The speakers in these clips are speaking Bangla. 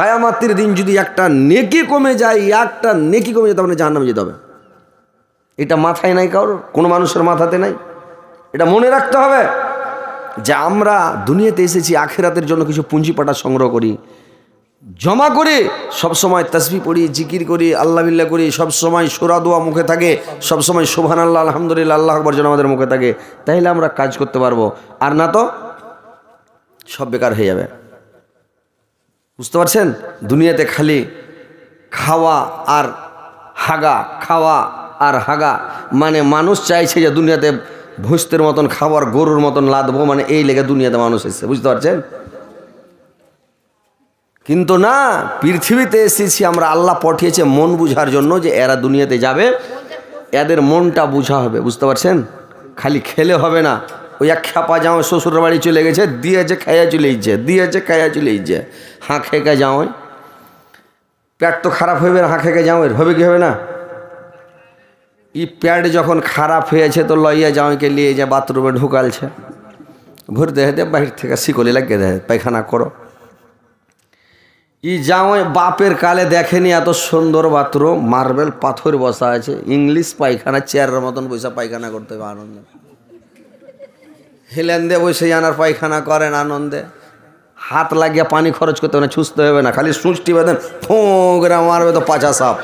কায়ামাতের দিন যদি একটা নেকি কমে যায় একটা নেকি কমে যায় তার মানে জাহান্নামে যেতে হবে এটা মাথায় নাই কারোর কোনো মানুষের মাথাতে নাই এটা মনে রাখতে হবে যে আমরা দুনিয়াতে এসেছি আখেরাতের জন্য কিছু পুঁজি পাটা সংগ্রহ করি জমা করে সবসময় তসবি পড়ি জিকির করি আল্লাহ বিল্লাহ করি সবসময় সোরা দোয়া মুখে থাকে সবসময় শোভান আল্লাহ আলহামদুলিল্লাহ আল্লাহ আকবর যেন আমাদের মুখে থাকে তাহলে আমরা কাজ করতে পারবো আর না তো সব বেকার হয়ে যাবে বুঝতে পারছেন দুনিয়াতে খালি খাওয়া আর হাগা খাওয়া আর হাগা মানে মানুষ চাইছে যে দুনিয়াতে ভুস্তের মতন খাবার গরুর মতন লাদবো মানে এই লেগে দুনিয়াতে মানুষ এসছে বুঝতে পারছেন কিন্তু না পৃথিবীতে এসেছি আমরা আল্লাহ পাঠিয়েছে মন বুঝার জন্য যে এরা দুনিয়াতে যাবে এদের মনটা বুঝা হবে বুঝতে পারছেন খালি খেলে হবে না ওই এক খ্যাপা যাও শ্বশুর বাড়ি চলে গেছে দিয়েছে খাইয়া চলে ইচ্ছে দিয়েছে খাইয়া চলে ইচ্ছে হাঁ খেঁকে যাওয়াই প্যাট তো খারাপ হইবে যাবে হাঁ খেঁকে যাওয়ের হবে কি হবে না ই প্যাড যখন খারাপ হয়েছে তো লইয়া কে লিয়ে যা বাথরুমে ঢুকালছে ভর দেহে দে বাহির থেকে শিকলি লাগিয়ে দেহে পায়খানা করো ই জামাই বাপের কালে দেখেনি এত সুন্দর বাথরুম মার্বেল পাথর বসা আছে ইংলিশ পায়খানা চেয়ারের মতন বসে পায়খানা করতে হবে আনন্দ হেলেন্দে দে বসে আনার পায়খানা করেন আনন্দে হাত লাগিয়ে পানি খরচ করতে হবে মানে না ছুঁচতে হবে না খালি সুঁচটি বেঁধেন ফোঁকরা মারবে তো পাঁচা সাপ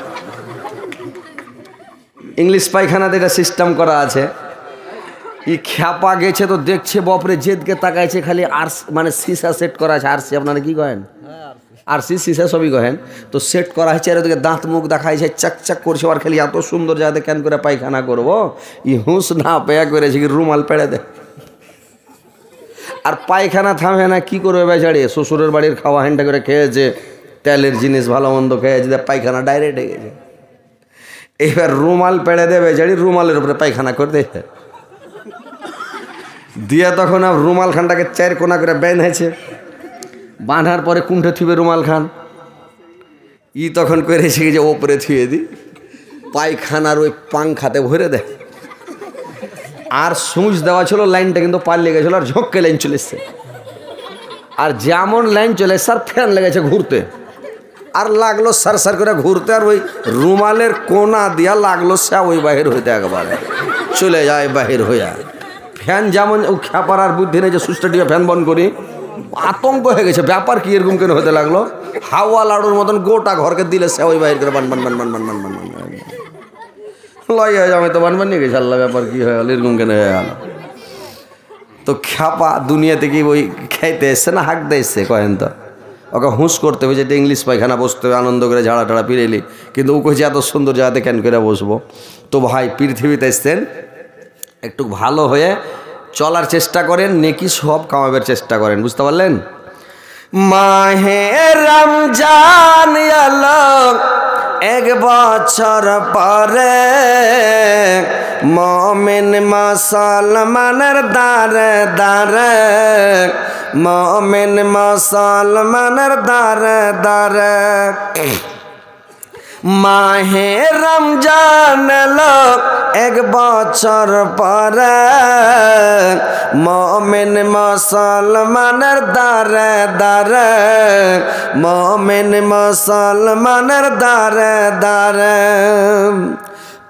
ইংলিশ পায়খানাতে এটা সিস্টেম করা আছে ই খ্যাপা গেছে তো দেখছে বপরে জেদকে তাকাইছে খালি আর মানে সিসা সেট করা আছে আর সি আপনারা কি কহেন আর সি সিসা সবই কহেন তো সেট করা হয়েছে আর ওদিকে দাঁত মুখ দেখাইছে চাকচাক করছে আর খালি এত সুন্দর যাতে কেন করে পায়খানা করবো ই হুঁস না পেয়া করেছে কি রুমাল পেড়ে দেয় আর পায়খানা থামে না কি করবে বেচারে শ্বশুরের বাড়ির খাওয়া হ্যান্ডা করে খেয়েছে তেলের জিনিস ভালো মন্দ খেয়েছে পায়খানা ডাইরেক্ট গেছে এবার রুমাল পেড়ে দেবে বেচারি রুমালের উপরে পায়খানা করে দেয় দিয়ে তখন আর রুমাল খানটাকে চার কোনা করে বেঁধেছে বাঁধার পরে কুণ্ঠে থুবে রুমাল খান ই তখন করেছে যে ওপরে থুয়ে দি পায়খানার ওই পাংখাতে ভরে দেয় আর সুঁচ দেওয়া ছিল লাইনটা কিন্তু পার লেগেছিল আর ঝক্কে লাইন চলে এসছে আর যেমন লাইন চলে স্যার ফ্যান লেগেছে ঘুরতে আর লাগলো স্যার স্যার করে ঘুরতে আর ওই রুমালের কোনা দিয়া লাগলো স্যার ওই বাহির হইতে একবারে চলে যায় বাহির হইয়া ফ্যান যেমন ও খ্যাপার আর বুদ্ধি নেই যে সুইচটা দিয়ে ফ্যান বন্ধ করি আতঙ্ক হয়ে গেছে ব্যাপার কি এরকম কেন হতে লাগলো হাওয়া লাড়ুর মতন গোটা ঘরকে দিলে সে ওই বাহির করে বান বান বান বান বান বান বান বান লয় আমি তো বানবার নিয়ে গেছি আল্লাহ ব্যাপার কী হয় এরকম কেন হয়ে গেল তো খ্যাপা দুনিয়াতে কি ওই খাইতে এসছে না হাঁকতে এসছে কহেন তো ওকে হুঁস করতে হবে যেটা ইংলিশ পায়খানা বসতে হবে আনন্দ করে ঝাড়া টাড়া পিরেলি কিন্তু ও কইছে এত সুন্দর জায়গাতে ক্যান করে বসবো তো ভাই পৃথিবীতে এসছেন একটু ভালো হয়ে চলার চেষ্টা করেন নেকি সব কামাবের চেষ্টা করেন বুঝতে পারলেন মাহে রমজান এলো এক বছর পরে মমিন মুসলমানের দারে দারে মমিন মুসলমানের দারে দারে মাহে রমজান লোক এক বছর পর মমিন মুসলমানের দারে দারে মমিন মুসলমানের দারে দারে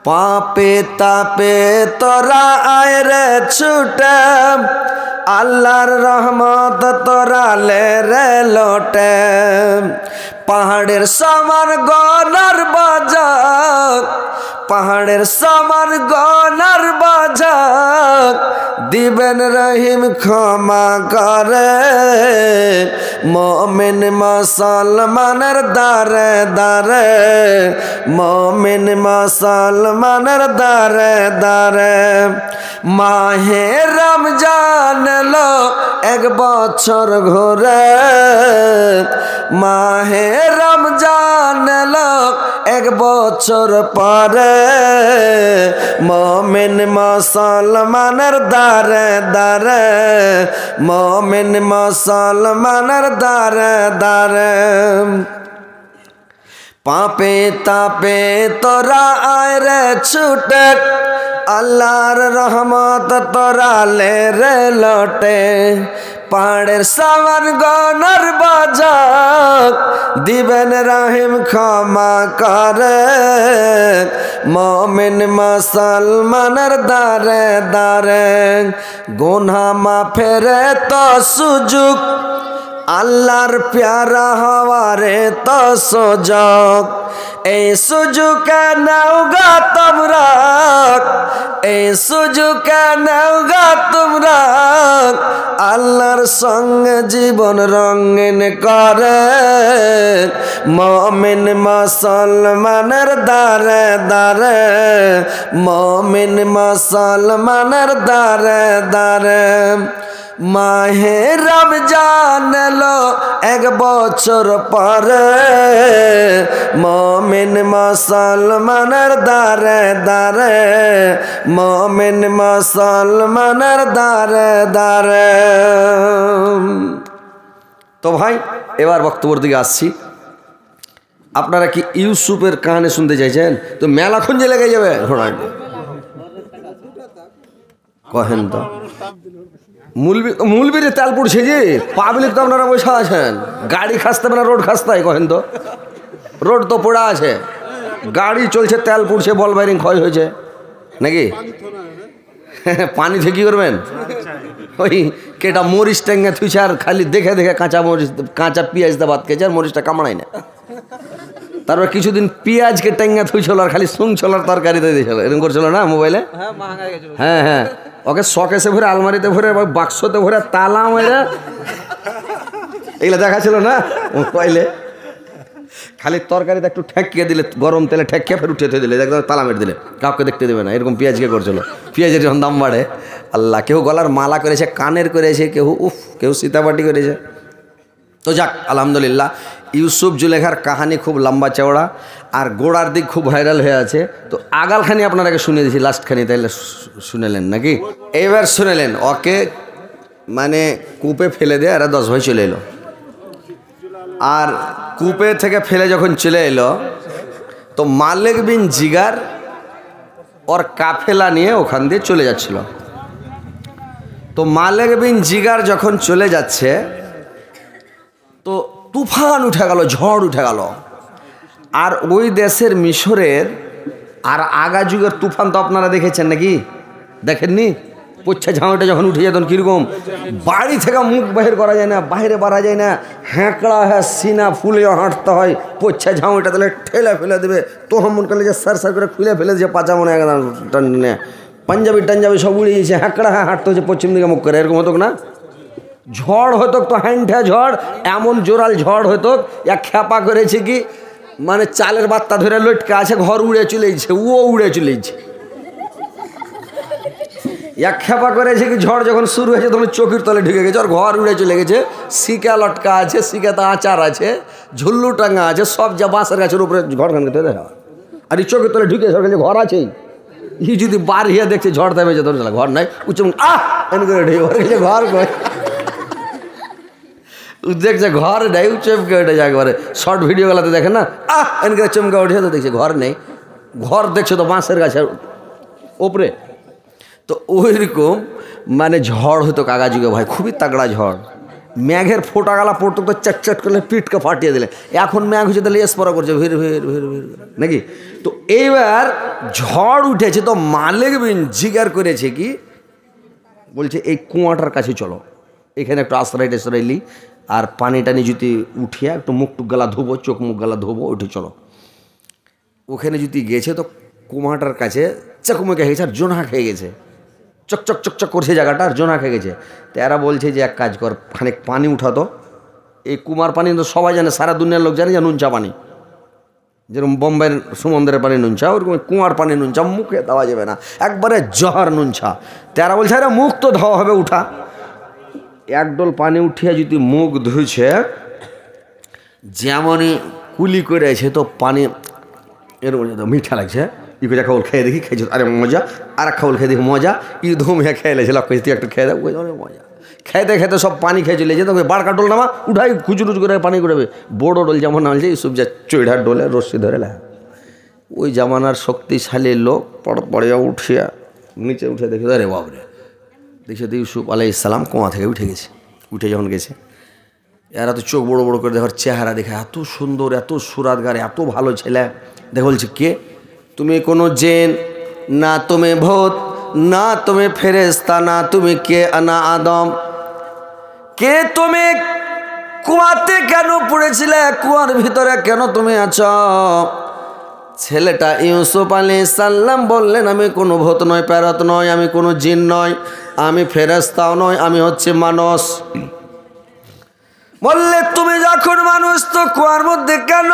পাপে তাপে তোরা আয় রে ছুটে আল্লাহর রহমত তোরা লে রে লোটে পাহাড়ের সামার গনার বাজার পাহাড়ের সামার গনার বাজার দিবেন রহিম ক্ষমা করে মমিন মসলমানের দারে দারে মমিন মসলমানের দারে দারে মাহে রমজান জানল এক বছর ঘরে মাহে রমজান লোক এক বছর পরে মমিন মুসলমানের দারে দারে মমিন মুসলমানের দারে দারে পাপে তাপে তোরা আয় রে ছুটে আল্লাহর রহমত তোরালে রে লটে পাড়ের সামান গনার বাজাক দিবেন রাহিম ক্ষমা করে মমিন মুসলমানের দারে দারে গুনহা মা ফেরে তো সুযোগ আল্লাহর প্যারা হওয়ারে তো এই সুযোগে নাও গা তোমরা এই সুযোগে নাও গা তোমরা আল্লাহর সঙ্গে জীবন রঙিন করে মমিন মুসলমানের দারে দারে মমিন মুসলমানের দারে দারে মাহে রমজান জানল এক বছর পরে মমিন মুসলমানের দারে দারে মমিন মুসলমানের দারে দারে তো ভাই এবার বক্তব্যের দিকে আসছি আপনারা কি ইউসুফের কাহানি শুনতে চাইছেন তো মেলা খুঁজে লেগে যাবে কহেন তো মূলবি মূলবিরে তেল পড়ছে যে পাবলিক তো আপনারা বসে আছেন গাড়ি খাসতে না রোড খাস্তায় কহেন তো রোড তো পোড়া আছে গাড়ি চলছে তেল পুড়ছে বল বাইরিং ক্ষয় হয়েছে নাকি পানি থেকে কী করবেন ওই কেটা মরিচ ট্যাঙ্গে থুইছে আর খালি দেখে দেখে কাঁচা মরিচ কাঁচা পেঁয়াজ দা ভাত খেয়েছে আর মরিচটা কামড়াই না তারপর কিছুদিন পেঁয়াজকে ট্যাঙ্গা থুইছিল আর খালি আর ছোলার তরকারিতে দিয়েছিল এরকম করছিল না মোবাইলে হ্যাঁ হ্যাঁ, হ্যাঁ। ওকে শখেসে ভরে আলমারিতে ভরে বাক্সতে ভরে তালা মেরে এগুলো দেখা ছিল না মোবাইলে খালি তরকারিতে একটু ঠেকিয়ে দিলে গরম তেলে ঠেকিয়ে ফের উঠিয়ে দিলে একদম তালা মেরে দিলে কাউকে দেখতে দেবে না এরকম পেঁয়াজকে করছিল পেঁয়াজের যখন দাম বাড়ে আল্লাহ কেউ গলার মালা করেছে কানের করেছে কেউ উফ কেউ সীতাপাটি করেছে তো যাক আলহামদুলিল্লাহ ইউসুফ জুলেখার কাহানি খুব লম্বা চওড়া আর গোড়ার দিক খুব ভাইরাল হয়ে আছে তো আগালখানি আপনারাকে শুনে দিছি লাস্টখানি তাইলে শুনেলেন নাকি এবার শুনেলেন ওকে মানে কূপে ফেলে দিয়ে এরা দশ ভাই চলে এলো আর কূপে থেকে ফেলে যখন চলে এলো তো মালিক বিন জিগার ওর কাফেলা নিয়ে ওখান দিয়ে চলে যাচ্ছিল তো মালিক বিন জিগার যখন চলে যাচ্ছে তো তুফান উঠে গেল ঝড় উঠে গেল আর ওই দেশের মিশরের আর আগা যুগের তুফান তো আপনারা দেখেছেন নাকি দেখেননি পচ্ছা ঝামেটা যখন উঠে যেত কীরকম বাড়ি থেকে মুখ বাহির করা যায় না বাইরে বাড়া যায় না হ্যাঁকড়া হ্যাঁ সিনা ফুলে হাঁটতে হয় পচ্ছা ঝামেটা তাহলে ঠেলে ফেলে দেবে তো মন করলে যে স্যার সার করে খুলে ফেলে দিয়েছে পাঁচা মনে একদম পাঞ্জাবি টাঞ্জাবি সব উড়ে গেছে হ্যাঁকড়া হ্যাঁ হাঁটতে হচ্ছে পশ্চিম দিকে মুখ করে এরকম হতো না ঝড় হতো তো হ্যান্ডা ঝড় এমন জোরাল ঝড় হতো এক খ্যাপা করেছে কি মানে চালের বাত্তা ধরে লটকে আছে ঘর উড়ে চলেছে ও উড়ে চলেছে এক খেপা করেছে কি ঝড় যখন শুরু হয়েছে তখন চোখের তলে ঢুকে গেছে ওর ঘর উড়ে চলে গেছে শিকা লটকা আছে শিকাতে আচার আছে ঝুল্লু টাঙ্গা আছে সব যা বাঁশের গাছের উপরে ঘর খানকে তৈরি দেখা আর এই চোখের তলে ঢুকে গেছে ঘর আছে ই যদি বার হিয়া দেখছে ঝড় দেবে যে ধরে ঘর নাই উচ্চ আহ এনে করে ঢুকে ঘর ঘর দেখছে ঘর নেই চমকে উঠেছে একবারে শর্ট ভিডিওগুলোতে দেখে না আহ এনকে চমকে উঠে তো দেখছে ঘর নেই ঘর দেখছে তো বাঁশের গাছের ওপরে তো ওইরকম মানে ঝড় হতো কাগা যুগে ভাই খুবই তাগড়া ঝড় ম্যাঘের ফোটা গালা পড়তো তো চট করলে পিটকে ফাটিয়ে দিলে এখন ম্যাঘ হচ্ছে তাহলে এসপরা করছে ভিড় ভির ভিড় ভিড় নাকি তো এইবার ঝড় উঠেছে তো মালিক বিন জিগার করেছে কি বলছে এই কুয়াটার কাছে চলো এখানে একটু আশ্রয় টেশ্রয় আর পানি টানি যদি উঠিয়া একটু মুখ টুক গলা ধোবো চোখ মুখ গলা ধোবো উঠে চলো ওখানে যদি গেছে তো কুমাটার কাছে খেয়ে গেছে আর জোনা খেয়ে গেছে চক চক চক চক করছে জায়গাটা আর জোনা খেয়ে গেছে তো এরা বলছে যে এক কাজ কর খানিক পানি উঠাতো এই কুমার পানি তো সবাই জানে সারা দুনিয়ার লোক জানে যে নুনচা পানি যেরকম বোম্বের সমুদ্রের পানি নুনচা ওরকম কুমার পানি নুনচা মুখে দেওয়া যাবে না একবারে জহর নুনচা তারা বলছে আরে মুখ তো ধোয়া হবে উঠা একডল পানি উঠিয়া যদি মুখ ধুইছে যেমনই কুলি করেছে তো পানি এর মিঠা লাগছে ই করে খাবল খেয়ে দেখি খেয়েছে আরে মজা আর খাবল খেয়ে দেখি মজা ই ধুম হ্যাঁ খেয়ে লেছে লক্ষ একটু খেয়ে দেখ মজা খাইতে খাইতে সব পানি খেয়ে চলে যেতে বাড়কা ডোল নামা উঠাই খুচুরুচ করে পানি করবে বড় ডোল যেমন নামছে এইসব যা চৈড়ার ডোলে রশ্মি ধরে লা ওই জামানার শক্তিশালী লোক পড়ে উঠিয়া নিচে উঠে দেখে আরে বাবরে দেখছে তো ইউসুফ আলাই ইসলাম কোমা থেকে উঠে গেছে উঠে যখন গেছে এরা তো চোখ বড় বড় করে দেখার চেহারা দেখে এত সুন্দর এত সুরাতগার এত ভালো ছেলে দেখে বলছে কে তুমি কোনো জেন না তুমি ভোত না তুমি ফেরেস্তা না তুমি কে আনা আদম কে তুমি কুয়াতে কেন পড়েছিলে কুয়ার ভিতরে কেন তুমি আছো ছেলেটা ইউসুফ আলী সাল্লাম বললেন আমি কোনো ভূত নয় প্যারত নয় আমি কোনো জিন নয় আমি ফেরেস্তাও নয় আমি হচ্ছে মানুষ বললে তুমি যখন মানুষ তো কুয়ার মধ্যে কেন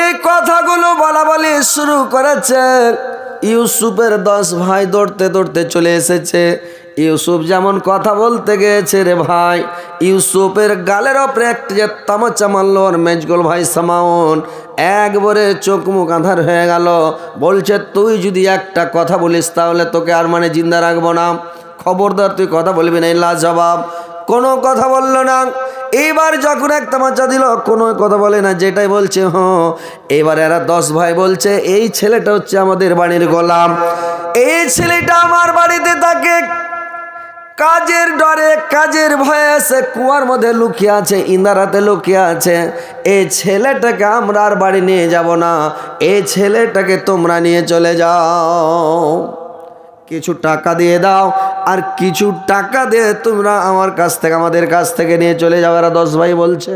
এই কথাগুলো বলা বলি শুরু করেছে ইউসুফের দশ ভাই দৌড়তে দৌড়তে চলে এসেছে ইউসুফ যেমন কথা বলতে গেছে রে ভাই ইউসুফের গালের ওপরে যে তামাচা মারল আর মেজগোল ভাই সামাউন একবারে চোখ মুখ আধার হয়ে গেল বলছে তুই যদি একটা কথা বলিস তাহলে তোকে আর মানে জিন্দা রাখবো না খবরদার তুই কথা বলবি না ইল্লা জবাব কোনো কথা বলল না এবার যখন এক তামাচা দিল কোনো কথা বলে না যেটাই বলছে হ হ্যাঁ। এবার এরা দশ ভাই বলছে এই ছেলেটা হচ্ছে আমাদের বাড়ির গোলাম এই ছেলেটা আমার বাড়িতে থাকে কাজের ডরে কাজের ভয়ে সে কুয়ার মধ্যে লুকিয়ে আছে ইন্দারাতে লুকিয়ে আছে এ ছেলেটাকে আমরা আর বাড়ি নিয়ে যাব না এ ছেলেটাকে তোমরা নিয়ে চলে যাও কিছু টাকা দিয়ে দাও আর কিছু টাকা দিয়ে তোমরা আমার কাছ থেকে আমাদের কাছ থেকে নিয়ে চলে যাও এরা দশ ভাই বলছে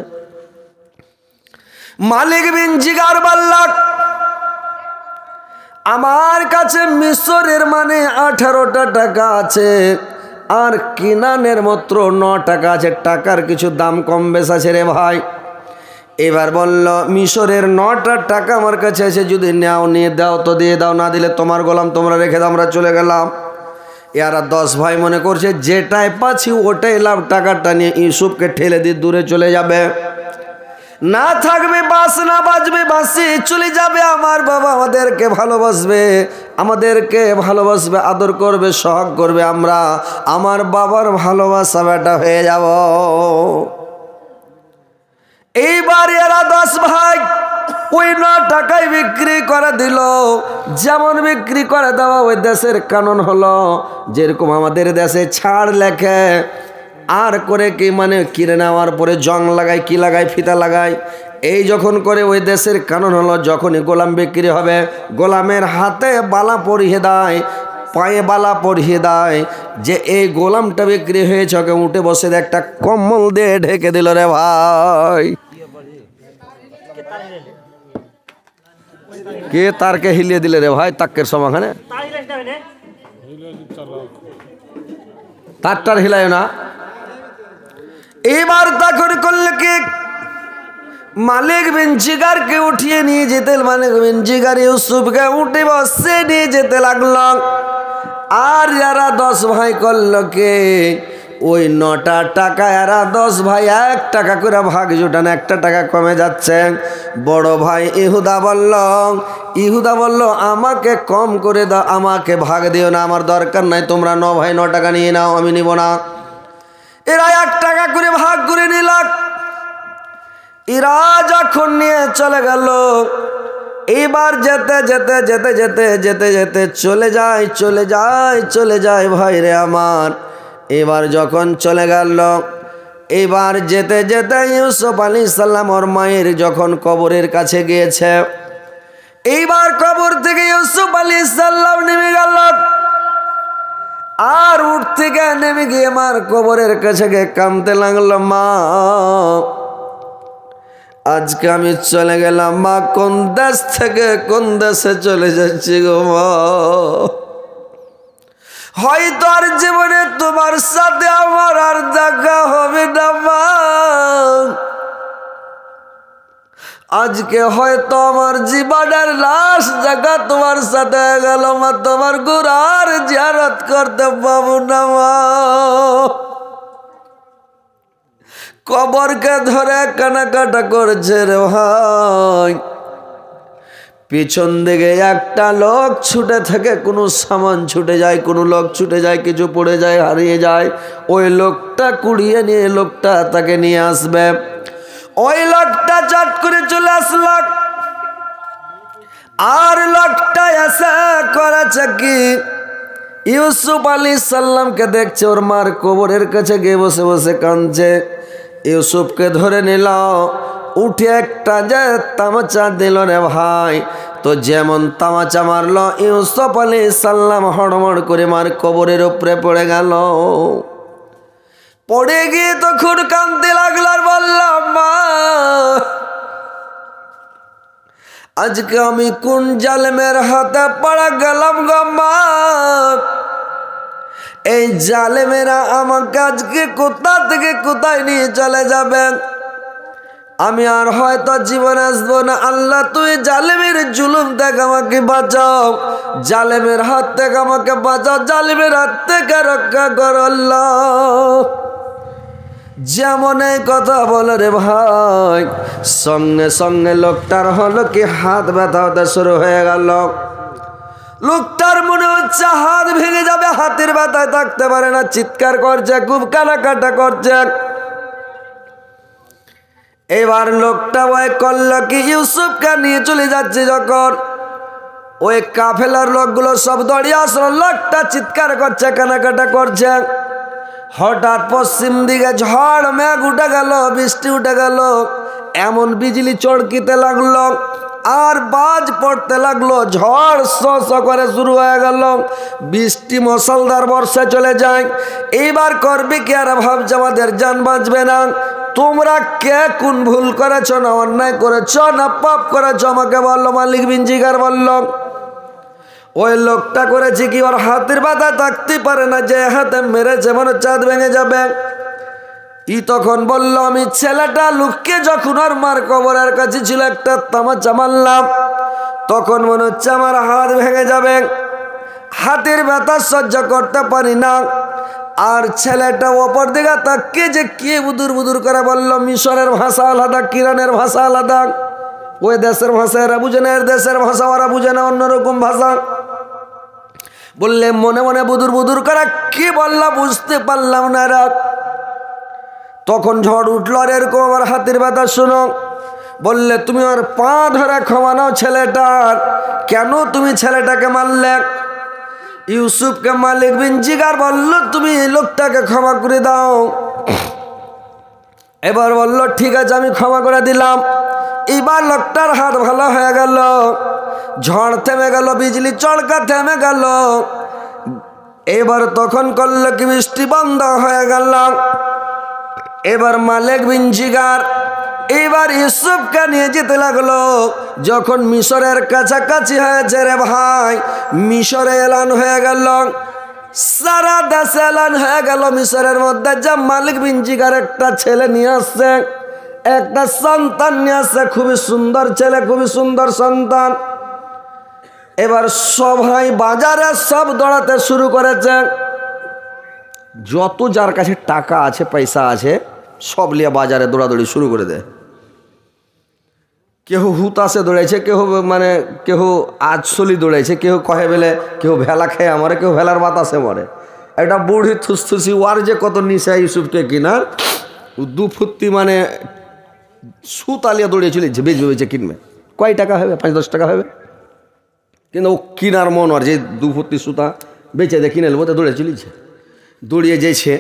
মালিক বিন জিগার বাল্লাক আমার কাছে মিশরের মানে আঠারোটা টাকা আছে আর কিনানের মাত্র ন টাকা আছে টাকার কিছু দাম কম বেশ আছে রে ভাই এবার বলল মিশরের নটা টাকা আমার কাছে আছে যদি নাও নিয়ে দাও তো দিয়ে দাও না দিলে তোমার গোলাম তোমরা রেখে দাও আমরা চলে গেলাম এরা দশ ভাই মনে করছে যেটাই পাচ্ছি ওটাই লাভ টাকাটা নিয়ে ইউসুফকে ঠেলে দিয়ে দূরে চলে যাবে না থাকবে বাস না বাজবে বাসে চলে যাবে আমার বাবা আমাদেরকে ভালোবাসবে আমাদেরকে ভালোবাসবে আদর করবে সহগ করবে আমরা আমার বাবার ভালোবাসা বেটা হয়ে যাব এইবার এরা দশ ভাই ওই ন টাকায় বিক্রি করে দিল যেমন বিক্রি করে দেওয়া ওই দেশের কানুন হলো যেরকম আমাদের দেশে ছাড় লেখে আর করে কি মানে কিনে নেওয়ার পরে জং লাগায় কি লাগায় ফিতা লাগায় এই যখন করে ওই দেশের কারণ হলো যখনই গোলাম বিক্রি হবে গোলামের হাতে বালা পরিয়ে দেয় পায়ে বালা পরিয়ে দেয় যে এই গোলামটা বিক্রি হয়েছে ওকে উঠে বসে একটা কম্বল দিয়ে ঢেকে দিল রে ভাই কে তারকে হিলিয়ে দিলে রে ভাই তাকের সমাখানে তারটার হিলায় না এবার তাকর করলে কে মালিক বিন জিগারকে উঠিয়ে নিয়ে যেতে মালিক বিন জিগার ইউসুফকে উঠে বসে নিয়ে যেতে লাগল আর যারা দশ ভাই করল কে ওই নটা টাকা এরা দশ ভাই এক টাকা করে ভাগ জোটান একটা টাকা কমে যাচ্ছে বড় ভাই ইহুদা বলল ইহুদা বলল আমাকে কম করে দাও আমাকে ভাগ দিও না আমার দরকার নাই তোমরা ন ভাই ন টাকা নিয়ে নাও আমি নিব না এরা এক টাকা করে ভাগ করে নিল এরা যখন নিয়ে চলে গেল এইবার যেতে যেতে যেতে যেতে যেতে যেতে চলে যায় চলে যায় চলে যায় ভাই রে আমার এবার যখন চলে গেল এবার যেতে যেতে ইউসুফ আলী সাল্লাম ওর মায়ের যখন কবরের কাছে গিয়েছে এইবার কবর থেকে ইউসুফ আলী সাল্লাম নেমে গেল আর উঠ থেকে নেমে গিয়ে মার কবরের কাছে গিয়ে কামতে লাগলো মা আজকে আমি চলে গেলাম মা কোন দেশ থেকে কোন দেশে চলে যাচ্ছি গো হয়তো আর জীবনে তোমার সাথে আমার আর দেখা হবে না মা আজকে হয়তো আমার জীবনের লাশ জায়গা তোমার সাথে গেল মা তোমার গুরার জিয়ারত করতে পাবো না মা কবরকে ধরে কানাকাটা করছে রে ভাই পেছন দিকে একটা লোক ছুটে থাকে কোনো সামান ছুটে যায় কোনো লোক ছুটে যায় কিছু পড়ে যায় হারিয়ে যায় ওই লোকটা কুড়িয়ে নিয়ে লোকটা তাকে নিয়ে আসবে ওই লটটা চট করে চলে আসলো আর লটটায় আসা করা চাকি ইউসুফ আলী সাল্লামকে দেখছে ওর মার কবরের কাছে গিয়ে বসে বসে কাঁদছে ইউসুফকে ধরে নিল উঠে একটা যে তামাচা দিল রে ভাই তো যেমন তামাচা মারল ইউসুফ আলী সাল্লাম হড়মড় করে মার কবরের উপরে পড়ে গেল পড়ে গিয়ে তখন কানতে লাগলার বললাম মা আজকে আমি কোন জালেমের হাতে পড়া গেলাম মা এই জালেমেরা আমাকে আজকে কোথা থেকে কোথায় নিয়ে চলে যাবে আমি আর হয়তো জীবন আসবো না আল্লাহ তুই জালেমের জুলুম থেকে আমাকে বাঁচাও জালেমের হাত থেকে আমাকে বাঁচাও জালেমের হাত থেকে রক্ষা কর আল্লাহ যেমন কথা বলে রে ভাই সঙ্গে সঙ্গে লোকটার হলো কি হাত ব্যথা হতে শুরু হয়ে গেল লোকটার মনে হচ্ছে হাত ভেঙে যাবে হাতের ব্যথায় থাকতে পারে না চিৎকার করছে খুব কানাকাটা করছে এবার লোকটা ওই করল কি ইউসুফকে নিয়ে চলে যাচ্ছে যখন ওই কাফেলার লোকগুলো সব দড়িয়ে আসলো লোকটা চিৎকার করছে কানাকাটা করছে হঠাৎ পশ্চিম দিকে ঝড় মেঘ উঠে গেল বৃষ্টি উঠে গেল এমন বিজলি চড়কিতে লাগলো আর বাজ পড়তে লাগলো ঝড় স করে শুরু হয়ে গেল বৃষ্টি মশালদার বর্ষা চলে যায় এইবার করবি কি আর ভাবছে আমাদের যান বাঁচবে না তোমরা কে কোন ভুল করেছ না অন্যায় করেছ না পাপ করেছ আমাকে বললো মালিক বিঞ্জিকার বললো ওই লোকটা করেছে কি ওর হাতের বাধা থাকতে পারে না যে হাতে মেরেছে মনে চাঁদ ভেঙে যাবে ই তখন বলল আমি ছেলেটা লুককে যখন আর মার কবরের কাছে ছিল একটা তামাচা মারলাম তখন মনে হচ্ছে আমার হাত ভেঙে যাবে হাতের ব্যথা সহ্য করতে পারি না আর ছেলেটা অপর দিকে তাকে যে কে বুদুর বুদুর করে বলল মিশরের ভাষা আলাদা কিরানের ভাষা আলাদা ওই দেশের ভাষা এরা বুঝে না এর দেশের ভাষা ওরা বুঝে না অন্যরকম ভাষা বললে মনে মনে বুদুর বুদুর করা কি বললাম বুঝতে পারলাম না এরা তখন ঝড় উঠল আর এরকম আমার হাতের ব্যথা শোনো বললে তুমি আর পা ধরে ক্ষমা ছেলেটার কেন তুমি ছেলেটাকে মারলে ইউসুফকে মালিক বিন জিগার বললো তুমি লোকটাকে ক্ষমা করে দাও এবার বললো ঠিক আছে আমি ক্ষমা করে দিলাম এবার লোকটার হাত ভালো হয়ে গেল ঝড় থেমে গেল বিজলি চড়কা থেমে গেল এবার তখন করল কি বৃষ্টি বন্ধ হয়ে গেল এবার মালিক বিঞ্জিগার এবার ইউসুফকে নিয়ে যেতে লাগলো যখন মিশরের কাছাকাছি হয়েছে রে ভাই মিশরে এলান হয়ে গেল সারা দেশে এলান হয়ে গেল মিশরের মধ্যে যা মালিক বিঞ্জিগার একটা ছেলে নিয়ে আসছে একটা সন্তান নিয়ে আসছে খুবই সুন্দর ছেলে খুবই সুন্দর সন্তান এবার সবাই বাজারে সব দৌড়াতে শুরু করেছে যত যার কাছে টাকা আছে পয়সা আছে সব নিয়ে বাজারে দৌড়াদৌড়ি শুরু করে দেয় কেহ হুতাশে দৌড়াইছে কেহ মানে কেহ আজসলি দৌড়াইছে কেহ কহে বেলে কেউ ভেলা খেয়ে মরে কেউ ভেলার বাতাসে মরে একটা বুড়ি থুসথুসি ওয়ার যে কত নিশা ইউসুফকে কিনার দু ফুত্তি মানে সুত আলিয়া দৌড়িয়ে চলেছে বেচবে বেচে কিনবে কয় টাকা হবে পাঁচ দশ টাকা হবে কিন্তু ও কিনার মন আর যে দু ভর্তি সুতা বেচে দেয় কিনে নেবো তো দৌড়ে চলেছে দৌড়িয়ে যেছে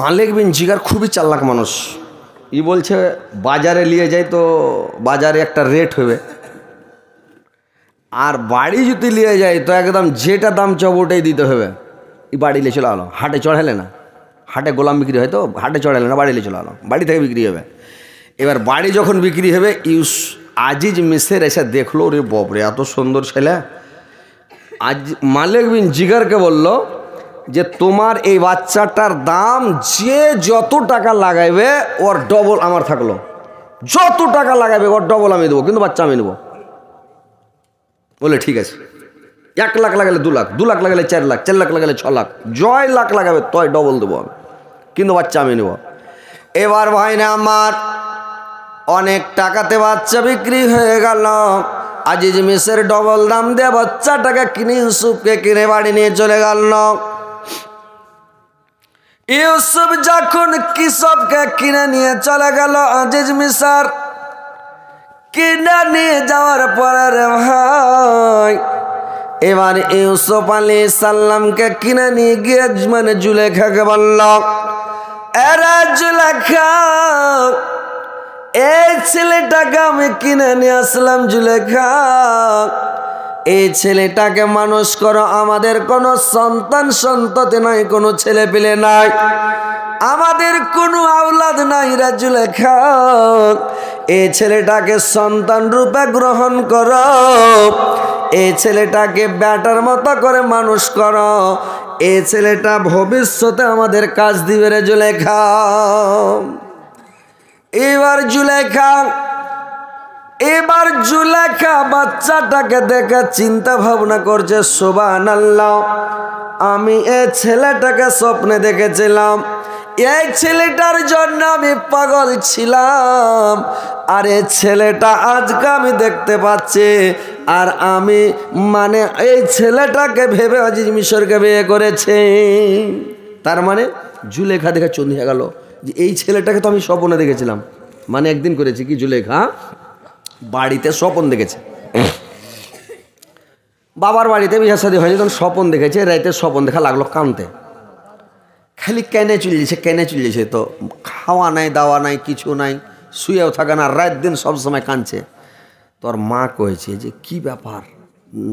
মালিক বিন জিগার খুবই চাল্লাক মানুষ ই বলছে বাজারে নিয়ে যাই তো বাজারে একটা রেট হবে আর বাড়ি যদি নিয়ে যাই তো একদম যেটা দাম চব ওটাই দিতে হবে এই বাড়ি নিয়ে চলে আলো হাটে চড়ালে না হাটে গোলাম বিক্রি হয় তো হাটে চড়ালে না বাড়ি নিয়ে চলে আলো বাড়ি থেকে বিক্রি হবে এবার বাড়ি যখন বিক্রি হবে ইউস আজিজ মিসের এসে দেখলো রে ববরে এত সুন্দর ছেলে আজ মালিক বিন জিগারকে বলল যে তোমার এই বাচ্চাটার দাম যে যত টাকা লাগাইবে ওর ডবল আমার থাকলো যত টাকা লাগাবে ওর ডবল আমি দেবো কিন্তু বাচ্চা আমি নেবো বলে ঠিক আছে এক লাখ লাগালে দু লাখ দু লাখ লাগালে চার লাখ চার লাখ লাগালে ছ লাখ জয় লাখ লাগাবে তয় ডবল দেবো আমি কিন্তু বাচ্চা আমি নেব এবার ভাই না আমার অনেক টাকাতে বাচ্চা বিক্রি হয়ে গেল আজিজ মিসের ডবল দাম দিয়ে বাচ্চাটাকে কিনে ইউসুফকে কিনে বাড়ি নিয়ে চলে গেল ইউসুফ যখন কিসবকে কিনে নিয়ে চলে গেল আজিজ মিসার কিনে নিয়ে যাওয়ার পরে রে ভাই এবার ইউসুফ আলী সাল্লামকে কিনে নিয়ে গিয়ে মানে জুলেখাকে বলল এরা জুলেখা এই ছেলেটাকে আমি কিনে নিয়ে আসলাম জুলেখা এই ছেলেটাকে মানুষ করো আমাদের কোনো সন্তান সন্ততি নাই কোনো ছেলে পেলে নাই আমাদের কোনো আওলাদ নাই রাজুলেখা এই ছেলেটাকে সন্তান রূপে গ্রহণ করো এই ছেলেটাকে ব্যাটার মতো করে মানুষ করো এই ছেলেটা ভবিষ্যতে আমাদের কাজ দিবে রেজুলেখা এবার জুলেখা এবার জুলেখা বাচ্চাটাকে দেখে চিন্তা ভাবনা করছে সোবান আল্লাহ আমি এ ছেলেটাকে স্বপ্নে দেখেছিলাম এই ছেলেটার জন্য আমি পাগল ছিলাম আর এই ছেলেটা আজকে আমি দেখতে পাচ্ছি আর আমি মানে এই ছেলেটাকে ভেবে আজিজ মিশরকে বিয়ে করেছে তার মানে জুলেখা দেখে চন্দিয়া গেল যে এই ছেলেটাকে তো আমি স্বপ্নে দেখেছিলাম মানে একদিন করেছি কি জুলেখা বাড়িতে স্বপন দেখেছে বাবার বাড়িতে বিয়ে সাদী হয়নি তখন স্বপন দেখেছে রাইতে স্বপন দেখা লাগলো কানতে খালি কেনে চুলিয়েছে কেনে চলেছে তো খাওয়া নাই দাওয়া নাই কিছু নাই শুয়েও থাকে না রাত দিন সবসময় কাঁদছে তোর মা কয়েছে যে কি ব্যাপার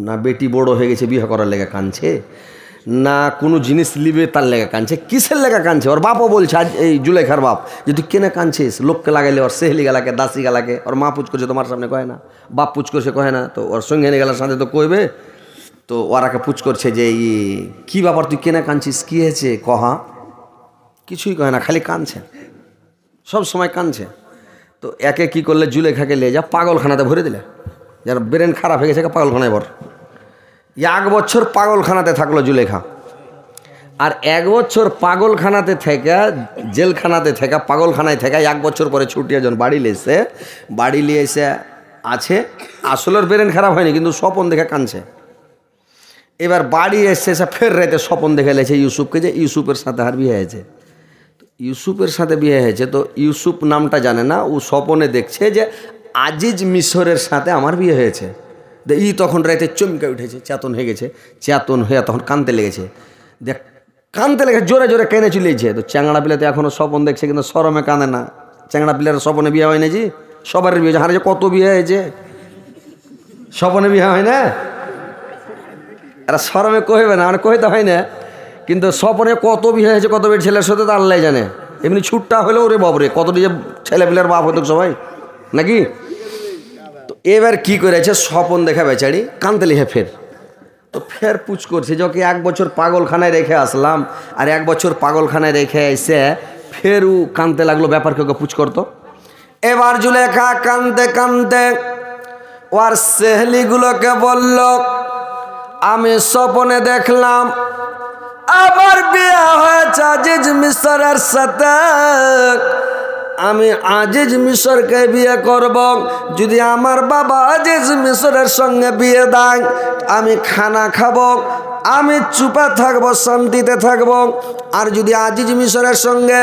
না বেটি বড় হয়ে গেছে বিয়ে করার লেগে কাঁদছে না কোনো জিনিস লিবে তার লেগা কানছে কিসের লেগা কানছে ওর বাপও বলছে আজ এই জুলেখার বাপ যে তুই কেনে কানছিস লোককে লাগাইলে ওর সেহেলি গালাকে দাসি গালাকে ওর মা পুজ করছে তোমার সামনে কয় না বাপ পুজ করছে কয় না তো ওর সঙ্গে গেলার সাথে তো কইবে তো ওরাকে পুচ করছে যে ই কী ব্যাপার তুই কেনে কানছিস কী হয়েছে কহা কিছুই কয় না খালি কানছে সব সময় কানছে তো একে কি করলে জুলেখাকে লিয়ে যা পাগলখানাতে ভরে দিলে যার ব্রেন খারাপ হয়ে গেছে পাগলখানায় ভর এক বছর পাগলখানাতে থাকলো জুলেখা আর এক বছর পাগলখানাতে থেকে জেলখানাতে থেকে পাগলখানায় থেকে এক বছর পরে ছুটি একজন বাড়ি লিয়েছে বাড়ি নিয়ে এসে আছে আসলের ব্রেন খারাপ হয়নি কিন্তু স্বপন দেখে কানছে এবার বাড়ি এসে এসে ফের রাইতে স্বপন দেখে লেছে ইউসুফকে যে ইউসুফের সাথে আর বিয়ে হয়েছে ইউসুফের সাথে বিয়ে হয়েছে তো ইউসুফ নামটা জানে না ও স্বপনে দেখছে যে আজিজ মিশরের সাথে আমার বিয়ে হয়েছে ই তখন রাইতে চমকে উঠেছে চেতন হয়ে গেছে চেতন হয়ে তখন কানতে লেগেছে দেখ কানতে লেগেছে জোরে জোরে কেনে চলেছে তো চ্যাংড়া পিলাতে এখনও স্বপন দেখছে কিন্তু সরমে কাঁদে না চ্যাংড়া পিলার স্বপনে বিয়ে হয় না জি সবার বিয়ে হয়েছে হারে কত বিয়ে হয়েছে স্বপনে বিয়ে হয় না এরা সরমে কহবে না আর কহিতে হয় না কিন্তু স্বপনে কত বিয়ে হয়েছে কত বিয়ে ছেলের সাথে তার আল্লাহ জানে এমনি ছুটটা হলেও রে বাবরে কত যে ছেলেপিলার বাপ হতো সবাই নাকি এবার কি করেছে স্বপন দেখা বেচারি কানতে লিখে ফের তো ফের পুচ করছে যাকে এক বছর পাগলখানায় রেখে আসলাম আর এক বছর পাগলখানায় রেখে এসে ফের ও কানতে লাগলো ব্যাপার কেউ পুচ করতো এবার জুলেখা কানতে কানতে ওর সেহলিগুলোকে বলল আমি স্বপনে দেখলাম আমার বিয়ে হয়েছে আজিজ মিশরের সাথে আমি আজিজ মিশরকে বিয়ে করব যদি আমার বাবা আজিজ মিশরের সঙ্গে বিয়ে দেয় আমি খানা খাব আমি চুপা থাকব শান্তিতে থাকব আর যদি আজিজ মিশরের সঙ্গে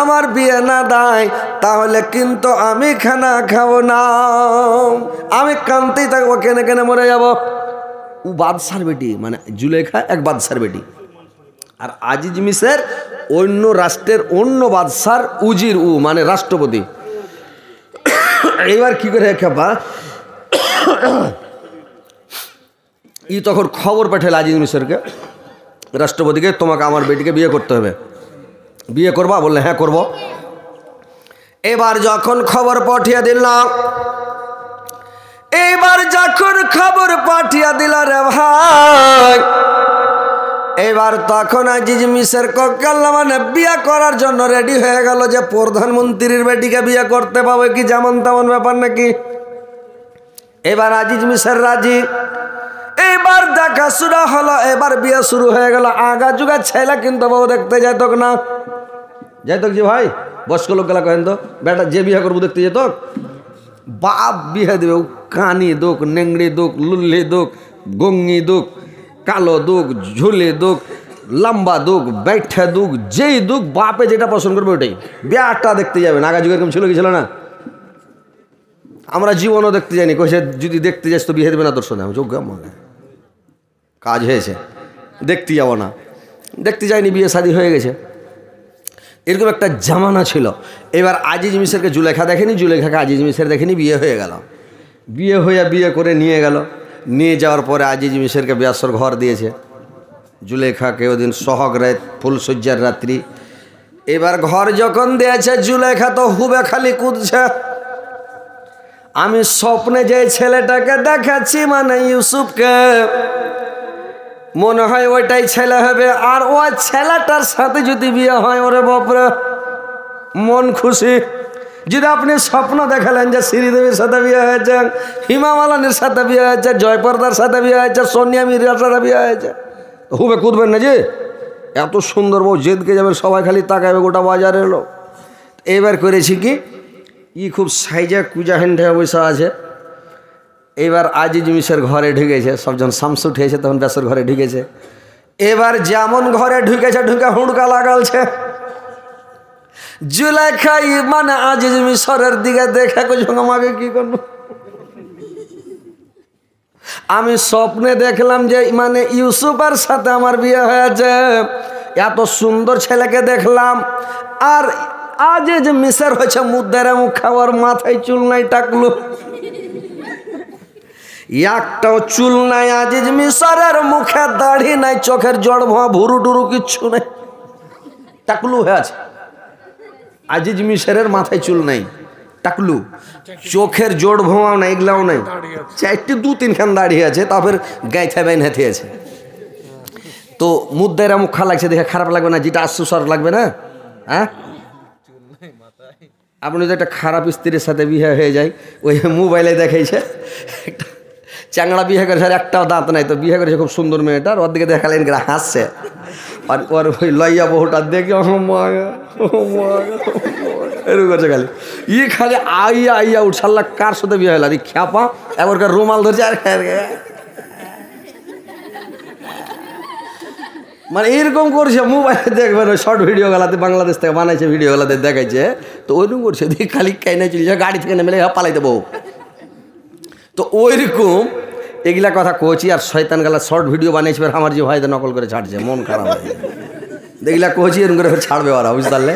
আমার বিয়ে না দেয় তাহলে কিন্তু আমি খানা খাবো না আমি কানতেই থাকবো কেনে কেনে মরে যাব ও বাদশার বেটি মানে জুলেখা এক বাদশার বেটি আর আজিজ মিসের অন্য রাষ্ট্রের অন্য বাদশার উজির উ মানে রাষ্ট্রপতি এইবার কি করে খেপা ই তখন খবর পাঠাল আজিজ মিসেরকে রাষ্ট্রপতিকে তোমাকে আমার বেটিকে বিয়ে করতে হবে বিয়ে করবা বললে হ্যাঁ করব এবার যখন খবর পাঠিয়ে দিলাম এবার যখন খবর পাঠিয়ে দিল রে ভাই এবার তখন আজিজ মিসের কক্কাল্লামানে বিয়া করার জন্য রেডি হয়ে গেল যে প্রধানমন্ত্রীর বেটিকে বিয়ে করতে পাবে কি যেমন তেমন ব্যাপার নাকি এবার আজিজ মিসের রাজি এবার দেখাশোনা হলো এবার বিয়ে শুরু হয়ে গেল আগা যুগা ছেলে কিন্তু বউ দেখতে যেত না যেত যে ভাই বয়স্ক গেলা কেন তো বেটা যে বিয়ে করবো দেখতে যেত বাপ বিয়ে দেবে কানি দোক নেংড়ি দোক লুল্লি দোক গঙ্গি দোক কালো দুঃখ ঝুলে দুঃখ লম্বা দুঃখ ব্যাঠা দুঃখ যেই দুঃখ বাপে যেটা পছন্দ করবে ওটাই বিয়ারটা দেখতে যাবে আগা যুগে এরকম ছিল কি ছিল না আমরা জীবনও দেখতে যাইনি কে যদি দেখতে যাস তো বিয়ে দেবে না দর্শনে আমি যোগ্য কাজ হয়েছে দেখতে যাবো না দেখতে যাইনি বিয়ে শাদী হয়ে গেছে এরকম একটা জামানা ছিল এবার আজিজ মিশেরকে জুলেখা দেখেনি জুলেখাকে আজিজ মিশের দেখেনি বিয়ে হয়ে গেল বিয়ে হইয়া বিয়ে করে নিয়ে গেল নিয়ে যাওয়ার পরে আজিজ মিশরকে ব্যাসর ঘর দিয়েছে জুলেখাকে ওদিন সহগ রাত ফুলসজ্জার রাত্রি এবার ঘর যখন দিয়েছে জুলেখা তো হুবে খালি কুদছে আমি স্বপ্নে যে ছেলেটাকে দেখাচ্ছি মানে ইউসুফকে মনে হয় ওইটাই ছেলে হবে আর ও ছেলেটার সাথে যদি বিয়ে হয় ওরে বাপরে মন খুশি যদি আপনি স্বপ্ন দেখালেন যে শ্রীদেবীর সাথে বিয়ে হয়েছে হিমামালানের সাথে বিয়ে হয়েছে জয়পর্দার সাথে বিয়ে হয়েছে সোনিয়া মির্জার সাথে বিয়ে হয়েছে হুবে কুদবেন না যে এত সুন্দর বউ জেদকে যাবে সবাই খালি তাকাবে গোটা বাজার এলো এবার করেছি কি ই খুব সাইজা কুজা হ্যান্ডে বৈশা আছে এবার আজিজ মিশের ঘরে ঢুকেছে সবজন শামসু উঠেছে তখন ব্যাসের ঘরে ঢুকেছে এবার যেমন ঘরে ঢুকেছে ঢুকে হুঁড়কা লাগালছে জুলাখাই মানে আজিজ মিশরের দিকে দেখে আমাকে কি করবো আমি স্বপ্নে দেখলাম যে মানে ইউসুফের সাথে আমার বিয়ে হয়েছে এত সুন্দর ছেলেকে দেখলাম আর আজ যে মিশর হয়েছে মুদ্রার মুখ খাওয়ার মাথায় চুল নাই টাকলো একটাও চুল নাই আজিজ মিশরের মুখে দাড়ি নাই চোখের জড় ভুরু টুরু কিচ্ছু নাই টাকলু হয়ে আছে আজিজ মিশরের মাথায় চুল নাই টাকলু চোখের জোর ভোঁয়াও নাই এগুলাও নাই চারটি দু তিনখান দাঁড়িয়ে আছে তারপর গাইথা বাইন হাতে আছে তো রামুক খা লাগছে দেখে খারাপ লাগবে না যেটা আশ্বাস লাগবে না হ্যাঁ আপনি যদি একটা খারাপ স্ত্রীর সাথে বিয়ে হয়ে যায় ওই মোবাইলে দেখাইছে চ্যাংড়া বিয়ে করেছে আর একটাও দাঁত নাই তো বিয়ে করেছে খুব সুন্দর মেয়েটা ওর দিকে দেখালেন হাসছে আর ওর ওই লইয়া বহুটা দেখে এরকম করছে খালি ই খালি আইয়া আইয়া উঠসাল্লা কার সাথে বিয়ে হইলা খ্যাপা এবারকার রুমাল ধরছে আর মানে এরকম করছে মোবাইলে দেখবেন ওই শর্ট ভিডিও গেলাতে বাংলাদেশ থেকে বানাইছে ভিডিও গেলাতে দেখাইছে তো ওইরকম করছে দিয়ে খালি কাইনা চলে যায় গাড়ি থেকে নেমে পালাইতে বউ তো ওইরকম এগুলা কথা কোচি আর শয়তান গেলা শর্ট ভিডিও বানিয়েছে আমার যে ভাইদের নকল করে ছাড়ছে মন খারাপ হয়ে দেখলা কোচি এরকম করে ছাড়বে ওরা বুঝতে পারলে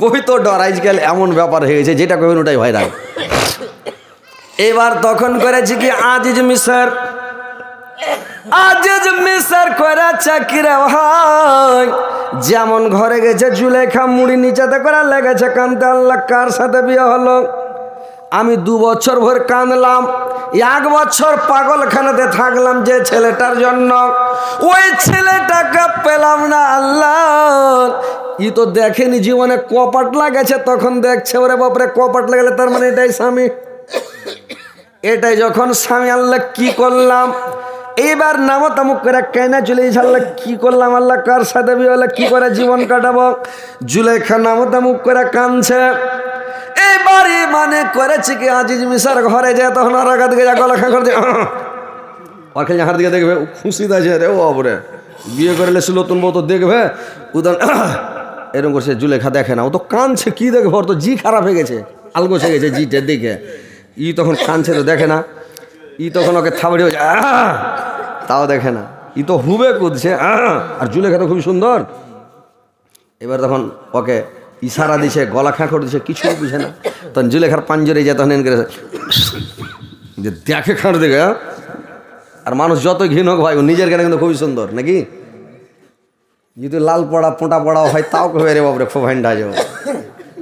কই তো ডর আজকাল এমন ব্যাপার হয়ে গেছে যেটা কবেন ওটাই রাখ এবার তখন করেছি কি আজিজ মিসর আজিজ মিসর করা চাকরি হয় যেমন ঘরে গেছে জুলেখা মুড়ি নিচেতে করা লেগেছে কান্তে আল্লাহ কার সাথে বিয়ে হলো আমি দু বছর ভোর কাঁদলাম এক বছর পাগলখানাতে থাকলাম যে ছেলেটার জন্য ওই ছেলেটাকে পেলাম না আল্লাহ ই তো দেখেনি জীবনে কপাট লাগেছে তখন দেখছে ওরে বাপরে কপাট লাগালে তার মানে এটাই স্বামী এটাই যখন স্বামী আল্লাহ কি করলাম এইবার নামো তামুক করে কেনা চলে গেছে আল্লাহ কী করলাম আল্লাহ কার সাথে বিওলা কী করে জীবন কাটাবো জুলাইখা নামো তামুক করে কানছে এইবার মানে করেছে কি আজিজ মিশার ঘরে যায় তখন আর আগা দিকে যাক লেখা করে দিয়ে আর খেলে হার দিকে দেখবে খুশিতে আছে রে ও বাবরে বিয়ে করে লেছিল নতুন বউ তো দেখবে উদান এরকম করছে জুলেখা দেখে না ও তো কানছে কি দেখবে ওর তো জি খারাপ হয়ে গেছে আলগো হয়ে গেছে জিটে দেখে ই তখন কানছে তো দেখে না ই তখন ওকে থাবড়ি হয়ে যায় তাও দেখে না ই তো হুবে কুদছে আর জুলেখা তো খুবই সুন্দর এবার তখন ওকে ইশারা দিছে গলা করে দিছে কিছু বুঝে না তখন জুলেখার পাঞ্জরে যে তখন এনকে যে দেখে খাঁড় দেখে আর মানুষ যত ঘিন হোক ভাই ও নিজের গানে কিন্তু খুবই সুন্দর নাকি যদি লাল পড়া পোঁটা পড়াও হয় তাও কবে রে বাবরে খুব হ্যান্ডা যাবো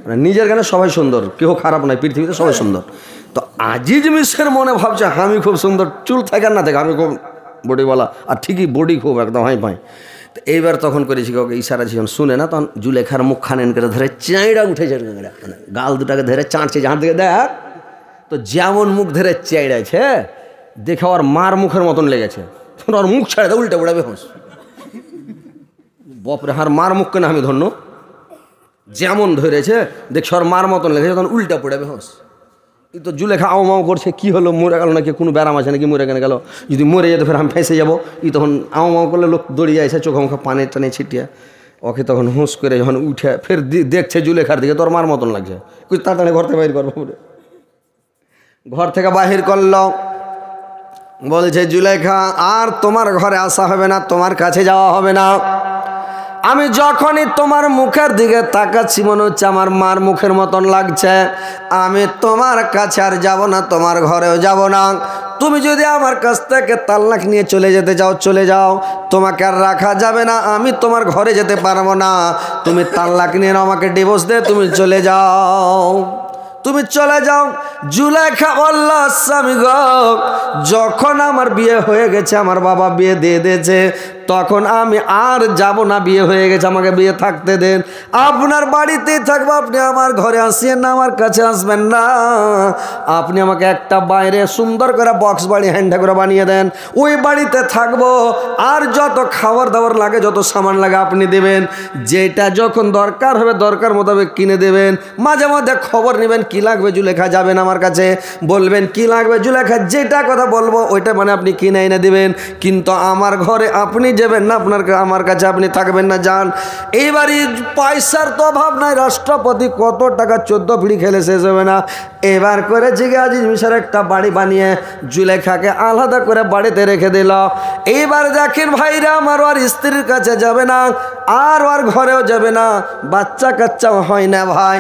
মানে নিজের গানে সবাই সুন্দর কেউ খারাপ নয় পৃথিবীতে সবাই সুন্দর তো আজিজ মিশ্রের মনে ভাবছে হ্যাঁ, আমি খুব সুন্দর চুল থাকেন না দেখ আমি খুব বডিওয়ালা আর ঠিকই বডি খুব একদম হাই ভাই তো এইবার তখন করেছি কাউকে ইশারা যখন শুনে না তখন জুলেখার মুখ খানেন করে ধরে চেঁড়া উঠেছে মানে গাল দুটাকে ধরে চাঁড়ছে হাত দিকে দেখ তো যেমন মুখ ধরে চেঁড়েছে দেখে ওর মার মুখের মতন লেগেছে ওর মুখ ছাড়ে উল্টে উড়াবে হস বপরে হার মার মুখ কেন আমি ধন্য যেমন ধরেছে দেখছি ওর মার মতন লেগেছে তখন উল্টা পড়াবে হস তো জুলেখা আও মাও করছে কি হলো মরে গেল নাকি কোনো ব্যারাম আছে নাকি মরে কেন গেল যদি মরে যেত ফের আমি ফেঁসে যাবো ই তখন আও মাও করলে লোক দড়িয়ে আসে চোখে মুখে পানে টানে ছিটিয়ে ওকে তখন হুঁস করে যখন উঠে ফের দেখছে জুলেখার দিকে তোর মার মতন লাগছে কিছু তাড়াতাড়ি ঘর থেকে বাইর করবো ঘর থেকে বাহির করল বলছে জুলেখা আর তোমার ঘরে আসা হবে না তোমার কাছে যাওয়া হবে না আমি যখনই তোমার মুখের দিকে তাকাচ্ছি মনে হচ্ছে আমার মার মুখের মতন লাগছে আমি তোমার কাছে আর যাব না তোমার ঘরেও যাব না তুমি যদি আমার কাছ থেকে তাল্লাক নিয়ে চলে যেতে চাও চলে যাও তোমাকে আর রাখা যাবে না আমি তোমার ঘরে যেতে পারবো না তুমি তাল্লাক নিয়ে আমাকে ডিভোর্স দে তুমি চলে যাও তুমি চলে যাও জুলেখা বললো স্বামী গ যখন আমার বিয়ে হয়ে গেছে আমার বাবা বিয়ে দিয়ে দিয়েছে তখন আমি আর যাব না বিয়ে হয়ে গেছে আমাকে বিয়ে থাকতে দেন আপনার বাড়িতেই থাকবো আপনি আমার ঘরে আসিয়েন না আমার কাছে আসবেন না আপনি আমাকে একটা বাইরে সুন্দর করে বক্স বাড়ি হ্যান্ডা করে বানিয়ে দেন ওই বাড়িতে থাকবো আর যত খাবার দাবার লাগে যত সামান লাগে আপনি দেবেন যেটা যখন দরকার হবে দরকার মোতাবেক কিনে দেবেন মাঝে মাঝে খবর নেবেন কি লাগবে জুলেখা যাবেন আমার কাছে বলবেন কি লাগবে জুলেখা যেটা কথা বলবো ওইটা মানে আপনি কিনে এনে দেবেন কিন্তু আমার ঘরে আপনি যাবেন না আপনার আমার কাছে আপনি থাকবেন না যান এইবারই পয়সার তো অভাব নাই রাষ্ট্রপতি কত টাকা চোদ্দ ফিড়ি খেলে শেষ হবে না এবার করে জিগাজি মিশার একটা বাড়ি বানিয়ে জুলেখাকে আলাদা করে বাড়িতে রেখে দিল এইবার দেখেন ভাইরা আমার আর স্ত্রীর কাছে যাবে না আর আর ঘরেও যাবে না বাচ্চা কাচ্চাও হয় না ভাই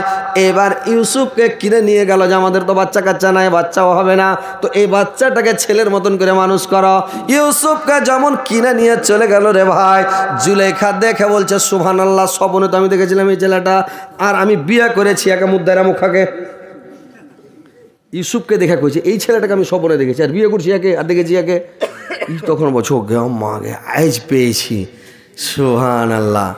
এবার ইউসুফকে কিনে নিয়ে গেল যে আমাদের তো বাচ্চা কাচ্চা নাই বাচ্চাও হবে না তো এই বাচ্চাটাকে ছেলের মতন করে মানুষ করো ইউসুফকে যেমন কিনে নিয়ে চলে গেল রে ভাই জুলেখা দেখে বলছে সুভান আল্লাহ স্বপনে তো আমি দেখেছিলাম এই ছেলেটা আর আমি বিয়ে করেছি একে মুদ্দারা মুখাকে ইউসুফকে দেখে করেছি এই ছেলেটাকে আমি স্বপনে দেখেছি আর বিয়ে করছি একে আর দেখেছি একে তখন বলছো গে মা গে আজ পেয়েছি সুহান আল্লাহ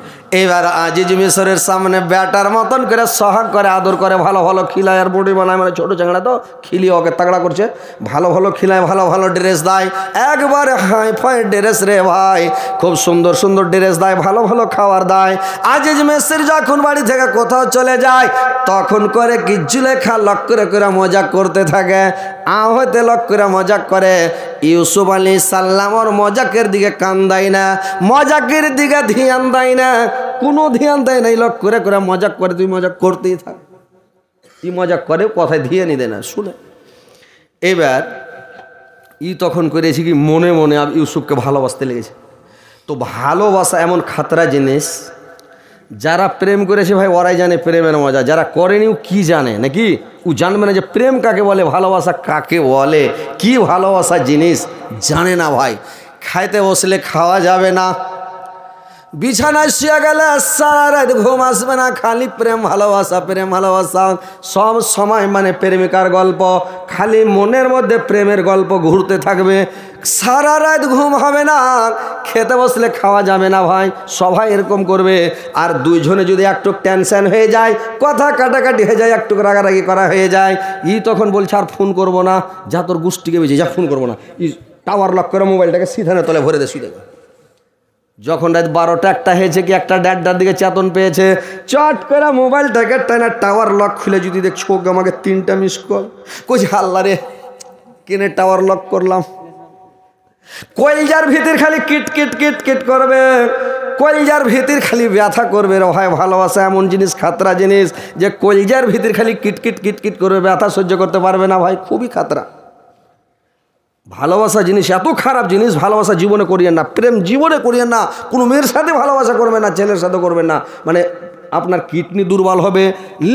এবার আজিজ মিশরের সামনে ব্যাটার মতন করে সহাগ করে আদর করে ভালো ভালো খিলায় আর বডি বানায় মানে ছোটো চ্যাংড়া তো খিলি ওকে তাগড়া করছে ভালো ভালো খিলায় ভালো ভালো ড্রেস দেয় একবার হাই ফাই ড্রেস রে ভাই খুব সুন্দর সুন্দর ড্রেস দেয় ভালো ভালো খাওয়ার দেয় আজিজ মিশর যখন বাড়ি থেকে কোথাও চলে যায় তখন করে কিচ্ছু লেখা লক করে করে মজা করতে থাকে আ হইতে করে মজা করে ইউসুফ আলী সাল্লামর মজাকের দিকে কান দেয় না মজাকের দিকে ধ্যান দেয় না কোনো ধ্যান দেয় না এই লোক করে করে মজাক করে তুই মজাক করতেই থাক তুই মজাক করে কথায় ধিয়ে দেয় না শুনে এবার ই তখন করেছি কি মনে মনে ইউসুফকে ভালোবাসতে লেগেছে তো ভালোবাসা এমন খাতরা জিনিস যারা প্রেম করেছে ভাই ওরাই জানে প্রেমের মজা যারা করেনি ও কী জানে নাকি ও জানবে না যে প্রেম কাকে বলে ভালোবাসা কাকে বলে কি ভালোবাসা জিনিস জানে না ভাই খাইতে বসলে খাওয়া যাবে না বিছানায় শুয়ে গেলে সারা রাত ঘুম আসবে না খালি প্রেম ভালোবাসা প্রেম ভালোবাসা সব সময় মানে প্রেমিকার গল্প খালি মনের মধ্যে প্রেমের গল্প ঘুরতে থাকবে সারা রাত ঘুম হবে না খেতে বসলে খাওয়া যাবে না ভাই সবাই এরকম করবে আর দুইজনে যদি একটু টেনশন হয়ে যায় কথা কাটাকাটি হয়ে যায় একটু রাগারাগি করা হয়ে যায় ই তখন বলছে আর ফোন করব না যা তোর গোষ্ঠীকে বেঁচে যা ফোন করবো না ই টাওয়ার লক করে মোবাইলটাকে সিধানে তলে ভরে দে শুয়ে যখন রাত বারোটা একটা হয়েছে কি একটা দেড়টার দিকে চেতন পেয়েছে চট করে মোবাইলটাকে টানা টাওয়ার লক খুলে যদি দেখছো আমাকে তিনটা মিস কল কই হাল্লা রে কিনে টাওয়ার লক করলাম কলজার ভিতর খালি কিট কিট কিট কিট করবে কলজার ভিতর খালি ব্যথা করবে রে ভাই ভালোবাসা এমন জিনিস খাতরা জিনিস যে কলজার ভিতর খালি কিট কিট কিট কিট করবে ব্যথা সহ্য করতে পারবে না ভাই খুবই খাতরা ভালোবাসা জিনিস এত খারাপ জিনিস ভালোবাসা জীবনে করিয়েন না প্রেম জীবনে করিয়েন না কোনো মেয়ের সাথে ভালোবাসা করবেন না ছেলের সাথে করবেন না মানে আপনার কিডনি দুর্বল হবে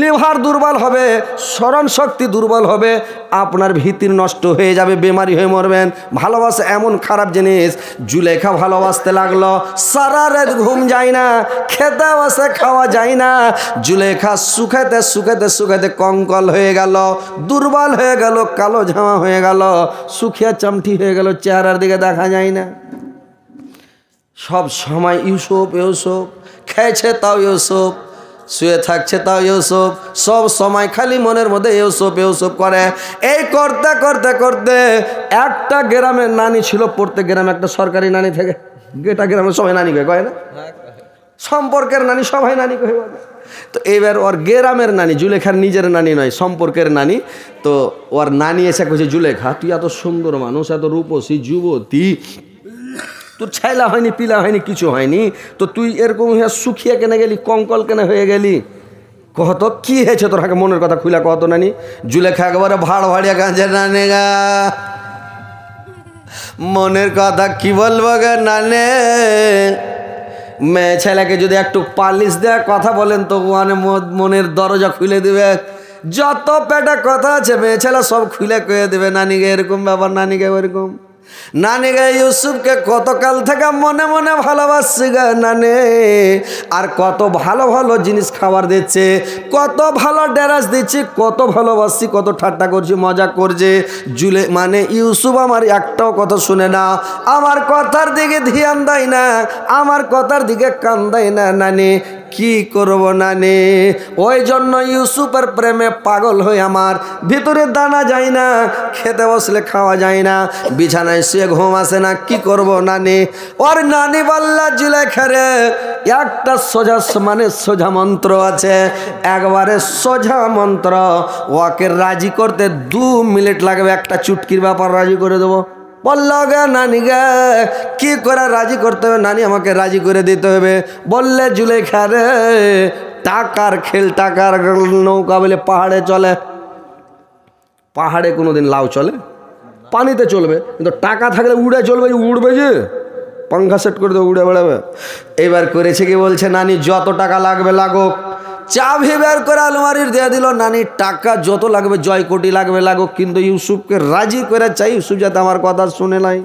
লিভার দুর্বল হবে স্মরণ শক্তি দুর্বল হবে আপনার ভিতির নষ্ট হয়ে যাবে বেমারি হয়ে মরবেন ভালোবাসা এমন খারাপ জিনিস জুলেখা ভালোবাসতে লাগলো সারা রাত ঘুম যায় না খেতে বসে খাওয়া যায় না জুলেখা সুখেতে সুখেতে সুখেতে কঙ্কল হয়ে গেল দুর্বল হয়ে গেল কালো ঝামা হয়ে গেল সুখিয়া চামটি হয়ে গেল চেহারার দিকে দেখা যায় না সব সময় ইউসুফ ইউসুফ খেয়েছে তাও ইউসুফ শুয়ে থাকছে তাও ইউসুফ সব সময় খালি মনের মধ্যে ইউসুফ ইউসুফ করে এই করতে করতে করতে একটা গ্রামের নানি ছিল প্রত্যেক গ্রামে একটা সরকারি নানি থেকে গেটা গ্রামের সবাই নানি কয় না সম্পর্কের নানি সবাই নানি কয়ে তো এবার ওর গ্রামের নানি জুলেখার নিজের নানি নয় সম্পর্কের নানি তো ওর নানি এসে কইছে জুলেখা তুই এত সুন্দর মানুষ এত রূপসী যুবতী তোর ছাইলা হয়নি পিলা হয়নি কিছু হয়নি তো তুই এরকম হ্যাঁ সুখিয়া কেনে গেলি কঙ্কল কেনে হয়ে গেলি কত কি হয়েছে তোর হাঁকে মনের কথা খুলে কত নানি জুলেখা একেবারে ভাড় ভাড়িয়া গাঁজে নানে গা মনের কথা কি বলবো গে নানে মেয়ে ছেলেকে যদি একটু পালিশ দেয় কথা বলেন তো ওখানে মনের দরজা খুলে দিবে যত পেটা কথা আছে মেয়ে ছেলে সব খুলে কয়ে দেবে নানিকে এরকম ব্যাপার নানিকে এরকম নানে গা ইউসুফকে কতকাল থেকে মনে মনে ভালোবাসছি গা নানে আর কত ভালো ভালো জিনিস খাবার দিচ্ছে কত ভালো ড্যারাস দিচ্ছে কত ভালোবাসছি কত ঠাট্টা করছি মজা করছে জুলে মানে ইউসুফ আমার একটাও কথা শুনে না আমার কথার দিকে ধ্যান দেয় না আমার কথার দিকে কান দেয় না নানি কি করব না নে ওই জন্য ইউসুফের প্রেমে পাগল হয়ে আমার ভিতরে দানা যায় না খেতে বসলে খাওয়া যায় না বিছানায় শুয়ে ঘুম আসে না কি করব নে ওর নানি বাল্লা খেরে একটা সোজা মানে সোজা মন্ত্র আছে একবারে সোজা মন্ত্র ওকে রাজি করতে দু মিনিট লাগবে একটা চুটকির ব্যাপার রাজি করে দেবো বলল গে নানি গে কি করে রাজি করতে হবে নানি আমাকে রাজি করে দিতে হবে বললে জুলে খারে টাকার খেল টাকার নৌকা বলে পাহাড়ে চলে পাহাড়ে কোনো দিন লাউ চলে পানিতে চলবে কিন্তু টাকা থাকলে উড়ে চলবে উড়বে যে পাঙ্খা সেট করে দেবে উড়ে বেড়াবে এবার করেছে কি বলছে নানি যত টাকা লাগবে লাগুক চাবি বের করে আলমারির দেয়া দিল নানি টাকা যত লাগবে জয় কোটি লাগবে লাগুক কিন্তু ইউসুফকে রাজি করে চাই ইউসুফ যাতে আমার কথা শুনে নাই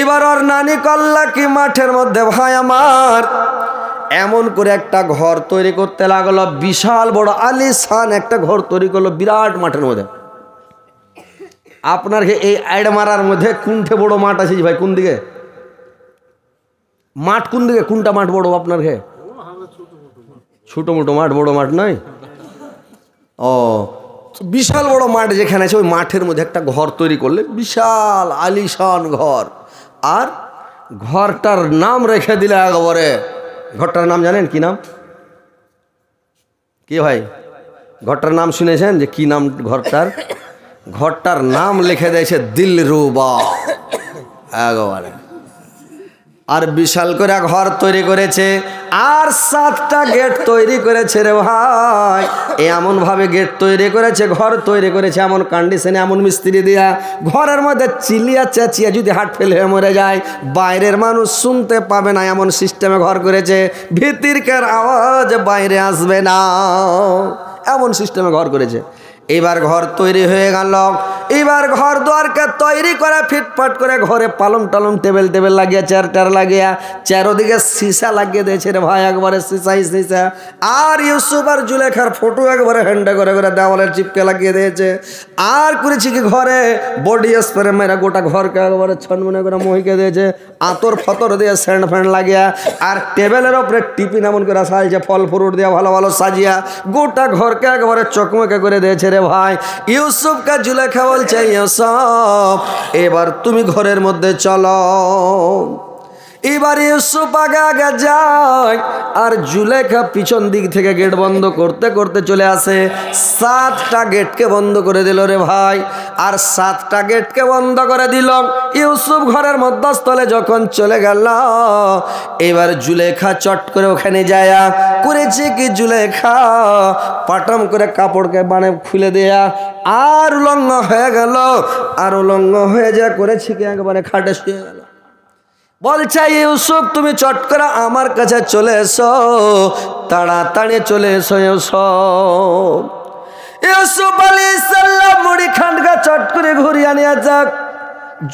এবার ওর নানি কল্লা কি মাঠের মধ্যে ভাই আমার এমন করে একটা ঘর তৈরি করতে লাগলো বিশাল বড় সান একটা ঘর তৈরি করলো বিরাট মাঠের মধ্যে আপনার এই অ্যাড মারার মধ্যে কোনঠে বড় মাঠ আছে ভাই কোন দিকে মাঠ কোন দিকে কোনটা মাঠ বড় আপনার খেয়ে ছোটো মোটো মাঠ বড় মাঠ নয় ও বিশাল বড় মাঠ যেখানে আছে ওই মাঠের মধ্যে একটা ঘর তৈরি করলে বিশাল আলিশান ঘর আর ঘরটার নাম রেখে দিলে একবারে ঘরটার নাম জানেন কি নাম কি ভাই ঘরটার নাম শুনেছেন যে কি নাম ঘরটার ঘরটার নাম লিখে দিয়েছে দিল রুবা একবারে আর বিশাল করে ঘর তৈরি করেছে আর সাতটা গেট তৈরি করেছে রে ভাই এমনভাবে গেট তৈরি করেছে ঘর তৈরি করেছে এমন কন্ডিশনে এমন মিস্ত্রি দিয়া ঘরের মধ্যে চিলিয়া চেঁচিয়া যদি হাট ফেলে হয়ে মরে যায় বাইরের মানুষ শুনতে পাবে না এমন সিস্টেমে ঘর করেছে ভিতরকার আওয়াজ বাইরে আসবে না এমন সিস্টেমে ঘর করেছে এবার ঘর তৈরি হয়ে গেল এবার ঘর দুয়ারকে তৈরি করে ফিটফাট করে ঘরে পালং টালং টেবিল টেবিল লাগিয়ে চেয়ার টেয়ার লাগিয়া চারোদিকে সিসা লাগিয়ে দিয়েছে রে ভাই একবারে সিসাই সিসা আর ইউসুফ আর জুলেখার ফটো একবারে হ্যান্ডে করে করে দেওয়ালের চিপকে লাগিয়ে দিয়েছে আর করেছি কি ঘরে বডি স্প্রে মেরে গোটা ঘরকে একবারে ছন মনে করে মহিকে দিয়েছে আতর ফতর দিয়ে স্যান্ড ফ্যান্ড লাগিয়ে আর টেবিলের ওপরে টিপিন এমন করে সাজিয়েছে ফল ফ্রুট দিয়ে ভালো ভালো সাজিয়া গোটা ঘরকে একবারে চকমকে করে দিয়েছে রে রে ভাই কা জুলেখা বলছে ইউসুফ এবার তুমি ঘরের মধ্যে চলো এবারে ইউসুফ আগা যায় আর জুলেখা পিছন দিক থেকে গেট বন্ধ করতে করতে চলে আসে সাতটা গেটকে বন্ধ করে দিল রে ভাই আর সাতটা গেটকে বন্ধ করে দিল ইউসুফ ঘরের মধ্যস্থলে যখন চলে গেল এবার জুলেখা চট করে ওখানে যায়া করেছে কি জুলেখা পাটম করে কাপড়কে বানে খুলে দেয়া আর উলঙ্গ হয়ে গেল আর উলঙ্গ হয়ে যা করেছে কি একবারে খাটে শুয়ে গেল বলছে ইউসুফ তুমি চট করে আমার কাছে চলে এসো তাড়াতাড়ি চলে এসো ইউসুফ ইউসুফ আলী সাল্লাহ মুড়ি খানকা চট করে ঘুরিয়ে নিয়ে যাক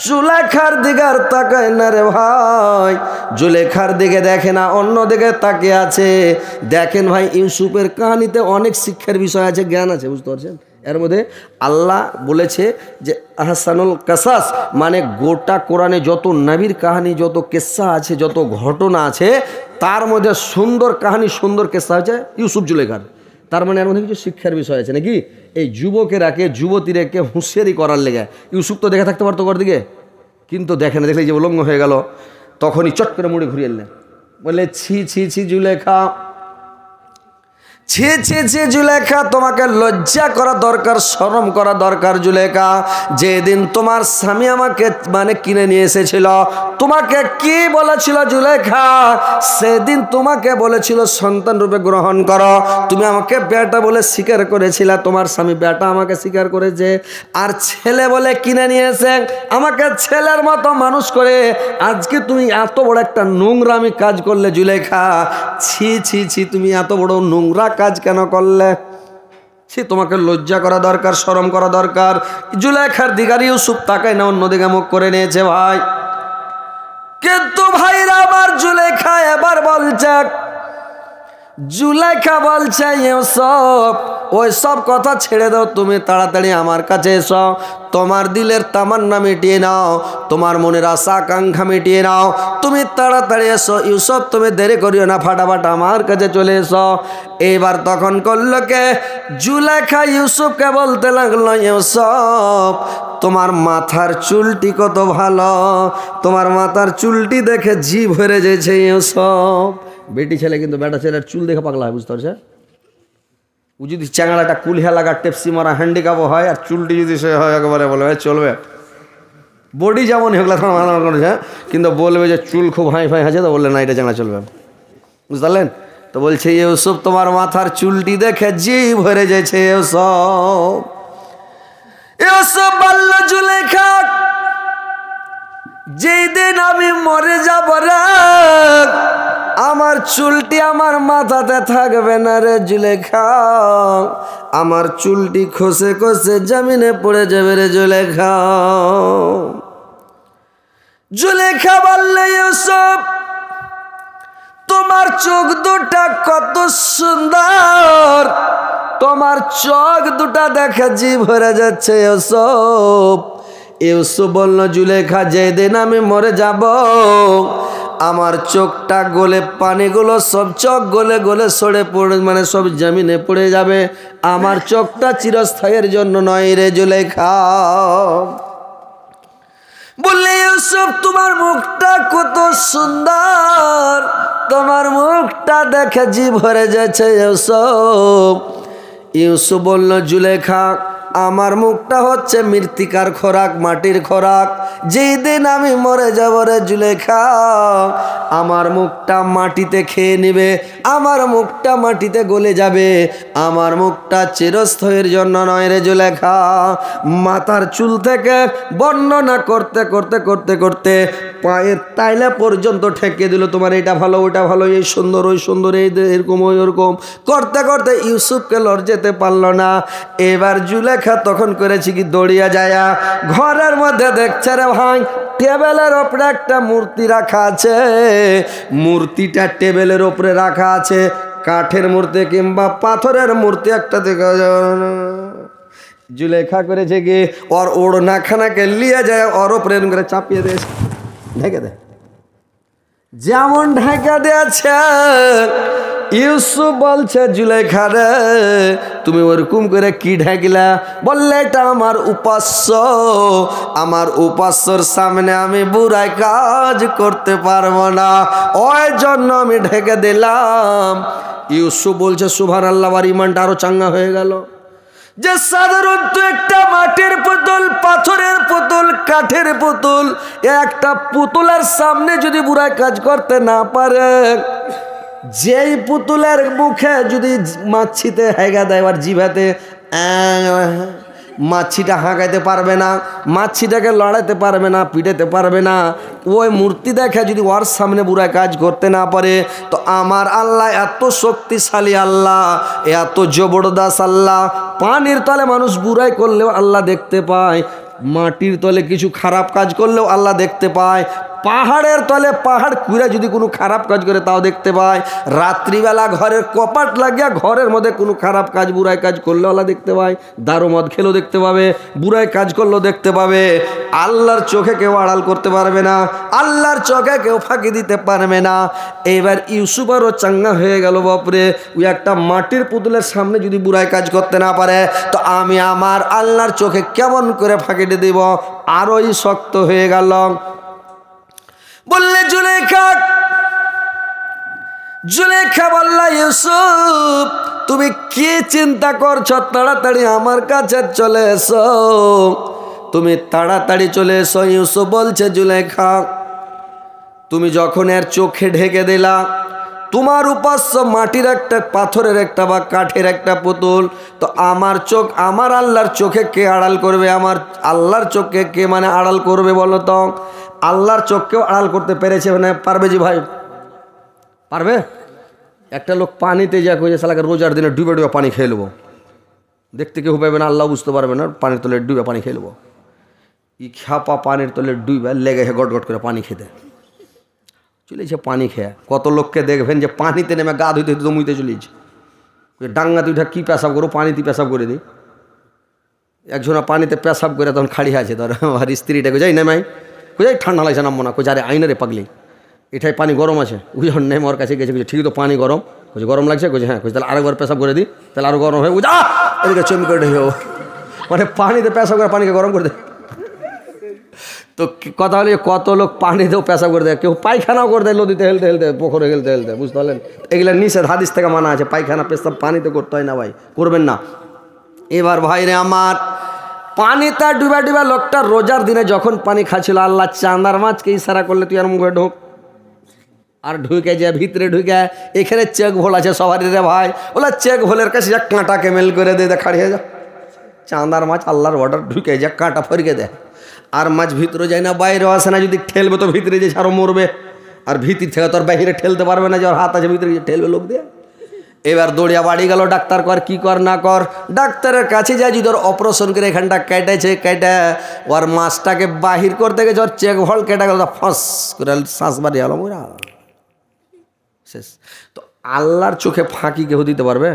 জুলেখার দিগার তাকায় না রে ভাই জুলেখার দিকে দেখে না অন্য দিকে তাকিয়ে আছে দেখেন ভাই ইউসুফের কাহিনীতে অনেক শিক্ষার বিষয় আছে জ্ঞান আছে বুঝতে পারছেন এর মধ্যে আল্লাহ বলেছে যে আহসানুল কাসাস মানে গোটা কোরআনে যত নাবির কাহিনী যত কেসা আছে যত ঘটনা আছে তার মধ্যে সুন্দর কাহিনী সুন্দর কেসা আছে ইউসুফ জুলেখার তার মানে এর মধ্যে কিছু শিক্ষার বিষয় আছে নাকি এই যুবকেরাকে যুবতীরাকে হুঁশিয়ারি করার লেগে ইউসুফ তো দেখে থাকতে পারতো ঘর দিকে কিন্তু দেখে না দেখলে যে উলঙ্গ হয়ে গেল তখনই চট করে মুড়ে ঘুরিয়ে এলেন বলে ছি ছি ছি জুলেখা ছি ছি ছি জুলেখা তোমাকে লজ্জা করা দরকার শরম করা দরকার জুলেখা যেদিন তোমার স্বামী আমাকে মানে কিনে নিয়ে এসেছিল তোমাকে কি বলেছিল জুলেখা সেদিন তোমাকে বলেছিল সন্তান রূপে গ্রহণ করো তুমি আমাকে বেটা বলে স্বীকার করেছিল তোমার স্বামী বেটা আমাকে স্বীকার করেছে আর ছেলে বলে কিনে নিয়েছে আমাকে ছেলের মতো মানুষ করে আজকে তুমি এত বড় একটা নোংরামি কাজ করলে জুলেখা ছি ছি ছি তুমি এত বড় নোংরা কাজ কেন করলে সে তোমাকে লজ্জা করা দরকার সরম করা দরকার জুলেখার দিগারি ইউসুফ তাকায় না অন্যদিকে মুখ করে নিয়েছে ভাই কিন্তু ভাইরা আমার জুলেখা এবার বলছে জুলাইখা বলছে সব ওই সব কথা ছেড়ে দাও তুমি তাড়াতাড়ি আমার কাছে এসো তোমার দিলের তামান্না মিটিয়ে নাও তোমার মনের আশা আকাঙ্ক্ষা মিটিয়ে নাও তুমি তাড়াতাড়ি এসো ইউসব তুমি দেরি করিও না ফাটাফাট আমার কাছে চলে এসো এইবার তখন করলো কে জুলাইখা ইউসুফকে বলতে লাগলো সব তোমার মাথার চুলটি কত ভালো তোমার মাথার চুলটি দেখে জি ভরে যেছে ইউসুফ বেটি ছেলে কিন্তু বেটা ছেলের চুল দেখে পাগলা হয় বুঝতে পারছে ও যদি চ্যাংড়াটা কুলহে লাগা টেপসি মারা হ্যান্ডিকাপও হয় আর চুলটি যদি সে হয় একেবারে বলে চলবে বডি যেমন হেগলা তখন মানা করেছে কিন্তু বলবে যে চুল খুব হাই ফাই আছে তো বললে না এটা চ্যাংড়া চলবে বুঝতে পারলেন তো বলছে ওসব তোমার মাথার চুলটি দেখে জি ভরে যাচ্ছে এসব এসব বাল্লা জুলেখা যেদিন আমি মরে যাব আমার চুলটি আমার মাথাতে থাকবে না রে জুলেখা আমার চুলটি খসে খসে জমিনে পড়ে যাবে রে জুলেখা জুলেখা বললে ইউসুফ তোমার চোখ দুটা কত সুন্দর তোমার চোখ দুটা দেখা জি ভরে যাচ্ছে ইউসুফ ইউসুফ বলল জুলেখা যেদিন আমি মরে যাব আমার চোখটা গলে পানিগুলো সব চোখ গলে গলে সরে পড়ে মানে সব জমিনে পড়ে যাবে আমার চোখটা চিরস্থায়ের জন্য নয় রে জুলেখা বললে ইউসুফ তোমার মুখটা কত সুন্দর তোমার মুখটা দেখে জি ভরে যাচ্ছে ইউসুফ ইউসুফ বলল জুলেখা আমার মুখটা হচ্ছে মৃত্তিকার খোরাক মাটির খোরাক যেই দিন আমি মরে যাব রে জুলেখা আমার মুখটা মাটিতে খেয়ে নেবে আমার মুখটা মাটিতে গলে যাবে আমার মুখটা চিরস্থয়ের জন্য নয় রে জুলেখা মাথার চুল থেকে বর্ণনা করতে করতে করতে করতে পায়ের তাইলে পর্যন্ত ঠেকে দিল তোমার এটা ভালো ওটা ভালো এই সুন্দর ওই সুন্দর এই এরকম ওই ওরকম করতে করতে ইউসুফকে লর যেতে পারল না এবার জুলেখা দেখা তখন করেছি কি দড়িয়া যায়া ঘরের মধ্যে দেখছে রে ভাই টেবিলের ওপরে একটা মূর্তি রাখা আছে মূর্তিটা টেবিলের ওপরে রাখা আছে কাঠের মূর্তি কিংবা পাথরের মূর্তি একটা দেখা জুলেখা করেছে কি ওর ওড়নাখানাকে লিয়ে যায় ওর ওপরে করে চাপিয়ে দিয়েছে ঢেকে দেয় যেমন ঢেকে দিয়েছে ইউসুফ বলছে জুলেখা রে তুমি ওরকম করে কি ঢাকিলা বললে এটা আমার উপাস্য আমার উপাস্যর সামনে আমি বুড়াই কাজ করতে পারবো না ওই জন্য আমি ঢেকে দিলাম ইউসুফ বলছে সুভান আল্লাহ আর ইমানটা আরো চাঙ্গা হয়ে গেল যে সাধারণত একটা মাটির পুতুল পাথরের পুতুল কাঠের পুতুল একটা পুতুলের সামনে যদি বুড়ায় কাজ করতে না পারে যেই পুতুলের মুখে যদি মাছিতে হেগা দেয় আর জিভাতে মাছিটা হাঁকাইতে পারবে না মাছিটাকে লড়াইতে পারবে না পিটাতে পারবে না ওই মূর্তি দেখে যদি ওর সামনে বুড়া কাজ করতে না পারে তো আমার আল্লাহ এত শক্তিশালী আল্লাহ এত জবরদাস আল্লাহ পানির তলে মানুষ বুড়াই করলেও আল্লাহ দেখতে পায় মাটির তলে কিছু খারাপ কাজ করলেও আল্লাহ দেখতে পায় পাহাড়ের তলে পাহাড় কুড়ে যদি কোনো খারাপ কাজ করে তাও দেখতে পায় রাত্রিবেলা ঘরের কপাট লাগিয়া ঘরের মধ্যে কোনো খারাপ কাজ বুড়াই কাজ করলে ওলা দেখতে পায় দারু মদ খেলেও দেখতে পাবে বুড়াই কাজ করলেও দেখতে পাবে আল্লাহর চোখে কেউ আড়াল করতে পারবে না আল্লাহর চোখে কেউ ফাঁকি দিতে পারবে না এবার ইউসুফারও চাঙ্গা হয়ে গেল বাপরে ওই একটা মাটির পুতুলের সামনে যদি বুড়াই কাজ করতে না পারে তো আমি আমার আল্লাহর চোখে কেমন করে ফাঁকিটি দেব আরোই শক্ত হয়ে গেল বললে জুলেখা জুলেখা বললা ইউসুফ তুমি কি চিন্তা করছো তাড়াতাড়ি আমার কাছে চলে এসো তুমি তাড়াতাড়ি চলে এসো ইউসুফ বলছে জুলেখা তুমি যখন এর চোখে ঢেকে দিলা তোমার উপাস্য মাটির একটা পাথরের একটা বা কাঠের একটা পুতুল তো আমার চোখ আমার আল্লাহর চোখে কে আড়াল করবে আমার আল্লাহর চোখে কে মানে আড়াল করবে বলো তো আল্লাহর চোখকেও আড়াল করতে পেরেছে মানে পারবে জি ভাই পারবে একটা লোক পানিতে যা কইছে সালাকে রোজার দিনে ডুবে ডুবে পানি খেয়ে নেবো দেখতে কেউ পাবে না আল্লাহ বুঝতে পারবে না পানির তলে ডুবে পানি খেয়ে নেবো ই খ্যাপা পানির তলে ডুবে লেগে গট গট করে পানি খেতে চলেছে পানি খেয়ে কত লোককে দেখবেন যে পানিতে নেমে গা ধুইতে ধুইতে চলেছে ডাঙ্গা তুই কী পেশাব করো পানিতে পেশাব করে দিই একজনা পানিতে পেশাব করে তখন খাড়ি আছে ধর আমার স্ত্রীটা কোজাই নেমাই কোজাই ঠান্ডা লাগছে নামবো না কোজারে আইনারে পাগলি এটাই পানি গরম আছে ওই জন্য নেমে ওর কাছে গেছে ঠিক তো পানি গরম কোথায় গরম লাগছে কোথায় হ্যাঁ কোথায় তাহলে আরেকবার পেশাব করে দিই তাহলে আরও গরম হয়ে বুঝা এদিকে চমকে মানে পানিতে পেশাব করে পানিকে গরম করে দেয় তো কথা হলো কত লোক পানিতেও পেশা করে দেয় কেউ পায়খানাও করে দেয় নদীতে হেলতে হেলতে পুকুরে হেলতে হেলতে বুঝতে পারলেন এগুলো নিষেধ হাদিস থেকে মানা আছে পায়খানা পেশাব পানিতে করতে হয় না ভাই করবেন না এবার ভাই রে আমার পানিতে ডুবা ডুবা লোকটা রোজার দিনে যখন পানি খাচ্ছিল আল্লাহ চাঁদার মাছকে ইশারা করলে তুই আর মুখে ঢোক আর ঢুকে যে ভিতরে ঢুকে এখানে চেক ভোল আছে সবারই রে ভাই ওলা চেক ভোলের কাছে যা কাঁটা কেমেল করে দে খাড়িয়ে যা চাঁদার মাছ আল্লাহর অর্ডার ঢুকে যা কাঁটা ফরকে দেয় আর মাছ ভিতরে যায় না বাইরেও আসে না যদি ঠেলবে তো ভিতরে যে আরও মরবে আর ভিতির থেকে তোর বাইরে ঠেলতে পারবে না যে ওর হাত আছে ভিতরে ঠেলবে লোক দিয়ে এবার দৌড়িয়া বাড়ি গেল ডাক্তার কর কি কর না কর ডাক্তারের কাছে যায় যদি ওর অপারেশন করে এখানটা কেটেছে কেটে ওর মাছটাকে বাহির করতে গেছে ওর চেক ভল কেটে গেল ফস করে শ্বাস বাড়িয়ে গেল শেষ তো আল্লাহর চোখে ফাঁকি কেউ দিতে পারবে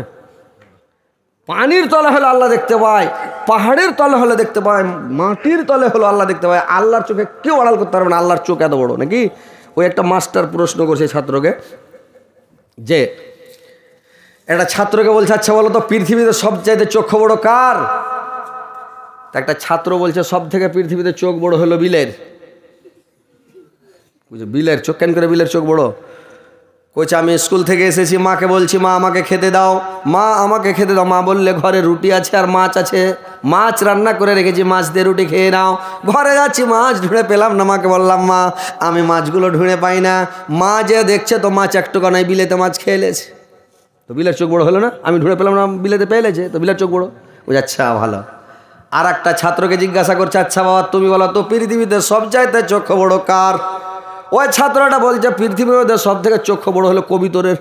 পানির তলে হলে আল্লাহ দেখতে পায় পাহাড়ের তলে হলে দেখতে পায় মাটির তলে হলো আল্লাহ দেখতে পায় আল্লাহর চোখে কেউ আড়াল করতে পারবে না আল্লাহর চোখ এত বড় নাকি ওই একটা মাস্টার প্রশ্ন করছে ছাত্রকে যে একটা ছাত্রকে বলছে আচ্ছা বলো তো পৃথিবীতে সবচাইতে চোখ বড় কার একটা ছাত্র বলছে সব থেকে পৃথিবীতে চোখ বড় হলো বিলের বুঝলি বিলের চোখ কেন করে বিলের চোখ বড় কোচ আমি স্কুল থেকে এসেছি মাকে বলছি মা আমাকে খেতে দাও মা আমাকে খেতে দাও মা বললে ঘরে রুটি আছে আর মাছ আছে মাছ রান্না করে রেখেছি মাছ দিয়ে রুটি খেয়ে নাও ঘরে যাচ্ছি মাছ ঢুঁড়ে পেলাম না মাকে বললাম মা আমি মাছগুলো ঢুঁড়ে পাই না মা যে দেখছে তো মাছ একটুকা বিলেতে মাছ খেয়ে লেছে তো বিলের চোখ বড়ো হলো না আমি ঢুঁড়ে পেলাম না বিলেতে পেলেছে তো বিলের চোখ বড়ো ও আচ্ছা ভালো আর একটা ছাত্রকে জিজ্ঞাসা করছে আচ্ছা বাবা তুমি বলো তো পৃথিবীতে সব চাইতে চোখ বড় কার ওই ছাত্রটা বলছে পৃথিবীর মধ্যে সব থেকে চোখ বড় হলো কবিতরের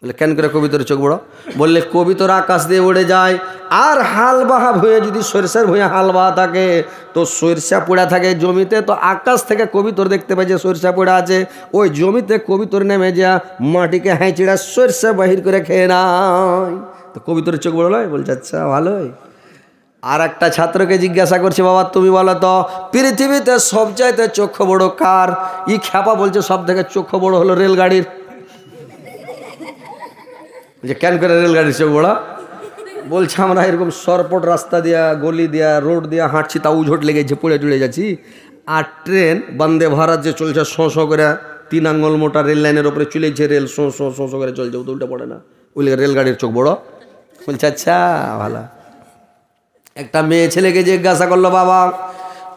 বলে কেন করে কবিতরের চোখ বড় বললে কবিতর আকাশ দিয়ে উড়ে যায় আর হাল বাহা ভুয়ে যদি সরষের ভুঁয়ে হাল বাহা থাকে তো সরষা পোড়া থাকে জমিতে তো আকাশ থেকে কবিতর দেখতে পাই যে সরষা পোড়া আছে ওই জমিতে কবিতর নেমে যা মাটিকে হ্যাঁচিড়া সরষা বাহির করে খেয়ে নাই তো কবিতরের চোখ বড় নয় বলছে আচ্ছা ভালোই আর একটা ছাত্রকে জিজ্ঞাসা করছে বাবা তুমি বলো তো পৃথিবীতে সবচাইতে চক্ষু বড় কার ই খ্যাপা বলছে সব থেকে চক্ষু বড় হলো রেলগাড়ির যে কেন করে রেলগাড়ির চোখ বড় বলছে আমরা এরকম সরপট রাস্তা দিয়া গলি দিয়া রোড দিয়া হাঁটছি তা উঝোট লেগেছে পড়ে টুড়ে যাচ্ছি আর ট্রেন বন্দে ভারত যে চলছে শো শো করে তিন আঙ্গল মোটা রেল লাইনের ওপরে চলেছে রেল শো শো শো করে চলছে ও পড়ে না ওই রেলগাড়ির চোখ বড় বলছে আচ্ছা ভালো একটা মেয়ে ছেলেকে জিজ্ঞাসা করলো বাবা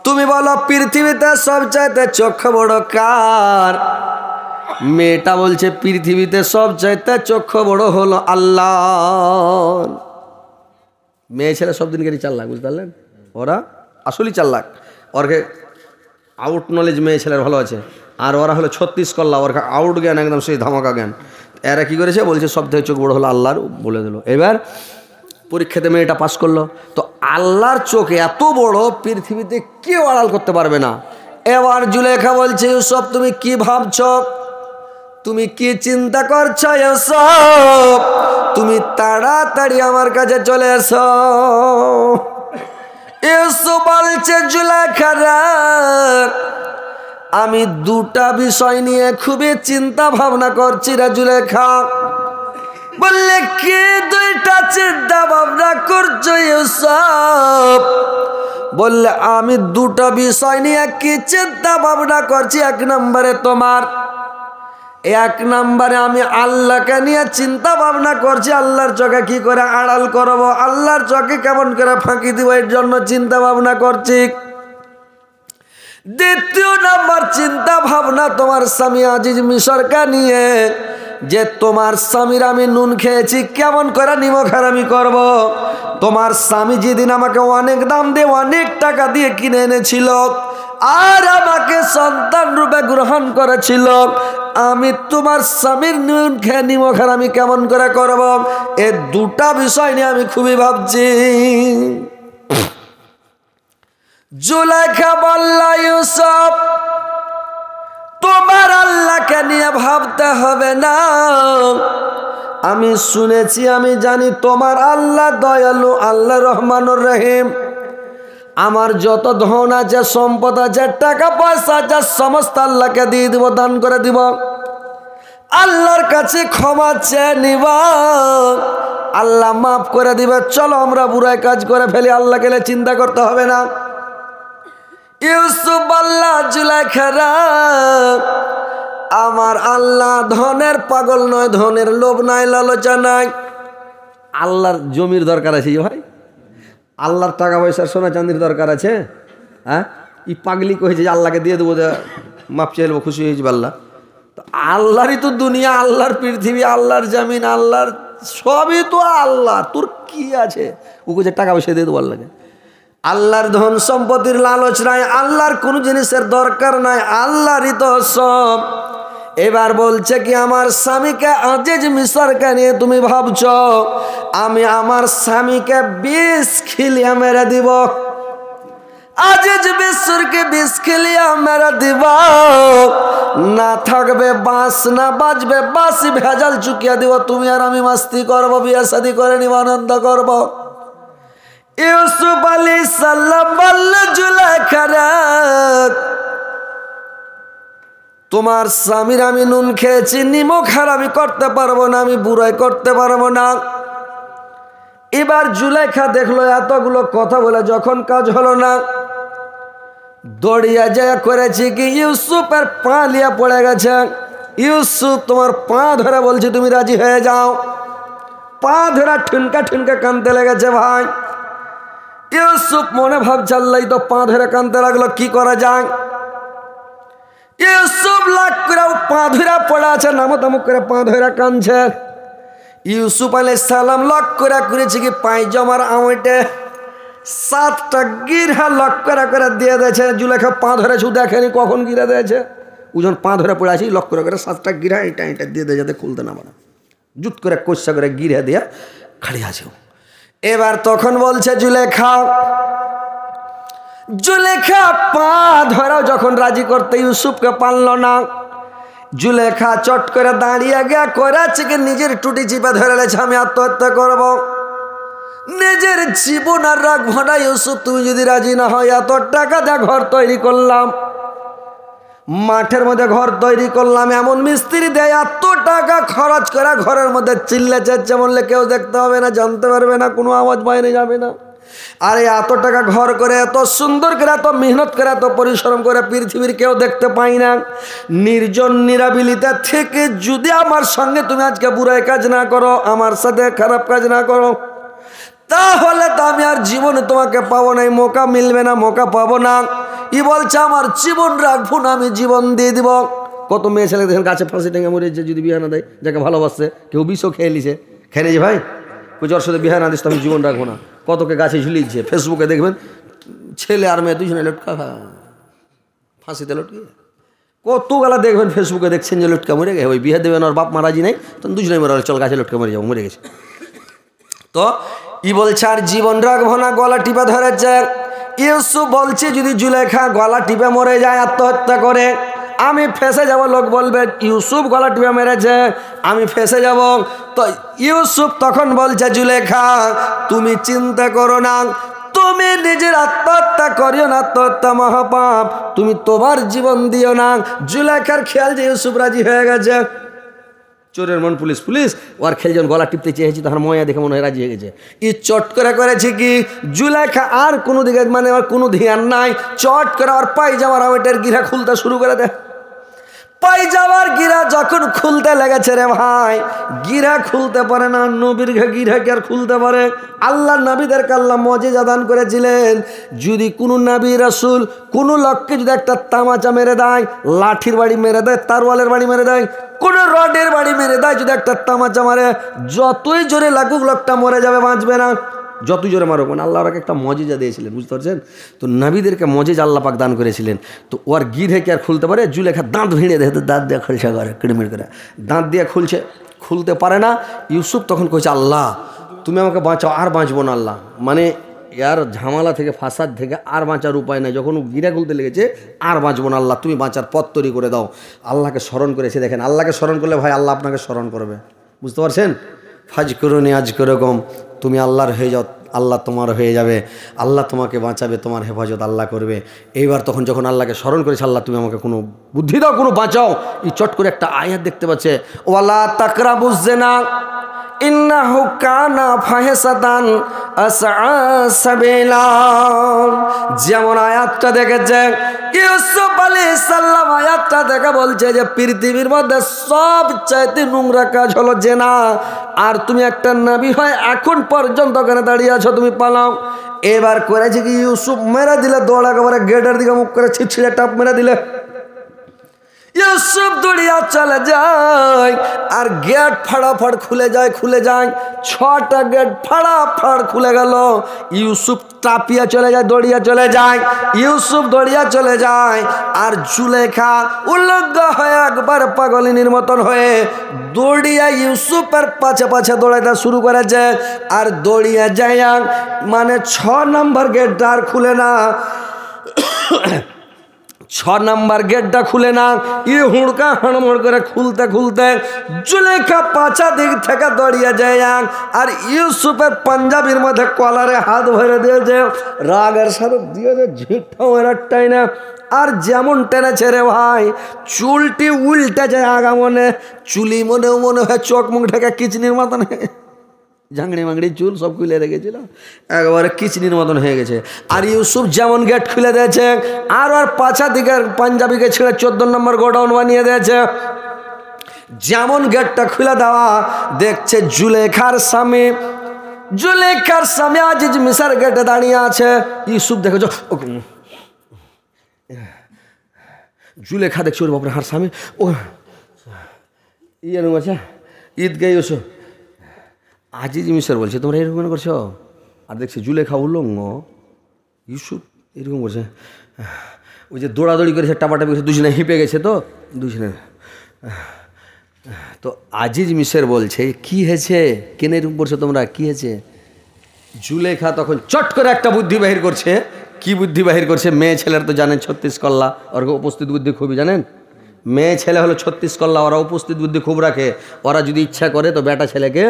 তুমি বলো পৃথিবীতে সবচাইতে চক্ষ বড় কার মেয়েটা বলছে পৃথিবীতে সবচাইতে চক্ষ বড় হলো আল্লাহ মেয়ে ছেলে সব দিনকারই চার লাখ বুঝতে পারলেন ওরা আসলেই চার লাখ ওরকে আউট নলেজ মেয়ে ছেলের ভালো আছে আর ওরা হলো ছত্রিশ কল্লা ওর আউট জ্ঞান একদম সেই ধামাকা জ্ঞান এরা কী করেছে বলছে সব থেকে চোখ বড় হলো আল্লাহর বলে দিল এবার পরীক্ষাতে মেয়েটা পাশ করলো তো আল্লাহর চোখ এত বড় পৃথিবীতে কেউ আড়াল করতে পারবে না এবার জুলেখা বলছে ইউসব তুমি কি ভাবছ তুমি কি চিন্তা করছ ইউসব তুমি তাড়াতাড়ি আমার কাছে চলে এসো এসো বলছে জুলেখারা আমি দুটা বিষয় নিয়ে খুবই চিন্তা ভাবনা করছি রে জুলেখা বললে কে দুইটা চিন্তা ভাবনা করছো ইউসব বললে আমি দুটো বিষয় নিয়ে কি চিন্তা ভাবনা করছি এক নম্বরে তোমার এক নম্বরে আমি আল্লাহকে নিয়ে চিন্তা ভাবনা করছি আল্লাহর চোখে কি করে আড়াল করব আল্লাহর চোখে কেমন করে ফাঁকি দিব এর জন্য চিন্তা ভাবনা করছি দ্বিতীয় নাম্বার চিন্তা ভাবনা তোমার স্বামী আজিজ মিশরকে নিয়ে যে তোমার স্বামীর আমি নুন খেয়েছি কেমন করে নিমখ হারামি করব। তোমার স্বামী যেদিন আমাকে অনেক দাম দিয়ে অনেক টাকা দিয়ে কিনে এনেছিল আর আমাকে সন্তান রূপে গ্রহণ করেছিল আমি তোমার স্বামীর নুন খেয়ে নিমখ হারামি কেমন করে করব। এ দুটা বিষয় নিয়ে আমি খুবই ভাবছি জুলাইখা বল্লা ইউসুফ তোমার আল্লাহকে নিয়ে ভাবতে হবে না আমি শুনেছি আমি জানি তোমার আল্লাহ দয়ালু আল্লাহ রহমানুর রহিম আমার যত ধন আছে সম্পদ আছে টাকা পয়সা আছে সমস্ত আল্লাহকে দিয়ে দিব দান করে দিব আল্লাহর কাছে ক্ষমা চেয়ে নিব আল্লাহ মাফ করে দিবে চলো আমরা বুড়ায় কাজ করে ফেলি আল্লাহকে চিন্তা করতে হবে না ইউসুফ আল্লাহ জুলাইখারা আমার আল্লাহ ধনের পাগল নয় ধনের লোভ নাই লালচা নাই আল্লাহর জমির দরকার আছে ভাই আল্লাহর টাকা পয়সার সোনা চাঁদির দরকার আছে হ্যাঁ ই পাগলি কহেছে যে আল্লাহকে দিয়ে দেবো মাপ চাইলো খুশি হয়েছে আল্লাহ তো আল্লাহরই তো দুনিয়া আল্লাহর পৃথিবী আল্লাহর জামিন আল্লাহর সবই তো আল্লাহ তোর কি আছে ও কে টাকা পয়সা দিয়ে দেবো আল্লাহকে আল্লাহর ধন সম্পত্তির লালচ নাই আল্লাহর কোনো জিনিসের দরকার নাই আল্লাহরই তো সব এবার বলছে কি আমার স্বামীকে আজেজ মিশরকে নিয়ে তুমি ভাবছ আমি আমার স্বামীকে বিষ খিলিয়া মেরে দিব আজেজ মিশরকে বিষ খিলিয়া মেরে দিব না থাকবে বাঁশ না বাজবে বাঁশি ভেজাল চুকিয়া দিব তুমি আর আমি মাস্তি করবো বিয়ে শাদি করে নিব আনন্দ করবো ইউসুফ আলী সাল্লাম বলল জুলাখারা তোমার স্বামীর আমি নুন খেয়েছি নিমক আমি করতে পারবো না আমি বুড়াই করতে পারবো না এবার জুলেখা দেখলো এতগুলো কথা বলে যখন কাজ হলো না দড়িয়া যা করেছি কি ইউসুফের পা লিয়া পড়ে গেছে ইউসুফ তোমার পা ধরে বলছি তুমি রাজি হয়ে যাও পা ধরা ঠুনকা ঠুনকা কানতে লেগেছে ভাই ইউসুফ মনে ভাব জাল্লাই তো পা ধরে কানতে লাগলো কি করা যায় ইউসুফ লাখ করে পা ধরে পড়ে আছে নামতামুক করে পা ধরে কানছে ইউসুফ আলাই সালাম লক করে করেছে কি পাঁচ জমার আঙুটে সাতটা গিরহা লক করে করে দিয়ে দিয়েছে জুলেখা পা ধরেছে দেখেনি কখন গিরে দিয়েছে ওজন পা ধরে পড়ে আছি লক করে করে সাতটা গিরহা এটা এটা দিয়ে দেয় যাতে খুলতে না পারে জুত করে কষা করে গিরহা দিয়ে খাড়ি আছে এবার তখন বলছে জুলেখা জুলেখা পা ধরাও যখন রাজি করতে ইউসুফকে পারল না জুলেখা চট করে দাঁড়িয়ে গিয়া কি নিজের টুটি চিপে ধরে রেছে আমি আত্মহত্যা করব। নিজের জীবন আর রাখবো না ইউসুফ তুমি যদি রাজি না হয় এত টাকা যা ঘর তৈরি করলাম মাঠের মধ্যে ঘর তৈরি করলাম এমন মিস্ত্রি দেয় এত টাকা খরচ করা ঘরের মধ্যে চিল্লে চাচ্ছে বললে কেউ দেখতে হবে না জানতে পারবে না কোনো আওয়াজ বাইরে যাবে না আরে এত টাকা ঘর করে এত সুন্দর করে এত মেহনত করে এত পরিশ্রম করে পৃথিবীর কেউ দেখতে পাই না নির্জন নিরাবিলিতা থেকে যদি আমার সঙ্গে তুমি আজকে বুড়ায় কাজ না করো আমার সাথে খারাপ কাজ না করো তাহলে তো আমি আর জীবনে তোমাকে পাবো না মোকা মিলবে না মোকা পাবো না ই বলছে আমার জীবন রাখবো না আমি জীবন দিয়ে দিব কত মেয়ে ছেলে দেখেন গাছে ফাঁসি টেঙে মরেছে যদি বিহানা দেয় যাকে ভালোবাসছে কেউ বিষও খেয়ে নিছে খেয়ে নিয়েছে ভাই পুজোর সাথে বিহানা দিস তো আমি জীবন রাখবো না কতকে গাছে ঝুলিয়েছে ফেসবুকে দেখবেন ছেলে আর মেয়ে দুজনে লটকা ফাঁসিতে লটকিয়ে কতগুলা দেখবেন ফেসবুকে দেখছেন যে লটকা মরে গেছে ওই বিয়ে দেবেন ওর বাপ মারা জি নাই তখন দুজনে মরে চল গাছে লটকা মরে যাবো মরে গেছে তো ই বলছে আর জীবন রাখবো না গলা টিপে ধরেছে ইউসুফ বলছে যদি জুলেখা গলা টিপে মরে যায় আত্মহত্যা করে আমি ফেসে যাব লোক বলবে ইউসুফ গলা টিপে মেরেছে আমি ফেসে যাব তো ইউসুফ তখন বলছে জুলেখা তুমি চিন্তা করো না তুমি নিজের আত্মহত্যা করিও না আত্মহত্যা মহাপাপ তুমি তোমার জীবন দিও না জুলেখার খেয়াল যে ইউসুফ রাজি হয়ে গেছে চোরের মন পুলিশ পুলিশ ওর খেল যখন গলা টিপতে চেয়েছি তখন ময়া দেখে মনে হয় রাজি হয়ে গেছে ই চট করে করেছে কি জুলেখা আর কোনো দিকে মানে আমার কোনো ধ্যান নাই চট করে পাই যাওয়ার আমার গিরা খুলতে শুরু করে দেয় যাওয়ার গিরা যখন খুলতে লেগেছে রে ভাই গিরা খুলতে পারে না নবীর গিরা কি আর খুলতে পারে আল্লাহ নাবিদের কাল্লা মজেজা দান করেছিলেন যদি কোনো নাবি রাসুল কোনো লক্ষ্যে যদি একটা তামাচা মেরে দেয় লাঠির বাড়ি মেরে দেয় তারওয়ালের বাড়ি মেরে দেয় কোনো রডের বাড়ি মেরে দেয় যদি একটা তামাচা মারে যতই জোরে লাগুক লোকটা মরে যাবে বাঁচবে না যত জোরে মারো মানে আল্লাহ ওরাকে একটা মজেজা দিয়েছিলেন বুঝতে পারছেন তো নাবিদেরকে মজেজ আল্লাহ পাক দান করেছিলেন তো ওর গিধে কি আর খুলতে পারে জুলেখা দাঁত ভিড়ে দেয় দাঁত দিয়ে খুলছে করে কিড়মিড় করে দাঁত দিয়ে খুলছে খুলতে পারে না ইউসুফ তখন কইছে আল্লাহ তুমি আমাকে বাঁচাও আর বাঁচবো না আল্লাহ মানে ইয়ার ঝামেলা থেকে ফাসাদ থেকে আর বাঁচার উপায় নাই যখন গিরা খুলতে লেগেছে আর বাঁচবো না আল্লাহ তুমি বাঁচার পথ তৈরি করে দাও আল্লাহকে স্মরণ করেছে দেখেন আল্লাহকে স্মরণ করলে ভাই আল্লাহ আপনাকে স্মরণ করবে বুঝতে পারছেন ফাজ করুন আজ কীরকম তুমি আল্লাহর হয়ে যাও আল্লাহ তোমার হয়ে যাবে আল্লাহ তোমাকে বাঁচাবে তোমার হেফাজত আল্লাহ করবে এইবার তখন যখন আল্লাহকে স্মরণ করেছে আল্লাহ তুমি আমাকে কোনো বুদ্ধি দাও কোনো বাঁচাও এই চট করে একটা আয়াত দেখতে পাচ্ছে ওয়ালা তাকরা বুঝছে না ইন্নাহু কানা ফাহেসাতান যেমন আয়াতটা দেখেছে ইউসুফ আলী সাল্লাম আয়াতটা দেখে বলছে যে পৃথিবীর মধ্যে সব চাইতে নোংরা কাজ হলো না আর তুমি একটা নাবি হয় এখন পর্যন্ত ওখানে দাঁড়িয়ে আছো তুমি পালাও এবার করেছে কি ইউসুফ মেরে দিলে দৌড়া একেবারে গেটের দিকে মুখ করে ছিটছিড়ে টাপ মেরে দিলে ইউসুফ দুড়িয়া চলে যায় আর গেট ফাড়াফাড় খুলে যায় খুলে যায় ছটা গেট ফাড়াফাড় খুলে গেল ইউসুফ টাপিয়া চলে যায় দড়িয়া চলে যায় ইউসুফ দড়িয়া চলে যায় আর জুলেখা উল্লগ্ন হয়ে একবার পাগলিনীর মতন হয়ে দড়িয়া ইউসুফের পাছে পাছে দৌড়াইতে শুরু করেছে আর দড়িয়া যায় মানে ছ নম্বর গেটটা আর খুলে না ছ নাম্বার গেটটা খুলে না ই হুড়কা হাড়মড় করে খুলতে খুলতে জুলেখা পাঁচা দিক থেকে দড়িয়ে যায় আর ইউসুফের পাঞ্জাবির মধ্যে কলারে হাত ভরে দিয়েছে রাগের সাথে দিয়েছে ঝিটটা ওরাটাই না আর যেমন টেনেছে রে ভাই চুলটি উল্টেছে আগামনে আগা মনে চুলি মনেও মনে হয় চোখ মুখ ঢেকে কিচনির মতন ঝাংড়ি মাংড়ি চুল সব খুলে রেখেছিল একবারে কিচনির মতন হয়ে গেছে আর ইউসুফ যেমন গেট খুলে দিয়েছে আর আর পাছা দিকে পাঞ্জাবিকে ছেড়ে চোদ্দ নম্বর গোডাউন বানিয়ে দিয়েছে যেমন গেটটা খুলে দেওয়া দেখছে জুলেখার স্বামী জুলেখার স্বামী আজ মিশার গেটে দাঁড়িয়ে আছে ইউসুফ দেখেছ জুলেখা দেখছি ওর বাপরে হার স্বামী ও ইয়ে আছে গে ইউসুফ আজিজ মিশর বলছে তোমরা এরকম মনে করছো আর দেখছি জুলেখা উল্লঙ্গ ইউসুফ এরকম করছে ওই যে দৌড়াদৌড়ি করেছে টাপাটাপি করেছে দুজনে হেঁপে গেছে তো দুজনে তো আজিজ মিশের বলছে কি হয়েছে কেন এরকম করছো তোমরা কি হয়েছে জুলেখা তখন চট করে একটা বুদ্ধি বাহির করছে কি বুদ্ধি বাহির করছে মেয়ে ছেলের তো জানেন ছত্রিশ কল্লা ওর উপস্থিত বুদ্ধি খুবই জানেন মেয়ে ছেলে হলো ছত্রিশ কল্লা ওরা উপস্থিত বুদ্ধি খুব রাখে ওরা যদি ইচ্ছা করে তো বেটা ছেলেকে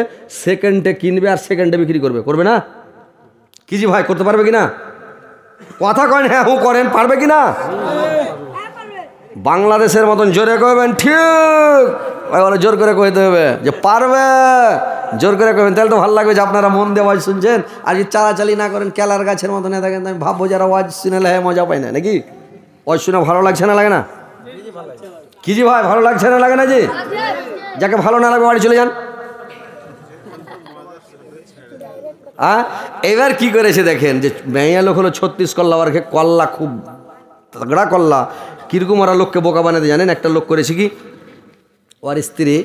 সেকেন্ডে কিনবে আর সেকেন্ডে বিক্রি করবে করবে না কি জি ভাই করতে পারবে কি না কথা কয় হ্যাঁ হু করেন পারবে কি না বাংলাদেশের মতন জোরে কবেন ঠিক ওরা জোর করে কইতে হবে যে পারবে জোর করে কবেন তাহলে তো ভালো লাগবে যে আপনারা মন দিয়ে ওয়াজ শুনছেন আর যদি চালাচালি না করেন কেলার গাছের মতো না থাকেন আমি ভাববো যারা ওয়াজ শুনে হ্যাঁ মজা পায় না নাকি ওয়াজ শুনে ভালো লাগছে না লাগে না কি যে ভাই ভালো লাগছে না লাগে না যে যাকে ভালো না লাগবে বাড়ি চলে যান আ এবার কি করেছে দেখেন যে মেয়া লোক হলো ছত্রিশ কল্লা আবার খেয়ে কল্লা খুব তাগড়া কল্লা কিরকম ওরা লোককে বোকা বানাতে জানেন একটা লোক করেছে কি ওর স্ত্রী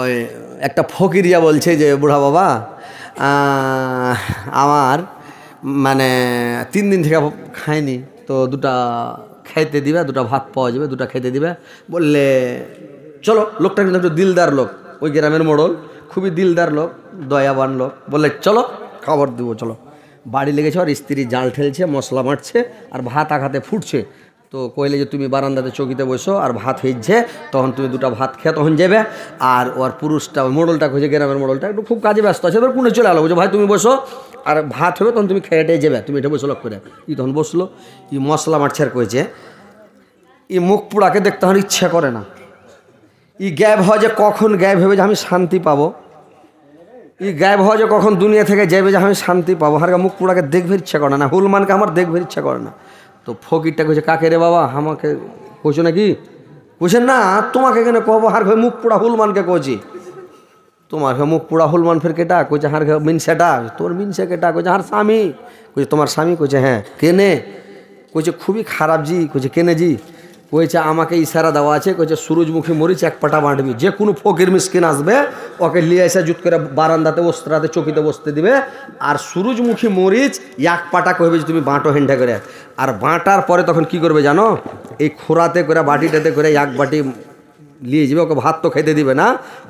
ওই একটা ফকিরিয়া বলছে যে বুড়া বাবা আমার মানে তিন দিন থেকে খায়নি তো দুটা খাইতে দিবা দুটা ভাত পাওয়া যাবে দুটা খাইতে দিবা বললে চলো লোকটা কিন্তু একটু দিলদার লোক ওই গ্রামের মোড়ল খুবই দিলদার লোক দয়াবান লোক বললে চলো খাবার দিব চলো বাড়ি লেগেছে আর স্ত্রী জাল ঠেলছে মশলা মারছে আর ভাত আঘাতে ফুটছে তো কইলে যে তুমি বারান্দাতে চৌকিতে বসো আর ভাত হইছে তখন তুমি দুটা ভাত খেয়ে তখন যাবে আর ওর পুরুষটা মডলটা খুঁজে গ্রামের মডলটা একটু খুব কাজে ব্যস্ত আছে এবার কোনো চলে আলো বুঝো ভাই তুমি বসো আর ভাত হবে তখন তুমি খেয়ে যাবে তুমি এটা বসো লক্ষ্য করে ই তখন বসলো ই মশলা মারছার কইছে ই মুখ পোড়াকে দেখতে আমার ইচ্ছে করে না ই গ্যাব হয় যে কখন গ্যাব হবে যে আমি শান্তি পাবো ই গ্যাব হয় যে কখন দুনিয়া থেকে যাবে যে আমি শান্তি পাবো হারকা মুখ পোড়াকে দেখবে ইচ্ছা করে না হুলমানকে আমার দেখবে ইচ্ছা করে না तो फकिरटा कह का रे बाबा हाँ कह ना कि कहे ना तुम्हें कहब हार घर मुख पोड़ा हुलमान के कह तुम्हारे मुख पोड़ा हुलमान फिर कैटा कह हार घर मिनसेटा तोर मिनसे कैटा कह हार स्वामी कह तुम्हार स्वामी कह हाँ कने कह खुबी खराब जी कह कने जी কইছে আমাকে ইশারা দেওয়া আছে কইছে সূরজমুখী মরিচ এক পাটা বাঁটবি যে কোনো ফকির মিসকিন আসবে ওকে নিয়ে এসে জুত করে বারান্দাতে ওস্তরাতে চকিতে বসতে দিবে আর সূরজমুখী মরিচ এক পাটা কহবে যে তুমি বাঁটো হেন্ডা করে আর বাঁটার পরে তখন কি করবে জানো এই খোরাতে করে বাটিটাতে করে এক বাটি লিয়ে যাবে ওকে ভাত তো খেতে দিবে না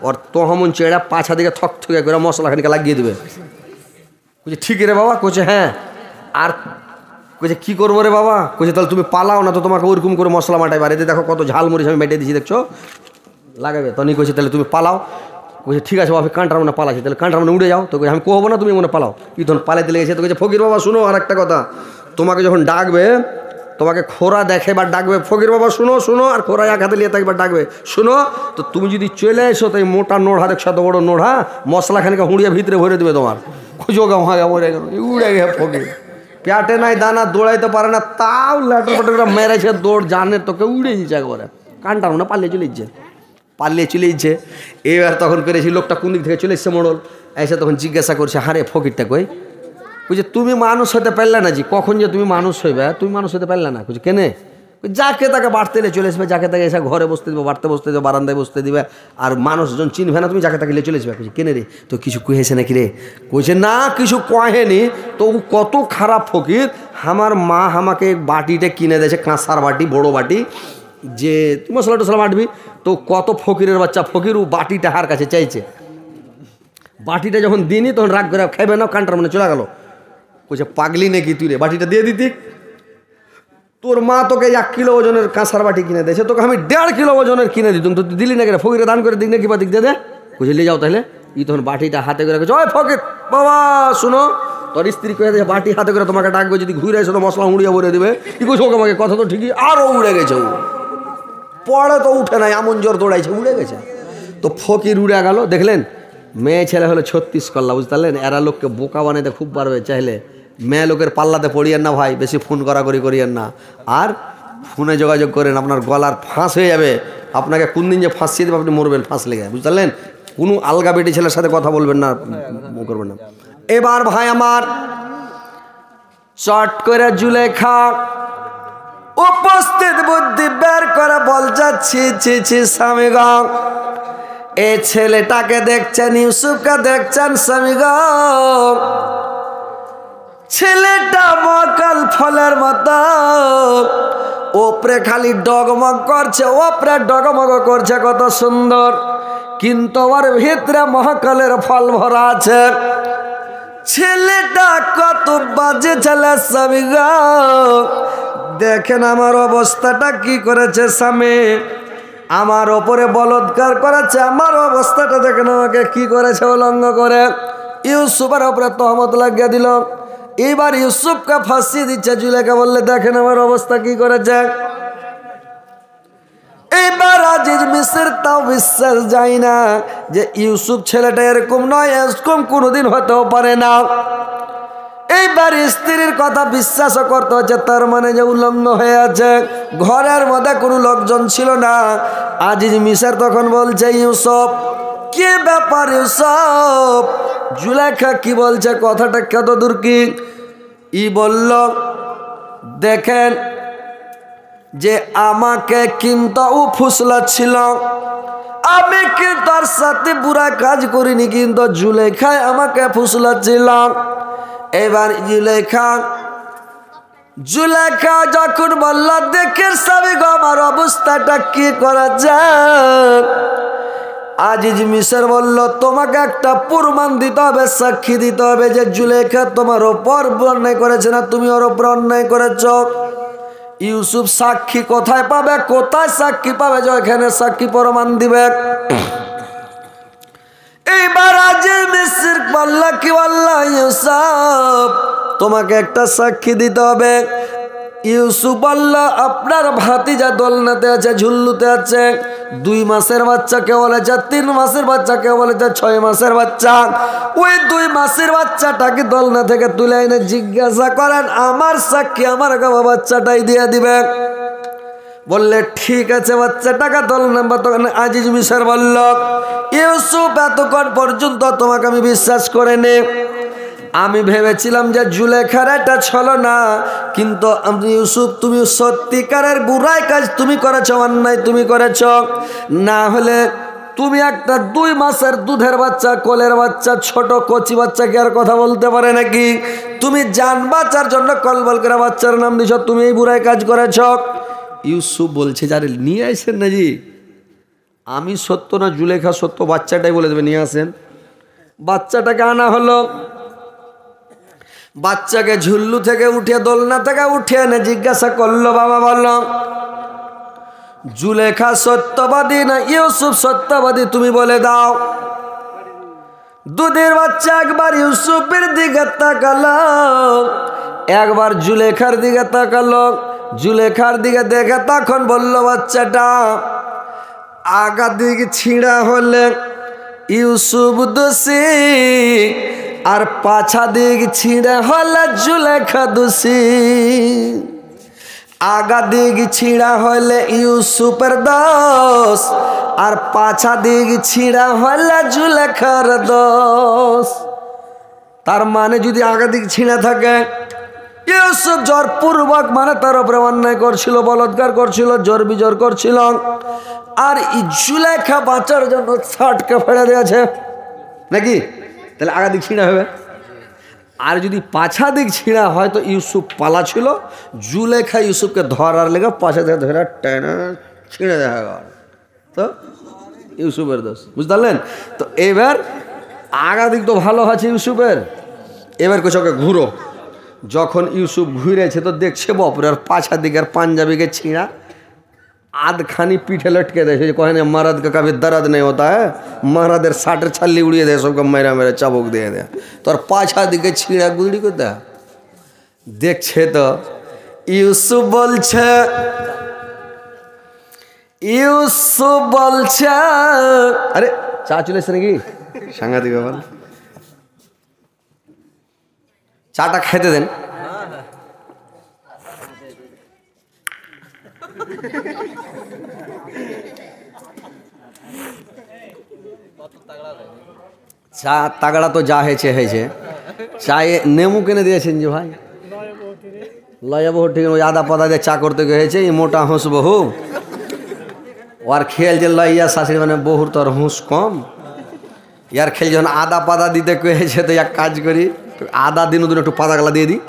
ওর তহমন চেড়া পাছা দিকে থক থকে করে মশলাখানিকে লাগিয়ে দেবে বলছে ঠিক রে বাবা কচে হ্যাঁ আর কইছে কী করবো রে বাবা কইছে তাহলে তুমি পালাও না তো তোমাকে ওরকম করে মশলা মাটাই বাড়িতে দেখো কত ঝাল মরিচ আমি মেটে দিয়েছি দেখছো লাগাবে তনি কইছে তাহলে তুমি পালাও কইছে ঠিক আছে বাবা কাঁটার মনে পালাছি তাহলে কাঁটার মনে উড়ে যাও তো আমি কোহব না তুমি মনে পালাও ই তখন পালাইতে লেগেছে তো কইছে ফকির বাবা শুনো আর একটা কথা তোমাকে যখন ডাকবে তোমাকে খোরা দেখে বা ডাকবে ফকির বাবা শুনো শুনো আর খোরা এক হাতে নিয়ে থাকবে ডাকবে শুনো তো তুমি যদি চলে এসো তাই মোটা নোড়া দেখছো এত বড় নোড়া মশলাখানিকে হুঁড়িয়ে ভিতরে ভরে দেবে তোমার খুঁজো গা হাঁ গা ভরে গেল উড়ে গে ফকির পেটে নাই দানা দৌড়াইতে পারে না তাও ল্যাটার ফ্যাটার মেরেছে দৌড় জানে তোকে উড়ে দিচ্ছে একবারে কানটা না পালিয়ে চলে যাচ্ছে পালিয়ে চলে যাচ্ছে এবার তখন সেই লোকটা কোন দিক থেকে চলে এসছে মোড়ল এসে তখন জিজ্ঞাসা করছে হারে ফকিরটা কই বুঝছে তুমি মানুষ হতে পারলে না জি কখন যে তুমি মানুষ হইবে তুমি মানুষ হতে পারলে না বুঝছে কেনে যাকে তাকে বাড়তে চলে আসবে যাকে তাকে এসে ঘরে বসতে দেবে বাড়তে বসতে দেবে বারান্দায় বসতে দেবে আর মানুষজন চিনবে না তুমি যাকে তাকে চলে আসবে কেনে রে তো কিছু কুহেছে নাকি রে কইছে না কিছু কহেনি তো কত খারাপ ফকির আমার মা আমাকে বাটিটা কিনে দিয়েছে কাঁসার বাটি বড় বাটি যে মশলা টসলা বাটবি তো কত ফকিরের বাচ্চা ফকির ও বাটিটা হার কাছে চাইছে বাটিটা যখন দিনই তখন রাগ করে খাইবে না কান্টার মনে চলে গেল কইছে পাগলি নাকি তুই রে বাটিটা দিয়ে দিতি তোর মা তোকে এক কিলো ওজনের কাঁসার বাটি কিনে দিয়েছে তোকে আমি দেড় কিলো ওজনের কিনে দিতাম তো দিলি না কেন ফকিরে দান করে দিক না বা দিক দে বুঝে যাও তাহলে ই তখন বাটিটা হাতে করে ওই ফকির বাবা শুনো তোর স্ত্রী কে বাটি হাতে করে তোমাকে ডাকবে যদি ঘুরে এসে তো মশলা উড়িয়ে ভরে দেবে কি কুছো আমাকে কথা তো ঠিকই আরও উড়ে গেছে ও পড়ে তো উঠে নাই এমন জ্বর দৌড়াইছে উড়ে গেছে তো ফকির উড়ে গেল দেখলেন মেয়ে ছেলে হলো ছত্রিশ কল্লা বুঝতে পারলেন এরা লোককে বোকা বানাইতে খুব পারবে চাইলে মেয়ে লোকের পাল্লাতে পড়িয়েন না ভাই বেশি ফোন করাগরি করিয়েন না আর ফোনে যোগাযোগ করেন আপনার গলার ফাঁস হয়ে যাবে আপনাকে কোন দিন যে ফাঁসিয়ে দেবে আপনি মরবেন ফাঁস লেগে বুঝতে কোনো আলগা বেটি ছেলের সাথে কথা বলবেন না করবেন না এবার ভাই আমার চট করে জুলে খা উপস্থিত বুদ্ধি বের করে বল যাচ্ছি ছি ছি স্বামীগ এ ছেলেটাকে দেখছেন ইউসুফকে দেখছেন গাও ছেলেটা মকাল ফলের মতো ওপরে খালি ডগমগ করছে ওপরে ডগমগ করছে কত সুন্দর কিন্তু ওর ভিতরে মহাকালের ফল ভরা আছে ছেলেটা কত বাজে ছেলে স্বামী দেখেন আমার অবস্থাটা কি করেছে স্বামী আমার ওপরে বলৎকার করেছে আমার অবস্থাটা দেখেন আমাকে কি করেছে উলঙ্গ করে ইউসুফের ওপরে তহমত লাগিয়ে দিল এইবার ইউসুফকে ফাঁসিয়ে দিচ্ছে জুলেখা বললে দেখেন আমার অবস্থা কি করেছে এইবার আজির মিসের তাও বিশ্বাস যায় না যে ইউসুফ ছেলেটা এরকম নয় এরকম কোনোদিন হতেও পারে না এইবার স্ত্রীর কথা বিশ্বাসও করতে হচ্ছে তার মানে যে উল্লঙ্গ হয়ে আছে ঘরের মধ্যে কোনো লোকজন ছিল না আজিজ মিসের তখন বলছে ইউসুফ কে ব্যাপারে সব জুলেখা কি বলছে কথাটা কত দূর কি ই বলল দেখেন যে আমাকে কিন্তু ও ফুসলা ছিল আমি কি তার সাথে পুরা কাজ করিনি কিন্তু জুলেখায় আমাকে ফুসলা ছিল এবার জুলেখা জুলেখা যখন বলল দেখে গো আমার অবস্থাটা কি করা যায় আজিজ মিসের বলল তোমাকে একটা প্রমাণ দিতে হবে সাক্ষী দিতে হবে যে জুলেখা তোমার ওপর অন্যায় করেছে না তুমি ওর ওপর অন্যায় করেছ ইউসুফ সাক্ষী কোথায় পাবে কোথায় সাক্ষী পাবে যে ওখানে সাক্ষী প্রমাণ দিবে এইবার আজিজ মিসির পাল্লা কি আল্লাহ ইউসুফ তোমাকে একটা সাক্ষী দিতে হবে ইউসুফ আল্লাহ আপনার ভাতিজা দোলনাতে আছে ঝুল্লুতে আছে দুই মাসের বাচ্চা কে বলে যা তিন মাসের বাচ্চা কে বলে যা ছয় মাসের বাচ্চা ওই দুই মাসের বাচ্চাটাকে দোলনা থেকে তুলে এনে জিজ্ঞাসা করেন আমার সাক্ষী আমার গাওয়া বাচ্চাটাই দিয়ে দিবে বললে ঠিক আছে বাচ্চাটাকে নাম্বার তখন আজিজ মিশর বলল ইউসুফ এতক্ষণ পর্যন্ত তোমাকে আমি বিশ্বাস করে নে আমি ভেবেছিলাম যে জুলেখার এটা ছল না কিন্তু আপনি ইউসুফ তুমি সত্যিকারের বুড়াই কাজ তুমি করেছ অন্যায় তুমি করেছ না হলে তুমি একটা দুই মাসের দুধের বাচ্চা কলের বাচ্চা ছোট কচি বাচ্চাকে আর কথা বলতে পারে নাকি তুমি যান বাচ্চার জন্য কলবল করে বাচ্চার নাম দিছ তুমি এই বুড়াই কাজ করেছ ইউসুফ বলছে যারে নিয়ে আসেন না জি আমি সত্য না জুলেখা সত্য বাচ্চাটাই বলে দেবে নিয়ে আসেন বাচ্চাটাকে আনা হলো বাচ্চাকে ঝুল্লু থেকে উঠে দোলনা থেকে উঠে এনে জিজ্ঞাসা করলো বাবা বলল জুলেখা সত্যবাদী না ইউসুফ সত্যবাদী তুমি বলে দাও দুধের বাচ্চা একবার ইউসুফের দিকে তাকাল একবার জুলেখার দিকে তাকাল জুলেখার দিকে দেখে তখন বলল বাচ্চাটা আগা দিকে ছিঁড়া হলে ইউসুফ দোষী আর পাছা দিক ছিঁড়ে হলে জুলেখা দোষী আগা দিক ছিঁড়া হলে ইউসুপের দোষ আর পাছা দিক ছিঁড়া হলে জুলেখার দোষ তার মানে যদি আগা দিক ছিঁড়া থাকে ইউসুফ জোরপূর্বক মানে তার উপরে অন্যায় করছিল বলৎকার করছিল জ্বর বিজোর করছিল আর জুলেখা বাঁচার জন্য শার্টকে ফেলে দিয়েছে নাকি তাহলে আগা দিক ছিঁড়া হবে আর যদি পাছা দিক ছিঁড়া হয় তো ইউসুফ পালা ছিল জুলেখা ইউসুফকে ধরার লেগে পাছা থেকে ধরে টেনে ছিঁড়ে দেখা গেল তো ইউসুফের দোষ বুঝতে পারলেন তো এবার আগা দিক তো ভালো আছে ইউসুফের এবার কিছু ওকে ঘুরো যখন ইউসুফ ঘুরেছে তো দেখছে বপরের পাছা দিকের পাঞ্জাবিকে ছিঁড়া आध खानी पीठे लटके दे कहने मर्द का कभी दर्द नहीं होता है मर्द देर साटर छल्ली उड़िए दे सबके मेरा मेरा चाबुक दे दे तोर पाछा दिखे छीड़ा गुजरी को दे देख छे तो यूसु बोल छे यूसु बोल छे अरे चाचू ले सनगी संगति बल चाटा खेते देन চা তাগড়া তো যা হয়েছে হয়েছে চা নেমু কিনে দিয়েছেন যে ভাই লয়া বহু ঠিক আদা পাতা দিয়ে চা করতে গিয়ে হয়েছে এই মোটা হুঁস বহু আর খেল যে লইয়া শাশুড়ি মানে বহুর তোর হুঁস কম ইয়ার খেল যখন আদা পাদা দিতে কয়েছে তো এক কাজ করি আদা দিন দুদিন একটু পাতাগুলা দিয়ে দিই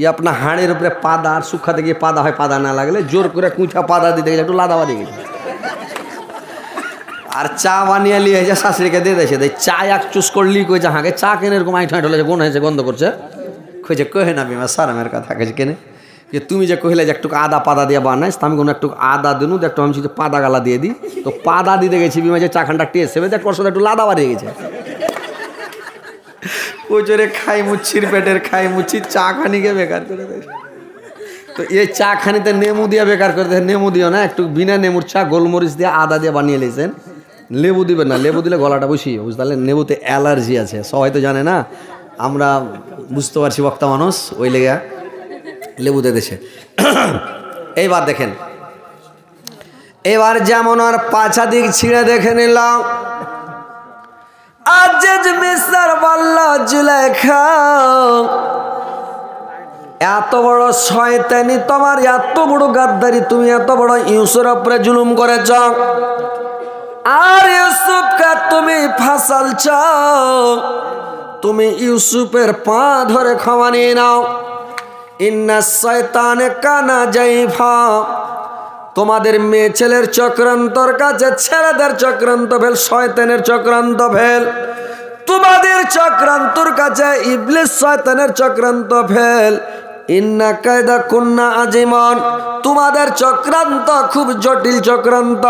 ই ইয়ে আপনার হাড়ের উপরে পাদা আর সুখা গিয়ে পাদা হয় পাদা না লাগলে জোর করে কুঁচা পাদা দিতে গেলে একটু লাদা বাড়ি গেছে আর চা বানিয়ে লিয়ে যে শাশুড়িকে দিয়ে দিয়েছে দেয় চা এক চুস করলি কই হাঁকে চা কেন এরকম আইঠ হয়েছে হলে গন হয়েছে গন্ধ করছে খুঁজে কহে না বিমা আমার কথা কেছে কেনে যে তুমি যে কহিলে যে একটু আদা পাদা দিয়ে বানাইস আমি কোনো একটু আদা দিনু একটু আমি পাদা গালা দিয়ে দিই তো পাদা দিতে গেছি বিমা যে চা খানটা টেস্ট হবে দেখ ওর একটু লাদা বাড়িয়ে গেছে ও জোরে খাই মুচ্ছির পেটের খাই মুচ্ছি চা খানিকে বেকার করে দেয় তো এই চা খানিতে নেমু দিয়ে বেকার করে দেয় নেমু দিও না একটু বিনা নেমুর চা গোলমরিচ দিয়ে আদা দিয়ে বানিয়ে নিয়েছেন লেবু দিবেন না লেবু দিলে গলাটা বসি বুঝতে পারলেন লেবুতে অ্যালার্জি আছে সবাই তো জানে না আমরা বুঝতে পারছি বক্তা মানুষ ওই লেগে লেবু দেশে এইবার দেখেন এবার যেমন আর পাছা দিক ছিঁড়ে দেখে নিলাম আজেজ মিস্টার বাল্লা জুলেখা এত বড় শয়তানি তোমার এত বড় গাদ্দারি তুমি এত বড় ইউসুর উপরে জুলুম করেছ আর ইউসুফকে তুমি ফাঁসালছ তুমি ইউসুফের পা ধরে ক্ষমা নিয়ে নাও ইন্না শয়তানে কানা জাইফা তোমাদের মেয়ে ছেলের চক্রান্তর কাছে ছেলেদের চক্রান্ত ভেল শয়তানের চক্রান্ত ভেল তোমাদের চক্রান্তর কাছে ইবলিস শয়তানের চক্রান্ত ভেল ইন্না কায়দা কন্যা আজীবন তোমাদের চক্রান্ত খুব জটিল চক্রান্ত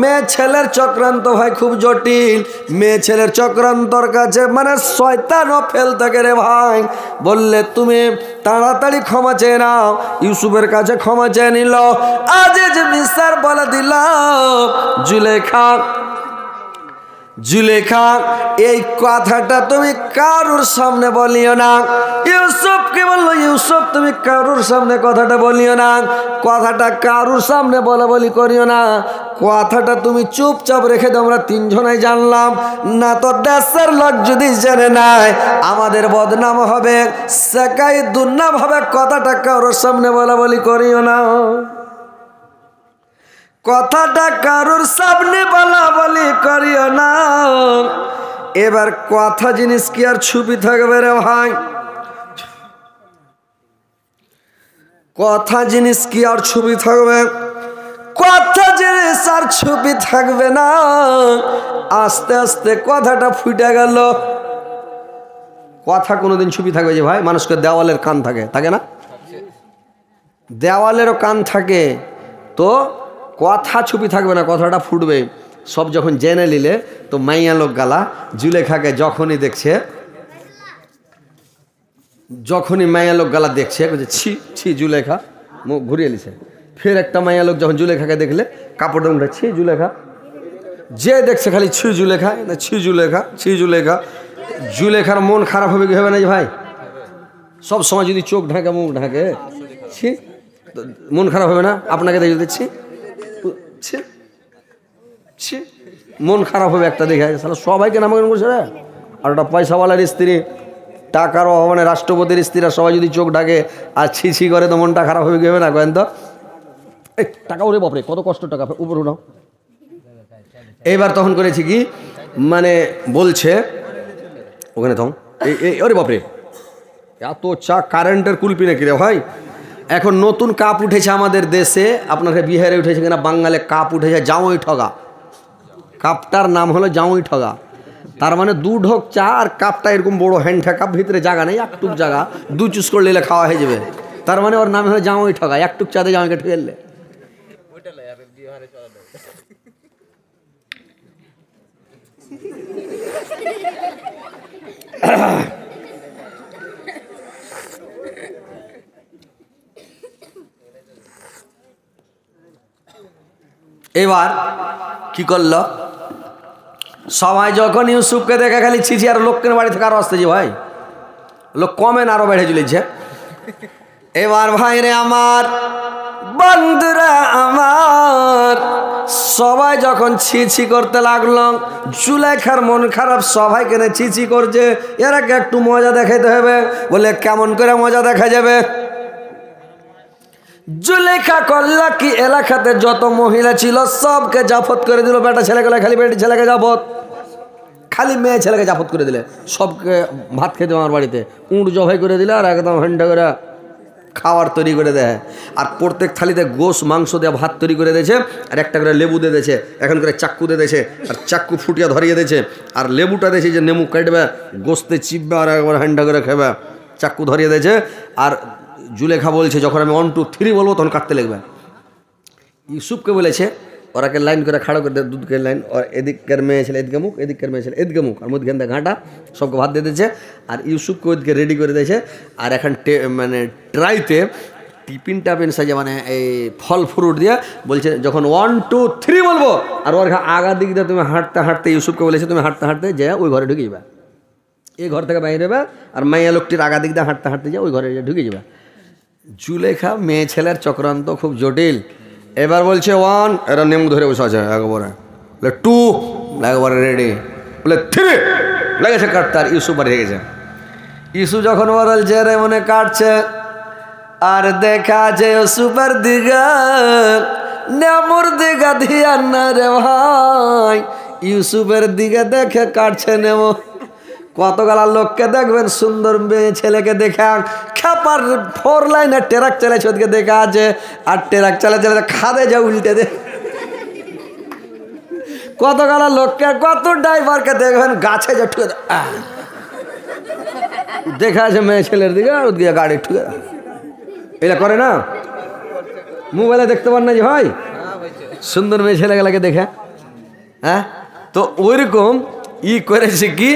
মেয়ে ছেলের চক্রান্ত ভাই খুব জটিল মেয়ে ছেলের চক্রান্তর কাছে মানে ও ফেল থাকে রে ভাই বললে তুমি তাড়াতাড়ি ক্ষমা চেয়ে নাও ইউসুফের কাছে ক্ষমা চেয়ে নিল আজ মিসার বলে দিল জুলেখা জুলেখা এই কথাটা তুমি কারোর সামনে বলিও না ইউসুফকে বললো ইউসুফ তুমি কারোর সামনে কথাটা বলিও না কথাটা কারোর সামনে বলা বলি করিও না কথাটা তুমি চুপচাপ রেখে দাও আমরা তিনজনাই জানলাম না তো দেশের লোক যদি জেনে নেয় আমাদের বদনাম হবে সেকাই দুর্নাম হবে কথাটা কারোর সামনে বলা বলি করিও না কথাটা কারোর সামনে বলা বলি করিও না এবার কথা জিনিস কি আর ছুপি থাকবে রে ভাই কথা জিনিস কি আর ছুপি থাকবে কথা জিনিস আর ছুপি থাকবে না আস্তে আস্তে কথাটা ফুটে গেল কথা কোনোদিন ছুপি থাকবে যে ভাই মানুষকে দেওয়ালের কান থাকে থাকে না দেওয়ালেরও কান থাকে তো কথা ছুপি থাকবে না কথাটা ফুটবে সব যখন জেনে নিলে তো মাইয়া লোক গালা জুলেখাকে যখনই দেখছে যখনই মাইয়া লোক গালা দেখছে ছি ছি জুলেখা মুখ ঘুরিয়ে নিছে ফের একটা মাইয়া লোক যখন জুলেখাকে দেখলে কাপড় উঠে ছি জুলেখা যে দেখছে খালি ছি জুলেখা না ছি জুলেখা ছি জুলেখা জুলেখার মন খারাপ হবে কি হবে না ভাই সব সময় যদি চোখ ঢাকে মুখ ঢাকে ছি মন খারাপ হবে না আপনাকে দেখে দিচ্ছি ছে মন খারাপ হবে একটা দেখে তাহলে সবাইকে নামাঙ্কন করছে রে আর ওটা পয়সাওয়ালার স্ত্রী টাকার অভাবনে রাষ্ট্রপতির স্ত্রীরা সবাই যদি চোখ ঢাকে আর ছি করে তো মনটা খারাপ হয়ে গেবে না কেন তো টাকা ওরে বাপরে কত কষ্ট টাকা উপর উঠাও এইবার তখন করেছি কি মানে বলছে ওখানে তখন এই ওরে বাপরে এত চা কারেন্টের কুলপি নাকি রে ভাই এখন নতুন কাপ উঠেছে আমাদের দেশে আপনারে বিহারে উঠেছে কিনা بنگালে কাপ উঠেছে জামুই ঠগা কাপটার নাম হলো জামুই ঠগা তার মানে দুধ ঢক চা আর কাপটা এরকম বড় হ্যান্ড কাপ ভিতরে জায়গা নাই এক টুক জায়গা দুই চুষ করেই খাওয়া হয়ে যাবে তার মানে ওর নামই হলো জামুই ঠগা এক টুক চা দিয়ে জামকে ঠেললে এবার কি করল সবাই যখন ইউসুফকে দেখে খালি ছিছি আর লোকের বাড়ি থেকে আরো আসতেছি ভাই লোক কমে না আরো বেড়ে চলেছে এবার ভাই রে আমার বন্ধুরা আমার সবাই যখন ছিছি করতে লাগলো জুলেখার মন খারাপ সবাই কেনে ছিছি করছে এরাকে একটু মজা দেখাইতে হবে বলে কেমন করে মজা দেখা যাবে জুলেখা কল্লা কি এলাকাতে যত মহিলা ছিল সবকে জাফত করে দিল বেটা ছেলেগুলো খালি বেটি ছেলেকে জাফত খালি মেয়ে ছেলেকে জাফত করে দিলে সবকে ভাত খেতে আমার বাড়িতে উঁট জবাই করে দিলে আর একদম হেন্ডা করে খাওয়ার তৈরি করে দেয় আর প্রত্যেক থালিতে গোশ মাংস দেওয়া ভাত তৈরি করে দিয়েছে আর একটা করে লেবু দিয়ে দিয়েছে এখন করে চাক্কু দিয়ে দিয়েছে আর চাক্কু ফুটিয়ে ধরিয়ে দিয়েছে আর লেবুটা দিয়েছে যে নেমু কাটবে গোস্তে চিপবে আর একবার হ্যান্ডা করে খেবে চাক্কু ধরিয়ে দিয়েছে আর জুলেখা বলছে যখন আমি ওয়ান টু থ্রি বলবো তখন কাটতে লাগবে ইউসুফকে বলেছে ওরাকে লাইন করে খাড়ো করে দুধকে লাইন ওর এদিককার মেয়ে ছিল এদিকে মুখ এদিককার মেয়ে ছিল এদিকে মুখ আর মধ্যে থেকে ঘাঁটা সবকে ভাত দিয়ে দিয়েছে আর ইউসুফকে ওইদিকে রেডি করে দিয়েছে আর এখন মানে ট্রাইতে টিফিন টাফিন সাজে মানে এই ফল ফ্রুট দিয়ে বলছে যখন ওয়ান টু থ্রি বলবো আর ওর আগা দিক দিয়ে তুমি হাঁটতে হাঁটতে ইউসুফকে বলেছে তুমি হাঁটতে হাঁটতে যে ওই ঘরে ঢুকে যাবে এই ঘর থেকে বাইরে হবে আর মাইয়া লোকটির আগা দিক দিয়ে হাঁটতে হাঁটতে যে ওই ঘরে ঢুকে যাবে জুলেখা মেয়ে ছেলের চক্রান্ত খুব জটিল এবার বলছে ওয়ান এরা নেমু ধরে বসে আছে একবারে বলে টু একবারে রেডি বলে থ্রি লেগেছে কাটতে আর ইউসুফ বাড়িয়ে গেছে ইসু যখন যে রে মনে কাটছে আর দেখা যে সুপার দিগার নেমুর দিগা ধিয়ান না রে ভাই ইউসুফের দিকে দেখে কাটছে নেমো কতগালার লোককে দেখবেন সুন্দর মেয়ে ছেলেকে দেখে খেপার ফোর লাইনে ট্রাক চালে ওদিকে দেখা আছে আর ট্রাক চালা চলে খাদে যা উল্টে দে গালা লোককে কত ড্রাইভারকে দেখবেন গাছে যা ঠুকে দেখা আছে মেয়ে ছেলের দিকে আর ওদিকে গাড়ি ঠুকে এটা করে না মোবাইলে দেখতে পার না যে ভাই সুন্দর মেয়ে ছেলেগুলাকে দেখে হ্যাঁ তো ওইরকম ই করেছে কি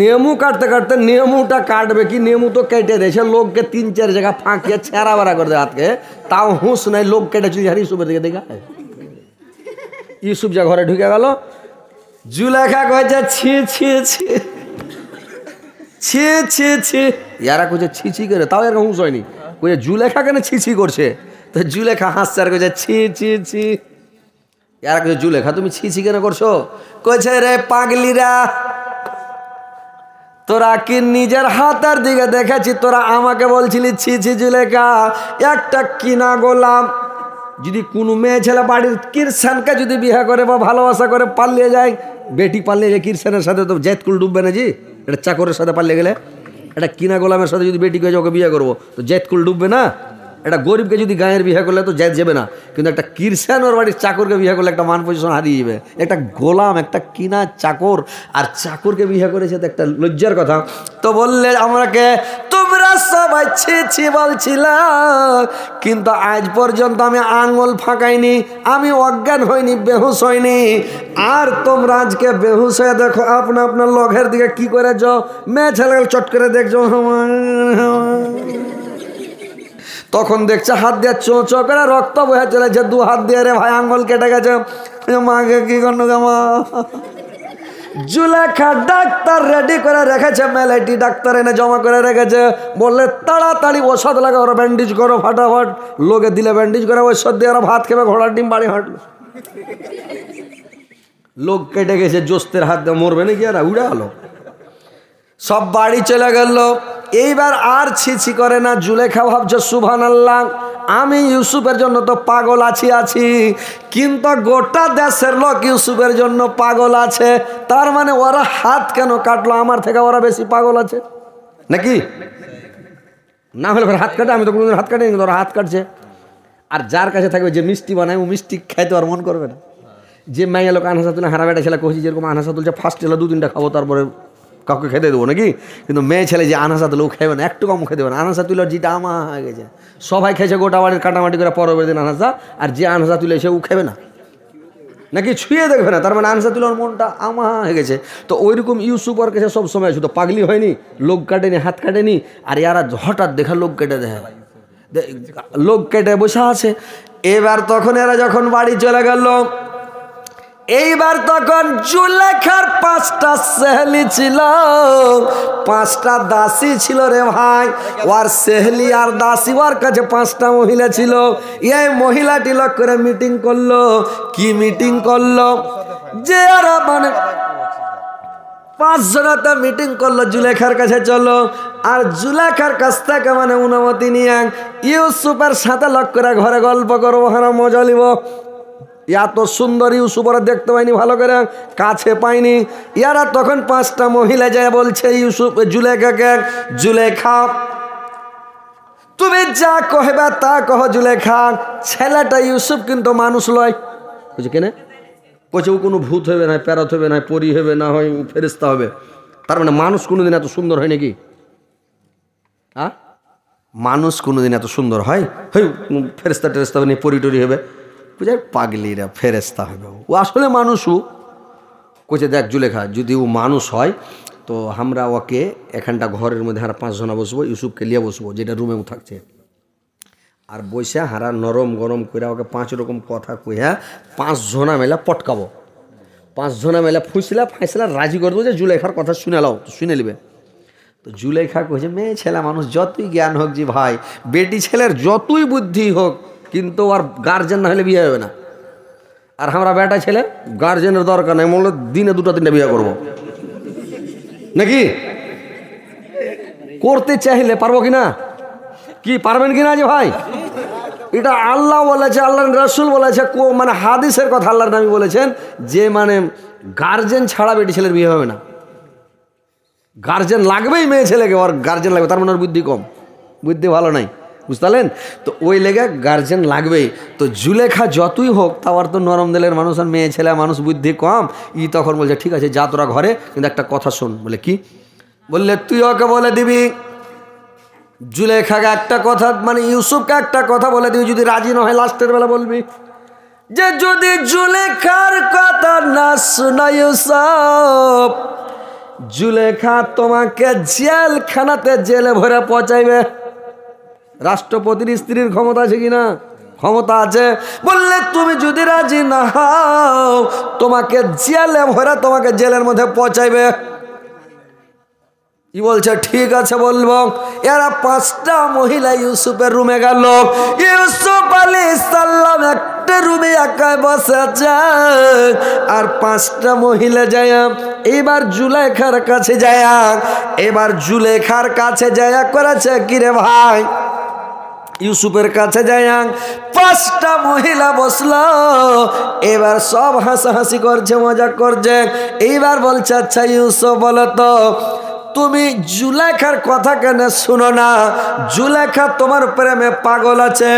নেমু কাটতে কাটতে নেমুটা কাটবে কি নেমু তো কেটে দিয়েছে লোককে তিন চার জায়গা ফাঁকিয়ে ছেঁড়া বেড়া করে দেয় হাতকে তাও হুঁস নাই লোক কেটে চুরি হারি ইসুফের দিকে দেখা ইউসুফ যা ঘরে ঢুকে গেল জুলেখা কয়েছে ছি ছি ছি ছি ছি ছি ইয়ারা কইছে ছি ছি করে তাও এরকম হুঁস হয়নি কয়েছে জুলেখা কেন ছি ছি করছে তো জুলেখা হাসছে আর কইছে ছি ছি ছি ইয়ারা কইছে জুলেখা তুমি ছি ছি কেন করছো কইছে রে পাগলিরা তোরা কি নিজের হাতের দিকে দেখেছি তোরা আমাকে বলছিলি ছি ছি জুলেখা একটা কিনা গোলাম যদি কোনো মেয়ে ছেলে বাড়ির কিরসানকে যদি বিয়ে করে বা ভালোবাসা করে পালিয়ে যায় বেটি পালিয়ে যায় কিরসানের সাথে তো জেতকুল ডুববে না জি এটা চাকরের সাথে পালিয়ে গেলে এটা কিনা গোলামের সাথে যদি বেটি গেছে ওকে বিয়ে করবো তো জেতকুল ডুববে না একটা গরিবকে যদি গায়ের বিয়ে করলে তো যাই যাবে না কিন্তু একটা কিরসান ওর বাড়ির চাকরকে বিয়ে করলে একটা মান পজিশন হারিয়ে যাবে একটা গোলাম একটা কিনা চাকর আর চাকরকে বিয়ে করেছে তো একটা লজ্জার কথা তো বললে আমাকে তোমরা সবাই ছি বলছিলাম কিন্তু আজ পর্যন্ত আমি আঙুল ফাঁকাইনি আমি অজ্ঞান হইনি বেহুশ হইনি আর তোমরা আজকে বেহুশ হয়ে দেখো আপনা আপনার লঘের দিকে কি করে যাও মেয়ে ছেলে চট করে দেখছো আমার তখন দেখছে হাত দিয়ে চোঁ চোঁ করে রক্ত বহে চলেছে দু হাত দিয়ে রে ভাই আঙ্গল কেটে গেছে মাকে কি করলো গামা জুলেখা ডাক্তার রেডি করে রেখেছে মেলাইটি ডাক্তার এনে জমা করে রেখেছে বললে তাড়াতাড়ি ওষুধ লাগে ওরা ব্যান্ডেজ করো ফাটাফাট লোকে দিলে ব্যান্ডেজ করে ওষুধ দিয়ে ওরা ভাত খেবে ঘোড়ার ডিম বাড়ি হাঁটল লোক কেটে গেছে জোস্তের হাত দিয়ে মরবে নাকি আর উড়ে আলো সব বাড়ি চলে গেল এইবার আর ছিছি করে না জুলেখা ভাবছ সুভান আল্লাহ আমি ইউসুফের জন্য তো পাগল আছি আছি কিন্তু গোটা দেশের লোক ইউসুফের জন্য পাগল আছে তার মানে ওরা হাত কেন কাটলো আমার থেকে ওরা বেশি পাগল আছে নাকি না হলে হাত কাটে আমি তো কোনোদিন হাত কাটিনি ওরা হাত কাটছে আর যার কাছে থাকবে যে মিষ্টি বানায় ও মিষ্টি খাইতে আর মন করবে না যে মাইয়া লোক আনহাসা তুলে হারা বেটা ছেলে কহিছি যেরকম আনহাসা তুলছে ফার্স্ট এলো দু তিনটা খাবো তারপরে কাউকে খেতে দেবো নাকি কিন্তু মেয়ে ছেলে যে আনাসাত লোক খাইবে খাবে না একটু কম খেতে দেবে না আনাসা তুলে যেটা আমা হয়ে গেছে সবাই খেয়েছে গোটা বাড়ির কাটামাটি করে পরবের দিন আনাসা আর যে আনাসা তুলে সে ও খাবে না নাকি ছুঁয়ে দেখবে না তার মানে আনসা তুলার মনটা আমা হয়ে গেছে তো ওইরকম ইউসুফ আর কাছে সবসময় শুধু পাগলি হয়নি লোক কাটেনি হাত কাটেনি আর ইয়ারা হঠাৎ দেখা লোক কেটে দেয় লোক কেটে বসে আছে এবার তখন এরা যখন বাড়ি চলে গেল এইবার তখন জুলেখার পাঁচটা সেহলি ছিল পাঁচটা দাসী ছিল রে ভাই ওর সেহলি আর দাসী ওর কাছে পাঁচটা মহিলা ছিল এই মহিলাটি লক্ষ্য করে মিটিং করলো কি মিটিং করলো যে আর মানে পাঁচজনাতে মিটিং করলো জুলেখার কাছে চলো আর জুলেখার কাছ থেকে মানে অনুমতি নিয়ে ইউসুফের সাথে লক্ষ্য করে ঘরে গল্প করবো হারা মজা নিব এত সুন্দর ইউসুফরা দেখতে পাইনি ভালো করে কাছে পাইনি ইয়ারা তখন পাঁচটা মহিলা যায় বলছে ইউসুফ জুলেখাকে জুলেখা তুমি যা কহেবা তা কহ জুলেখা ছেলেটা ইউসুফ কিন্তু মানুষ লয় বুঝে কেনে বলছে ও কোনো ভূত হবে না প্যারত হবে না পরি হবে না হয় ফেরিস্তা হবে তার মানে মানুষ কোনোদিন এত সুন্দর হয় নাকি হ্যাঁ মানুষ কোনোদিন এত সুন্দর হয় হয় ফেরিস্তা টেরিস্তা হবে না পরি টরি হবে বোঝায় পাগলিরা ফেরেস্তা হবে ও আসলে মানুষও কোচে দেখ জুলেখা যদি ও মানুষ হয় তো আমরা ওকে এখানটা ঘরের মধ্যে হারা পাঁচজনা বসবো ইউসুফকে নিয়ে বসবো যেটা রুমেও থাকছে আর বৈশা হারা নরম গরম করে ওকে পাঁচ রকম কথা কইয়া পাঁচজনা মেলা পটকাবো পাঁচজনা মেলা ফুঁসলা ফাঁসলা রাজি করে দেবো যে জুলেখার কথা শুনে লাও শুনে নেবে তো জুলেখা কইছে মেয়ে ছেলে মানুষ যতই জ্ঞান হোক যে ভাই বেটি ছেলের যতই বুদ্ধি হোক কিন্তু আর গার্জেন না হলে বিয়ে হবে না আর আমরা বেটা ছেলে গার্জেনের দরকার নাই মনে দিনে দুটো তিনটা বিয়ে করব। নাকি করতে চাইলে পারবো কি না কি পারবেন কি না যে ভাই এটা আল্লাহ বলেছে আল্লাহ রসুল বলেছে মানে হাদিসের কথা আল্লাহর নামি বলেছেন যে মানে গার্জেন ছাড়া বেটি ছেলের বিয়ে হবে না গার্জেন লাগবেই মেয়ে ছেলেকে ওর গার্জেন লাগবে তার মানে ওর বুদ্ধি কম বুদ্ধি ভালো নাই বুঝতালেন তো ওই লেগে গার্জেন লাগবেই তো জুলেখা যতই হোক তাও আর তো নরম দেলের মানুষ আর মেয়ে ছেলে মানুষ বুদ্ধি কম ই তখন বলছে ঠিক আছে যা তোরা ঘরে কিন্তু একটা কথা শোন বলে কি বললে তুই ওকে বলে দিবি জুলেখাকে একটা কথা মানে ইউসুফকে একটা কথা বলে দিবি যদি রাজি না হয় লাস্টের বেলা বলবি যে যদি জুলেখার কথা না শোনা ইউসুফ জুলেখা তোমাকে জেলখানাতে জেলে ভরে পচাইবে রাষ্ট্রপতির স্ত্রীর ক্ষমতা আছে কিনা ক্ষমতা আছে বললে তুমি যদি রাজি না হও তোমাকে জেলে ভরা তোমাকে জেলের মধ্যে পচাইবে ই বলছে ঠিক আছে বলবো এরা পাঁচটা মহিলা ইউসুফের রুমে গেল ইউসুফ আলী সাল্লাম একটা রুমে একা বসে যাক আর পাঁচটা মহিলা যায় এবার জুলেখার কাছে যায় এবার জুলেখার কাছে যায় করেছে কিরে ভাই ইউসুফের কাছে যায়াং পাঁচটা মহিলা বসল এবার সব হাসাহাসি করছে মজা করছে এইবার বলছে আচ্ছা ইউসুফ বলো তো তুমি জুলেখার কথা কেন শুনো না জুলেখা তোমার প্রেমে পাগল আছে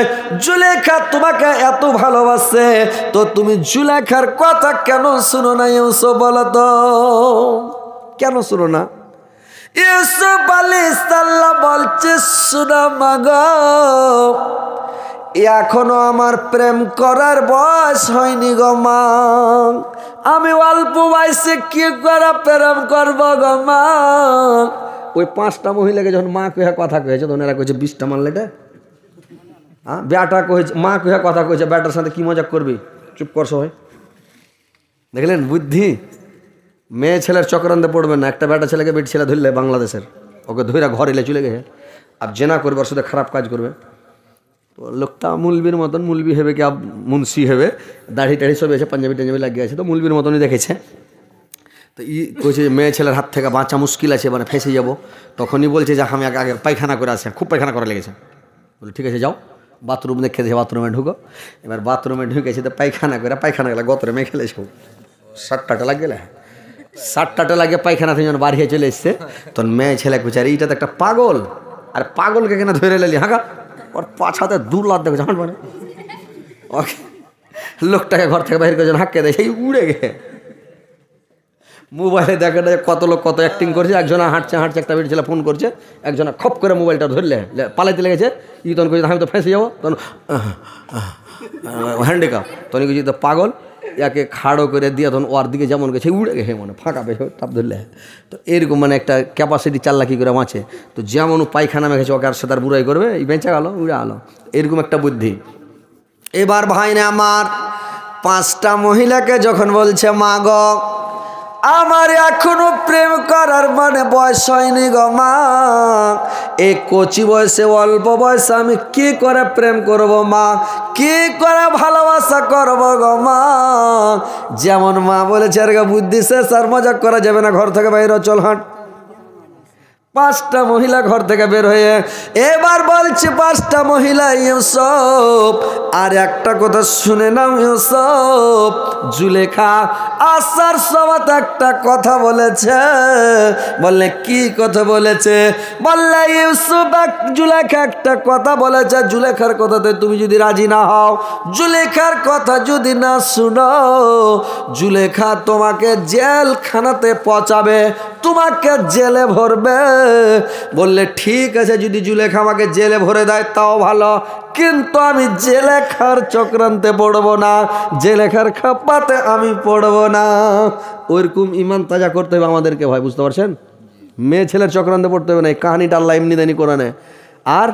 জুলেখা তোমাকে এত ভালোবাসে তো তুমি জুলেখার কথা কেন শুনো না ইউসুফ বলো তো কেন শুনো না ইউসুফ আলী ইসাল্লাহ বলছে শোনা এখনো আমার প্রেম করার বয়স হয়নি গো আমি অল্প বয়সে কি করা প্রেম করবো গো ওই পাঁচটা মহিলাকে যখন মা কুহা কথা কয়েছে তখন এরা কয়েছে বিশটা মানলে এটা হ্যাঁ ব্যাটা কয়েছে মা কুহা কথা কয়েছে ব্যাটার সাথে কি মজা করবি চুপ করছো ভাই দেখলেন বুদ্ধি মেয়ে ছেলের চক্রান্তে পড়বে না একটা বেটা ছেলেকে বেটি ছেলে ধরলে বাংলাদেশের ওকে ধৈরা ঘর এলে চলে গেছে আর জেনা করবে ওর খারাপ কাজ করবে তো লোকটা মুলবির মতন মুলবি হেবে কি আব মুন্সি হেবে দাড়ি টাড়ি সব এসে পাঞ্জাবি টাঞ্জাবি লাগিয়ে আছে তো মুলবির মতনই দেখেছে তো ই কইছে মেয়ে ছেলের হাত থেকে বাঁচা মুশকিল আছে মানে ফেঁসে যাব তখনই বলছে যে আমি আগে পায়খানা করে আসে খুব পায়খানা করা লেগেছে বলে ঠিক আছে যাও বাথরুম দেখে দিয়ে বাথরুমে ঢুকো এবার বাথরুমে ঢুকেছে তো পায়খানা করে পায়খানা গেলে গতরে মেয়ে খেলেছে সাতটাটা টাটা লাগ গেলে হ্যাঁ সাতটাটা লাগে পায়খানা থেকে যখন বাড়িয়ে চলে এসছে তখন মেয়ে ছেলে কুচার এইটা তো একটা পাগল আর পাগলকে কেন ধরে লেলি হাঁকা ওর পাছাতে দু লাত দেখো জান মানে ওকে লোকটাকে ঘর থেকে বাইরে করে হাঁকে দেয় সেই উড়ে গে মোবাইলে দেখে না কত লোক কত অ্যাক্টিং করছে একজনা হাঁটছে হাঁটছে একটা বেটি ছেলে ফোন করছে একজনা খপ করে মোবাইলটা ধরলে পালাইতে লেগেছে ই তখন করছে আমি তো ফেঁসে যাবো তখন হ্যান্ডিকাপ তখন কিছু তো পাগল একে খাড়ো করে দিয়ে তখন ওর দিকে যেমন গেছে উড়ে গেছে মনে ফাঁকা পেয়েছে তাপ ধরলে তো এরকম মানে একটা ক্যাপাসিটি চাল্লাকি করে মাছে তো যেমন পায়খানা মেখেছে ওকে আর সে তার বুড়াই করবে এই বেঁচে গেলো উড়ে আলো এরকম একটা বুদ্ধি এবার ভাই না আমার পাঁচটা মহিলাকে যখন বলছে মা গ আমার এখনো প্রেম করার মানে বয়স হয়নি গো মা এ কচি বয়সে অল্প বয়স আমি কি করে প্রেম করব মা কি করে ভালোবাসা করব গো মা যেমন মা বলেছে আর বুদ্ধি শেষ আর মজা করা যাবে না ঘর থেকে বাইরে চল হাঁট পাঁচটা মহিলা ঘর থেকে বের হয়ে এবার বলছে পাঁচটা মহিলা ইউসব আর একটা কথা শুনে নাও ইউসব জুলেখা আসার সবাত একটা কথা বলেছে বললে কি কথা বলেছে বললে ইউসুফ এক জুলেখা একটা কথা বলেছে জুলেখার কথাতে তুমি যদি রাজি না হও জুলেখার কথা যদি না শুনো জুলেখা তোমাকে জেলখানাতে পচাবে তোমাকে জেলে ভরবে বললে ঠিক আছে যদি জুলেখা আমাকে জেলে ভরে দেয় তাও ভালো কিন্তু আমি জেলেখার চক্রান্তে পড়ব না জেলেখার খাপাতে আমি পড়ব না ওইরকম ইমান তাজা করতে হবে আমাদেরকে ভাই বুঝতে পারছেন মেয়ে ছেলের চক্রান্তে পড়তে হবে না এই কাহিনিটা আল্লাহ এমনি দেনি কোরআনে আর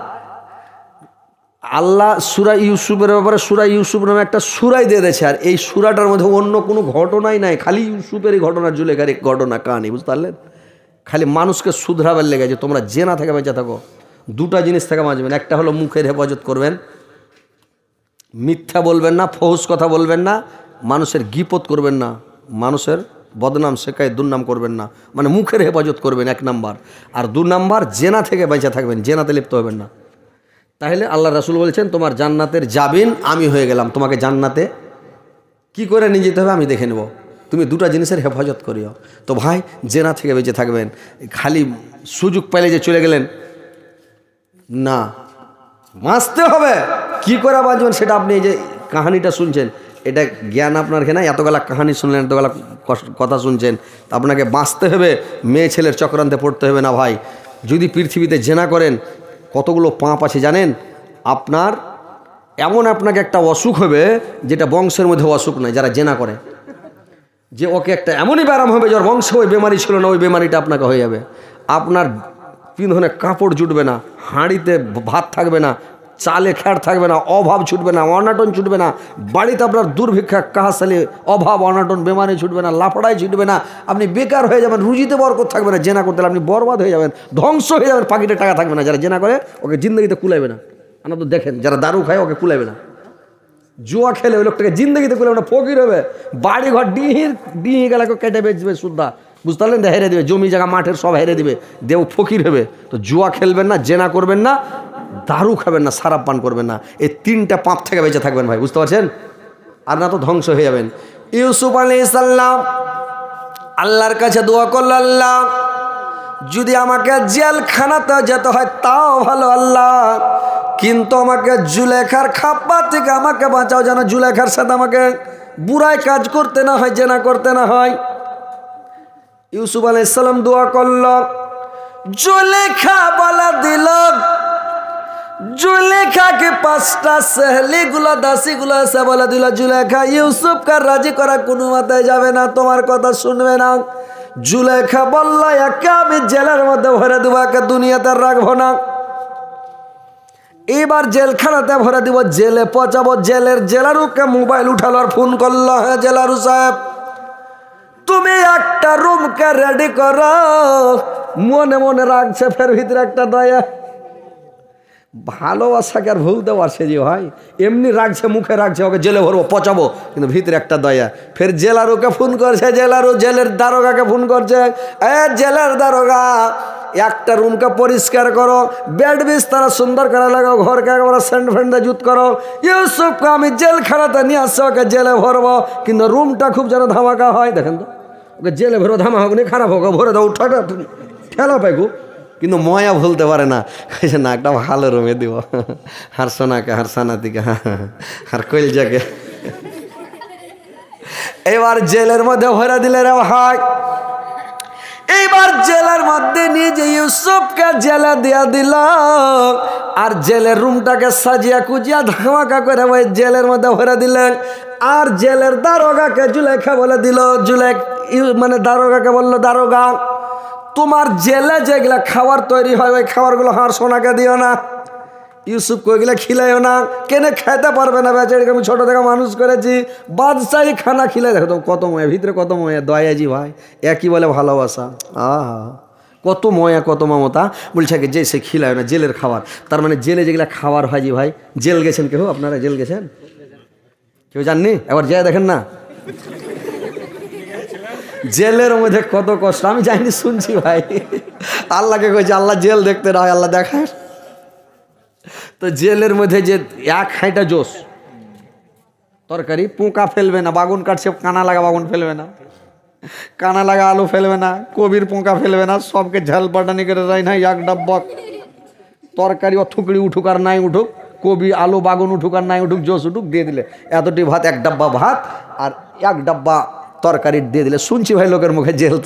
আল্লাহ সুরা ইউসুফের ব্যাপারে সুরা ইউসুফ নামে একটা সুরাই দিয়ে দিয়েছে আর এই সুরাটার মধ্যে অন্য কোনো ঘটনাই নাই খালি ইউসুফেরই ঘটনা জুলেখার ঘটনা কাহানি বুঝতে পারলেন খালি মানুষকে শুধরাবার লেগে যে তোমরা জেনা থেকে বেঁচে থাকো দুটা জিনিস থেকে বাঁচবেন একটা হলো মুখের হেফাজত করবেন মিথ্যা বলবেন না ফহস কথা বলবেন না মানুষের গিপত করবেন না মানুষের বদনাম শেখায় দুর্নাম করবেন না মানে মুখের হেফাজত করবেন এক নাম্বার আর দু নাম্বার জেনা থেকে বেঁচে থাকবেন জেনাতে লিপ্ত হবেন না তাহলে আল্লাহ রাসুল বলছেন তোমার জান্নাতের যাবেন আমি হয়ে গেলাম তোমাকে জান্নাতে কি করে নিয়ে যেতে হবে আমি দেখে নেব তুমি দুটা জিনিসের হেফাজত করিও তো ভাই জেনা থেকে বেঁচে থাকবেন খালি সুযোগ পাইলে যে চলে গেলেন না বাঁচতে হবে কি করে বাঁচবেন সেটা আপনি এই যে কাহানিটা শুনছেন এটা জ্ঞান আপনার এখানে এতগুলা কাহানি শুনলেন এতগুলা কথা শুনছেন আপনাকে বাঁচতে হবে মেয়ে ছেলের চক্রান্তে পড়তে হবে না ভাই যদি পৃথিবীতে জেনা করেন কতগুলো পাঁপ আছে জানেন আপনার এমন আপনাকে একটা অসুখ হবে যেটা বংশের মধ্যে অসুখ নয় যারা জেনা করে যে ওকে একটা এমনই ব্যারাম হবে যার বংশ ওই বেমারি ছিল না ওই বেমারিটা আপনাকে হয়ে যাবে আপনার পিঁধনে কাপড় জুটবে না হাঁড়িতে ভাত থাকবে না চালে খ্যাট থাকবে না অভাব ছুটবে না অনাটন ছুটবে না বাড়িতে আপনার দুর্ভিক্ষা কাহাশালে অভাব অনাটন বেমারি ছুটবে না লাফড়াই ছুটবে না আপনি বেকার হয়ে যাবেন রুজিতে বরকত থাকবে না জেনা করতে আপনি বরবাদ হয়ে যাবেন ধ্বংস হয়ে যাবেন পাখিটা টাকা থাকবে না যারা জেনা করে ওকে জিন্দগিতে কুলাইবে না আপনার তো দেখেন যারা দারু খায় ওকে কুলাইবে না জুয়া খেলে ওই লোকটাকে জিন্দগিতে করলে ওটা ফকির হবে বাড়ি ঘর ডিহির ডিহি গেলাকে কেটে বেচবে সুদ্ধা বুঝতে পারলেন তো হেরে দেবে জমি জায়গা মাঠের সব হেরে দেবে দেও ফকির হবে তো জুয়া খেলবেন না জেনা করবেন না দারু খাবেন না সারাপ পান করবেন না এই তিনটা পাপ থেকে বেঁচে থাকবেন ভাই বুঝতে পারছেন আর না তো ধ্বংস হয়ে যাবেন ইউসুফ আলী ইসাল্লাম আল্লাহর কাছে দোয়া করল আল্লাহ যদি আমাকে জেলখানাতে যেতে হয় তাও ভালো আল্লাহ কিন্তু আমাকে জুলেখার খাপ্পা থেকে আমাকে বাঁচাও যেন জুলেখার সাথে আমাকে বুড়ায় কাজ করতে না হয় জেনা করতে না হয় ইউসুফ সালাম দোয়া করল জুলেখা বলা দিল জুলেখাকে পাঁচটা দাসি গুলো এসে বলে দিল জুলেখা ইউসুফকে রাজি করা কোনো মতে যাবে না তোমার কথা শুনবে না জুলেখা বললা একে আমি জেলের মধ্যে ভরে দেবো একে দুনিয়াতে রাখবো না এবার জেলখানাতে ভরে দিব জেলে পচাবো জেলের জেলারুকে মোবাইল উঠালো আর ফোন করলো হ্যাঁ জেলারু সাহেব তুমি একটা রুমকে রেডি করো মনে মনে রাখছে ফের ভিতরে একটা দয়া ভালোবাসাকে আর ভুলতে পারছে যে ভাই এমনি রাখছে মুখে রাখছে ওকে জেলে ভরবো পচাবো কিন্তু ভিতরে একটা দয়া ফের জেলারুকে ফোন করছে জেলারু জেলের দারোগাকে ফোন করছে এ জেলের দারোগা একটা রুমকে পরিষ্কার করো বেড বিছ তারা সুন্দর করে লাগাও ঘরকে একবার স্যান্ড ফ্যান্ডে জুত করো ইউসুফকে আমি জেলখানাতে নিয়ে আসছে ওকে জেলে ভরবো কিন্তু রুমটা খুব যেন ধামাকা হয় দেখেন তো ওকে জেলে ভরো ধামা হোক নি খারাপ হোক ভরে দাও ঠাটা ঠেলা পাইকু কিন্তু ময়া ভুলতে পারে না কইছে না একটা ভালো রুমে দিব হার সোনাকে হার সানাতিকে হার হ্যাঁ, হ্যাঁ, হ্যাঁ। যাকে এবার জেলের মধ্যে ভরা দিলে রে ভাই এইবার জেলার মধ্যে নিয়ে যে ইউসুফকে জেলে দেয়া দিল আর জেলের রুমটাকে সাজিয়া কুজিয়া ধামাকা করে ওই জেলের মধ্যে ভরে দিলেন আর জেলের দারোগাকে জুলেখা বলে দিল জুলেখ মানে দারোগাকে বললো দারোগা তোমার জেলে যেগুলা খাবার তৈরি হয় ওই খাবারগুলো হাঁড় সোনাকে দিও না ইউসুফ কইগুলা খিলাইও না কেনে খাইতে পারবে না বেচারিকে আমি ছোটো থেকে মানুষ করেছি বাদশাহী খানা খিলাই দেখো তো কত ময়া ভিতরে কত ময়া দয়াজি ভাই একই বলে ভালোবাসা আহা কত ময়া কত মমতা বলছে যে সে খিলায় না জেলের খাবার তার মানে জেলে যেগুলা খাবার হয় জি ভাই জেল গেছেন কেউ আপনারা জেল গেছেন কেউ জাননি একবার যায় দেখেন না জেলের মধ্যে কত কষ্ট আমি জানি শুনছি ভাই আল্লাহকে কয়েছি আল্লাহ জেল দেখতে না আল্লাহ দেখায় তো জেলের মধ্যে যে এক খাইটা জস তরকারি পুঙ্কা ফেলবে না বাগুন কাটছে কানা লাগাব বাগুন ফেলবে না কানা লাগালো ফেলবে না কবীর পুঙ্কা ফেলবে না সবকে ঝাল বড়ানি করে রই না এক ডब्बा তরকারি ও ঠুকড়ি উঠুকার নাই উঠুক কবি আলু বাগুন উঠুকার নাই উঠুক জস টুক দিয়ে দিলে এতটি ভাত এক ডब्बा ভাত আর এক ডब्बा তরকারির দিয়ে দিলে শুনছি ভাই লোকের মুখে জেল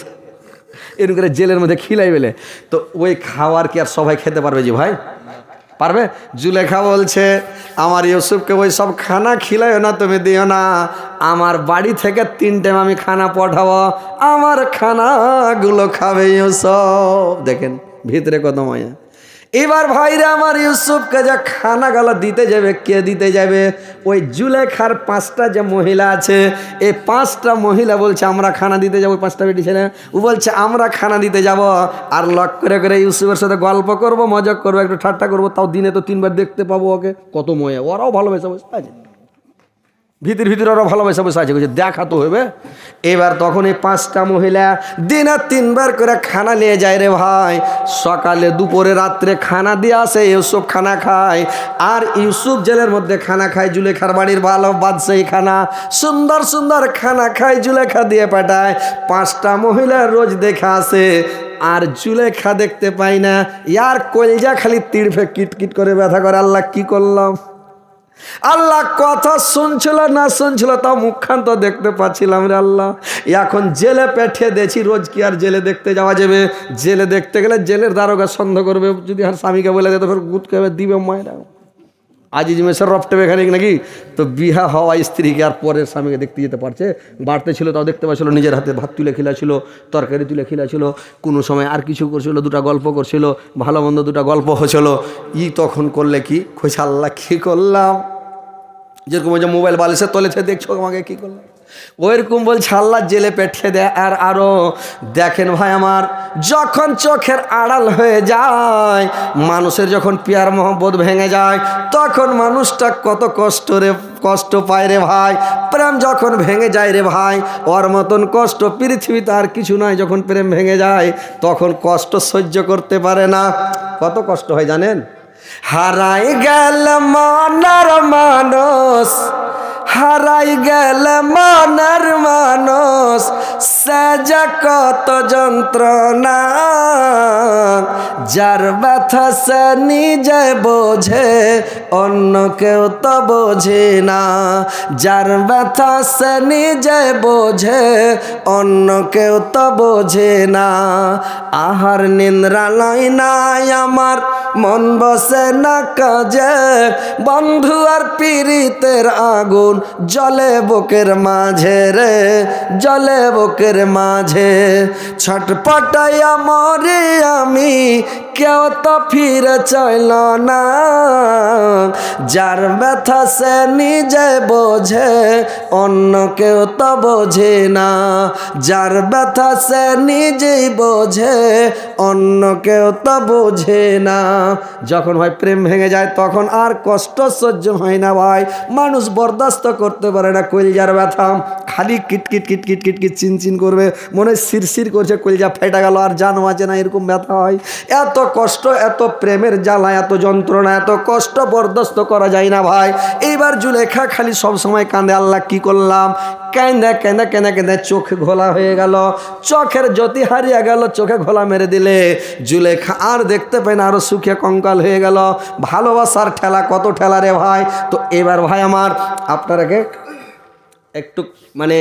এর মধ্যে খাইবেলে তো ওই খাবার কি আর সবাই খেতে পারবে জি ভাই পারবে জুলেখা বলছে আমার ইউসুফকে ওই সব খানা খিলাইও না তুমি দিও না আমার বাড়ি থেকে তিন টাইম আমি খানা পাঠাবো আমার খানাগুলো খাবে ইউসুফ দেখেন ভিতরে কত মজা এবার ভাইরা আমার ইউসুফকে যে খানা গালা দিতে যাবে কে দিতে যাবে ওই জুলেখার পাঁচটা যে মহিলা আছে এই পাঁচটা মহিলা বলছে আমরা খানা দিতে যাবো পাঁচটা বেটি ছেলে ও বলছে আমরা খানা দিতে যাব আর লক করে করে ইউসুফের সাথে গল্প করব মজা করব একটু ঠাট্টা করবো তাও দিনে তো তিনবার দেখতে পাবো ওকে কত মজা ওরাও ভালোবেসে বসে আছে ভিতর ভিতরে ওরা ভালোবাসা বসে আছে দেখা তো হবে এবার তখন এই পাঁচটা মহিলা দিনে তিনবার করে খানা নিয়ে যায় রে ভাই সকালে দুপুরে রাত্রে খানা দিয়ে আসে ইউসুফ খানা খায় আর ইউসুফ জেলের মধ্যে খানা খায় জুলেখার বাড়ির ভালো বাদশাহী খানা সুন্দর সুন্দর খানা খায় জুলেখা দিয়ে পাঠায় পাঁচটা মহিলা রোজ দেখে আসে আর জুলেখা দেখতে পাই না ইয়ার কলজা খালি তিড়ফে কিটকিট করে ব্যথা করে আল্লাহ কি করলাম আল্লাহ কথা শুনছিল না শুনছিল তা মুখখান তো দেখতে পাচ্ছিলাম রে আল্লাহ এখন জেলে পেঠে দেখি রোজ কি আর জেলে দেখতে যাওয়া যাবে জেলে দেখতে গেলে জেলের দারোগা সন্ধ করবে যদি আর স্বামীকে বলে দেয় তো ফের দিবে মায়েরা আজিজ মেসের রপ্টে এখানে নাকি তো বিহা হওয়া স্ত্রীকে আর পরের স্বামীকে দেখতে যেতে পারছে বাড়তে ছিল তাও দেখতে পাচ্ছিল নিজের হাতে ভাত তুলে খেলা ছিল তরকারি তুলে খেলা ছিল কোনো সময় আর কিছু করছিল দুটা গল্প করছিল ভালো মন্দ দুটা গল্প হচ্ছিল ই তখন করলে কি খোঁজ কী করলাম যেরকম ওই যে মোবাইল বালিশে তলেছে দেখছো আমাকে কী করলো ওইরকম বলছে আল্লাহ জেলে পেটে দেয় আর আরও দেখেন ভাই আমার যখন চোখের আড়াল হয়ে যায় মানুষের যখন পিয়ার মহব্বত ভেঙে যায় তখন মানুষটা কত কষ্ট রে কষ্ট পায় রে ভাই প্রেম যখন ভেঙে যায় রে ভাই ওর মতন কষ্ট পৃথিবীতে আর কিছু নয় যখন প্রেম ভেঙে যায় তখন কষ্ট সহ্য করতে পারে না কত কষ্ট হয় জানেন হারাই গেল মনার মানস হারাই গেল মনার মানুষ সাজা কত যন্ত্রণা যার ব্যথা সে নিজে বোঝে অন্য কেউ তো বোঝে না যার ব্যথা সে নিজে বোঝে অন্য কেউ তো বোঝে না আহার নিন্দ্রা লয় নাই আমার মন বসে না কাজে বন্ধু আর পীড়িতের আগুন জলে বুকের মাঝে রে জলে বুকের মাঝে ছটপটাইয়া মরে আমি কেউ তো ফিরে চল না যার ব্যথা সে নিজে বোঝে অন্য কেউ তো বোঝে না যার ব্যথা সে নিজেই বোঝে অন্য কেউ তো বোঝে না যখন ভাই প্রেম ভেঙে যায় তখন আর কষ্ট সহ্য হয় না ভাই মানুষ বরদাস্ত করতে পারে না কলজার ব্যথা খালি কিটকিট কিটকিট কিটকিট চিনচিন করবে মনে শিরশির করছে কলজা ফেটা গেল আর জানো আছে না এরকম ব্যথা হয় এত কষ্ট এত প্রেমের জ্বালা এত যন্ত্রণা এত কষ্ট বরদাস্ত করা যায় না ভাই এইবার জুলেখা খালি সব সময় কাঁদে আল্লাহ কি করলাম কেঁদে কেঁদে কেঁদে কেঁদে চোখ ঘোলা হয়ে গেল চোখের জ্যোতি হারিয়ে গেল চোখে ঘোলা মেরে দিলে জুলেখা আর দেখতে পাই না আরও সুখে কঙ্কাল হয়ে গেল ভালোবাসার ঠেলা কত ঠেলা রে ভাই তো এবার ভাই আমার আপনার আপনারাকে একটু মানে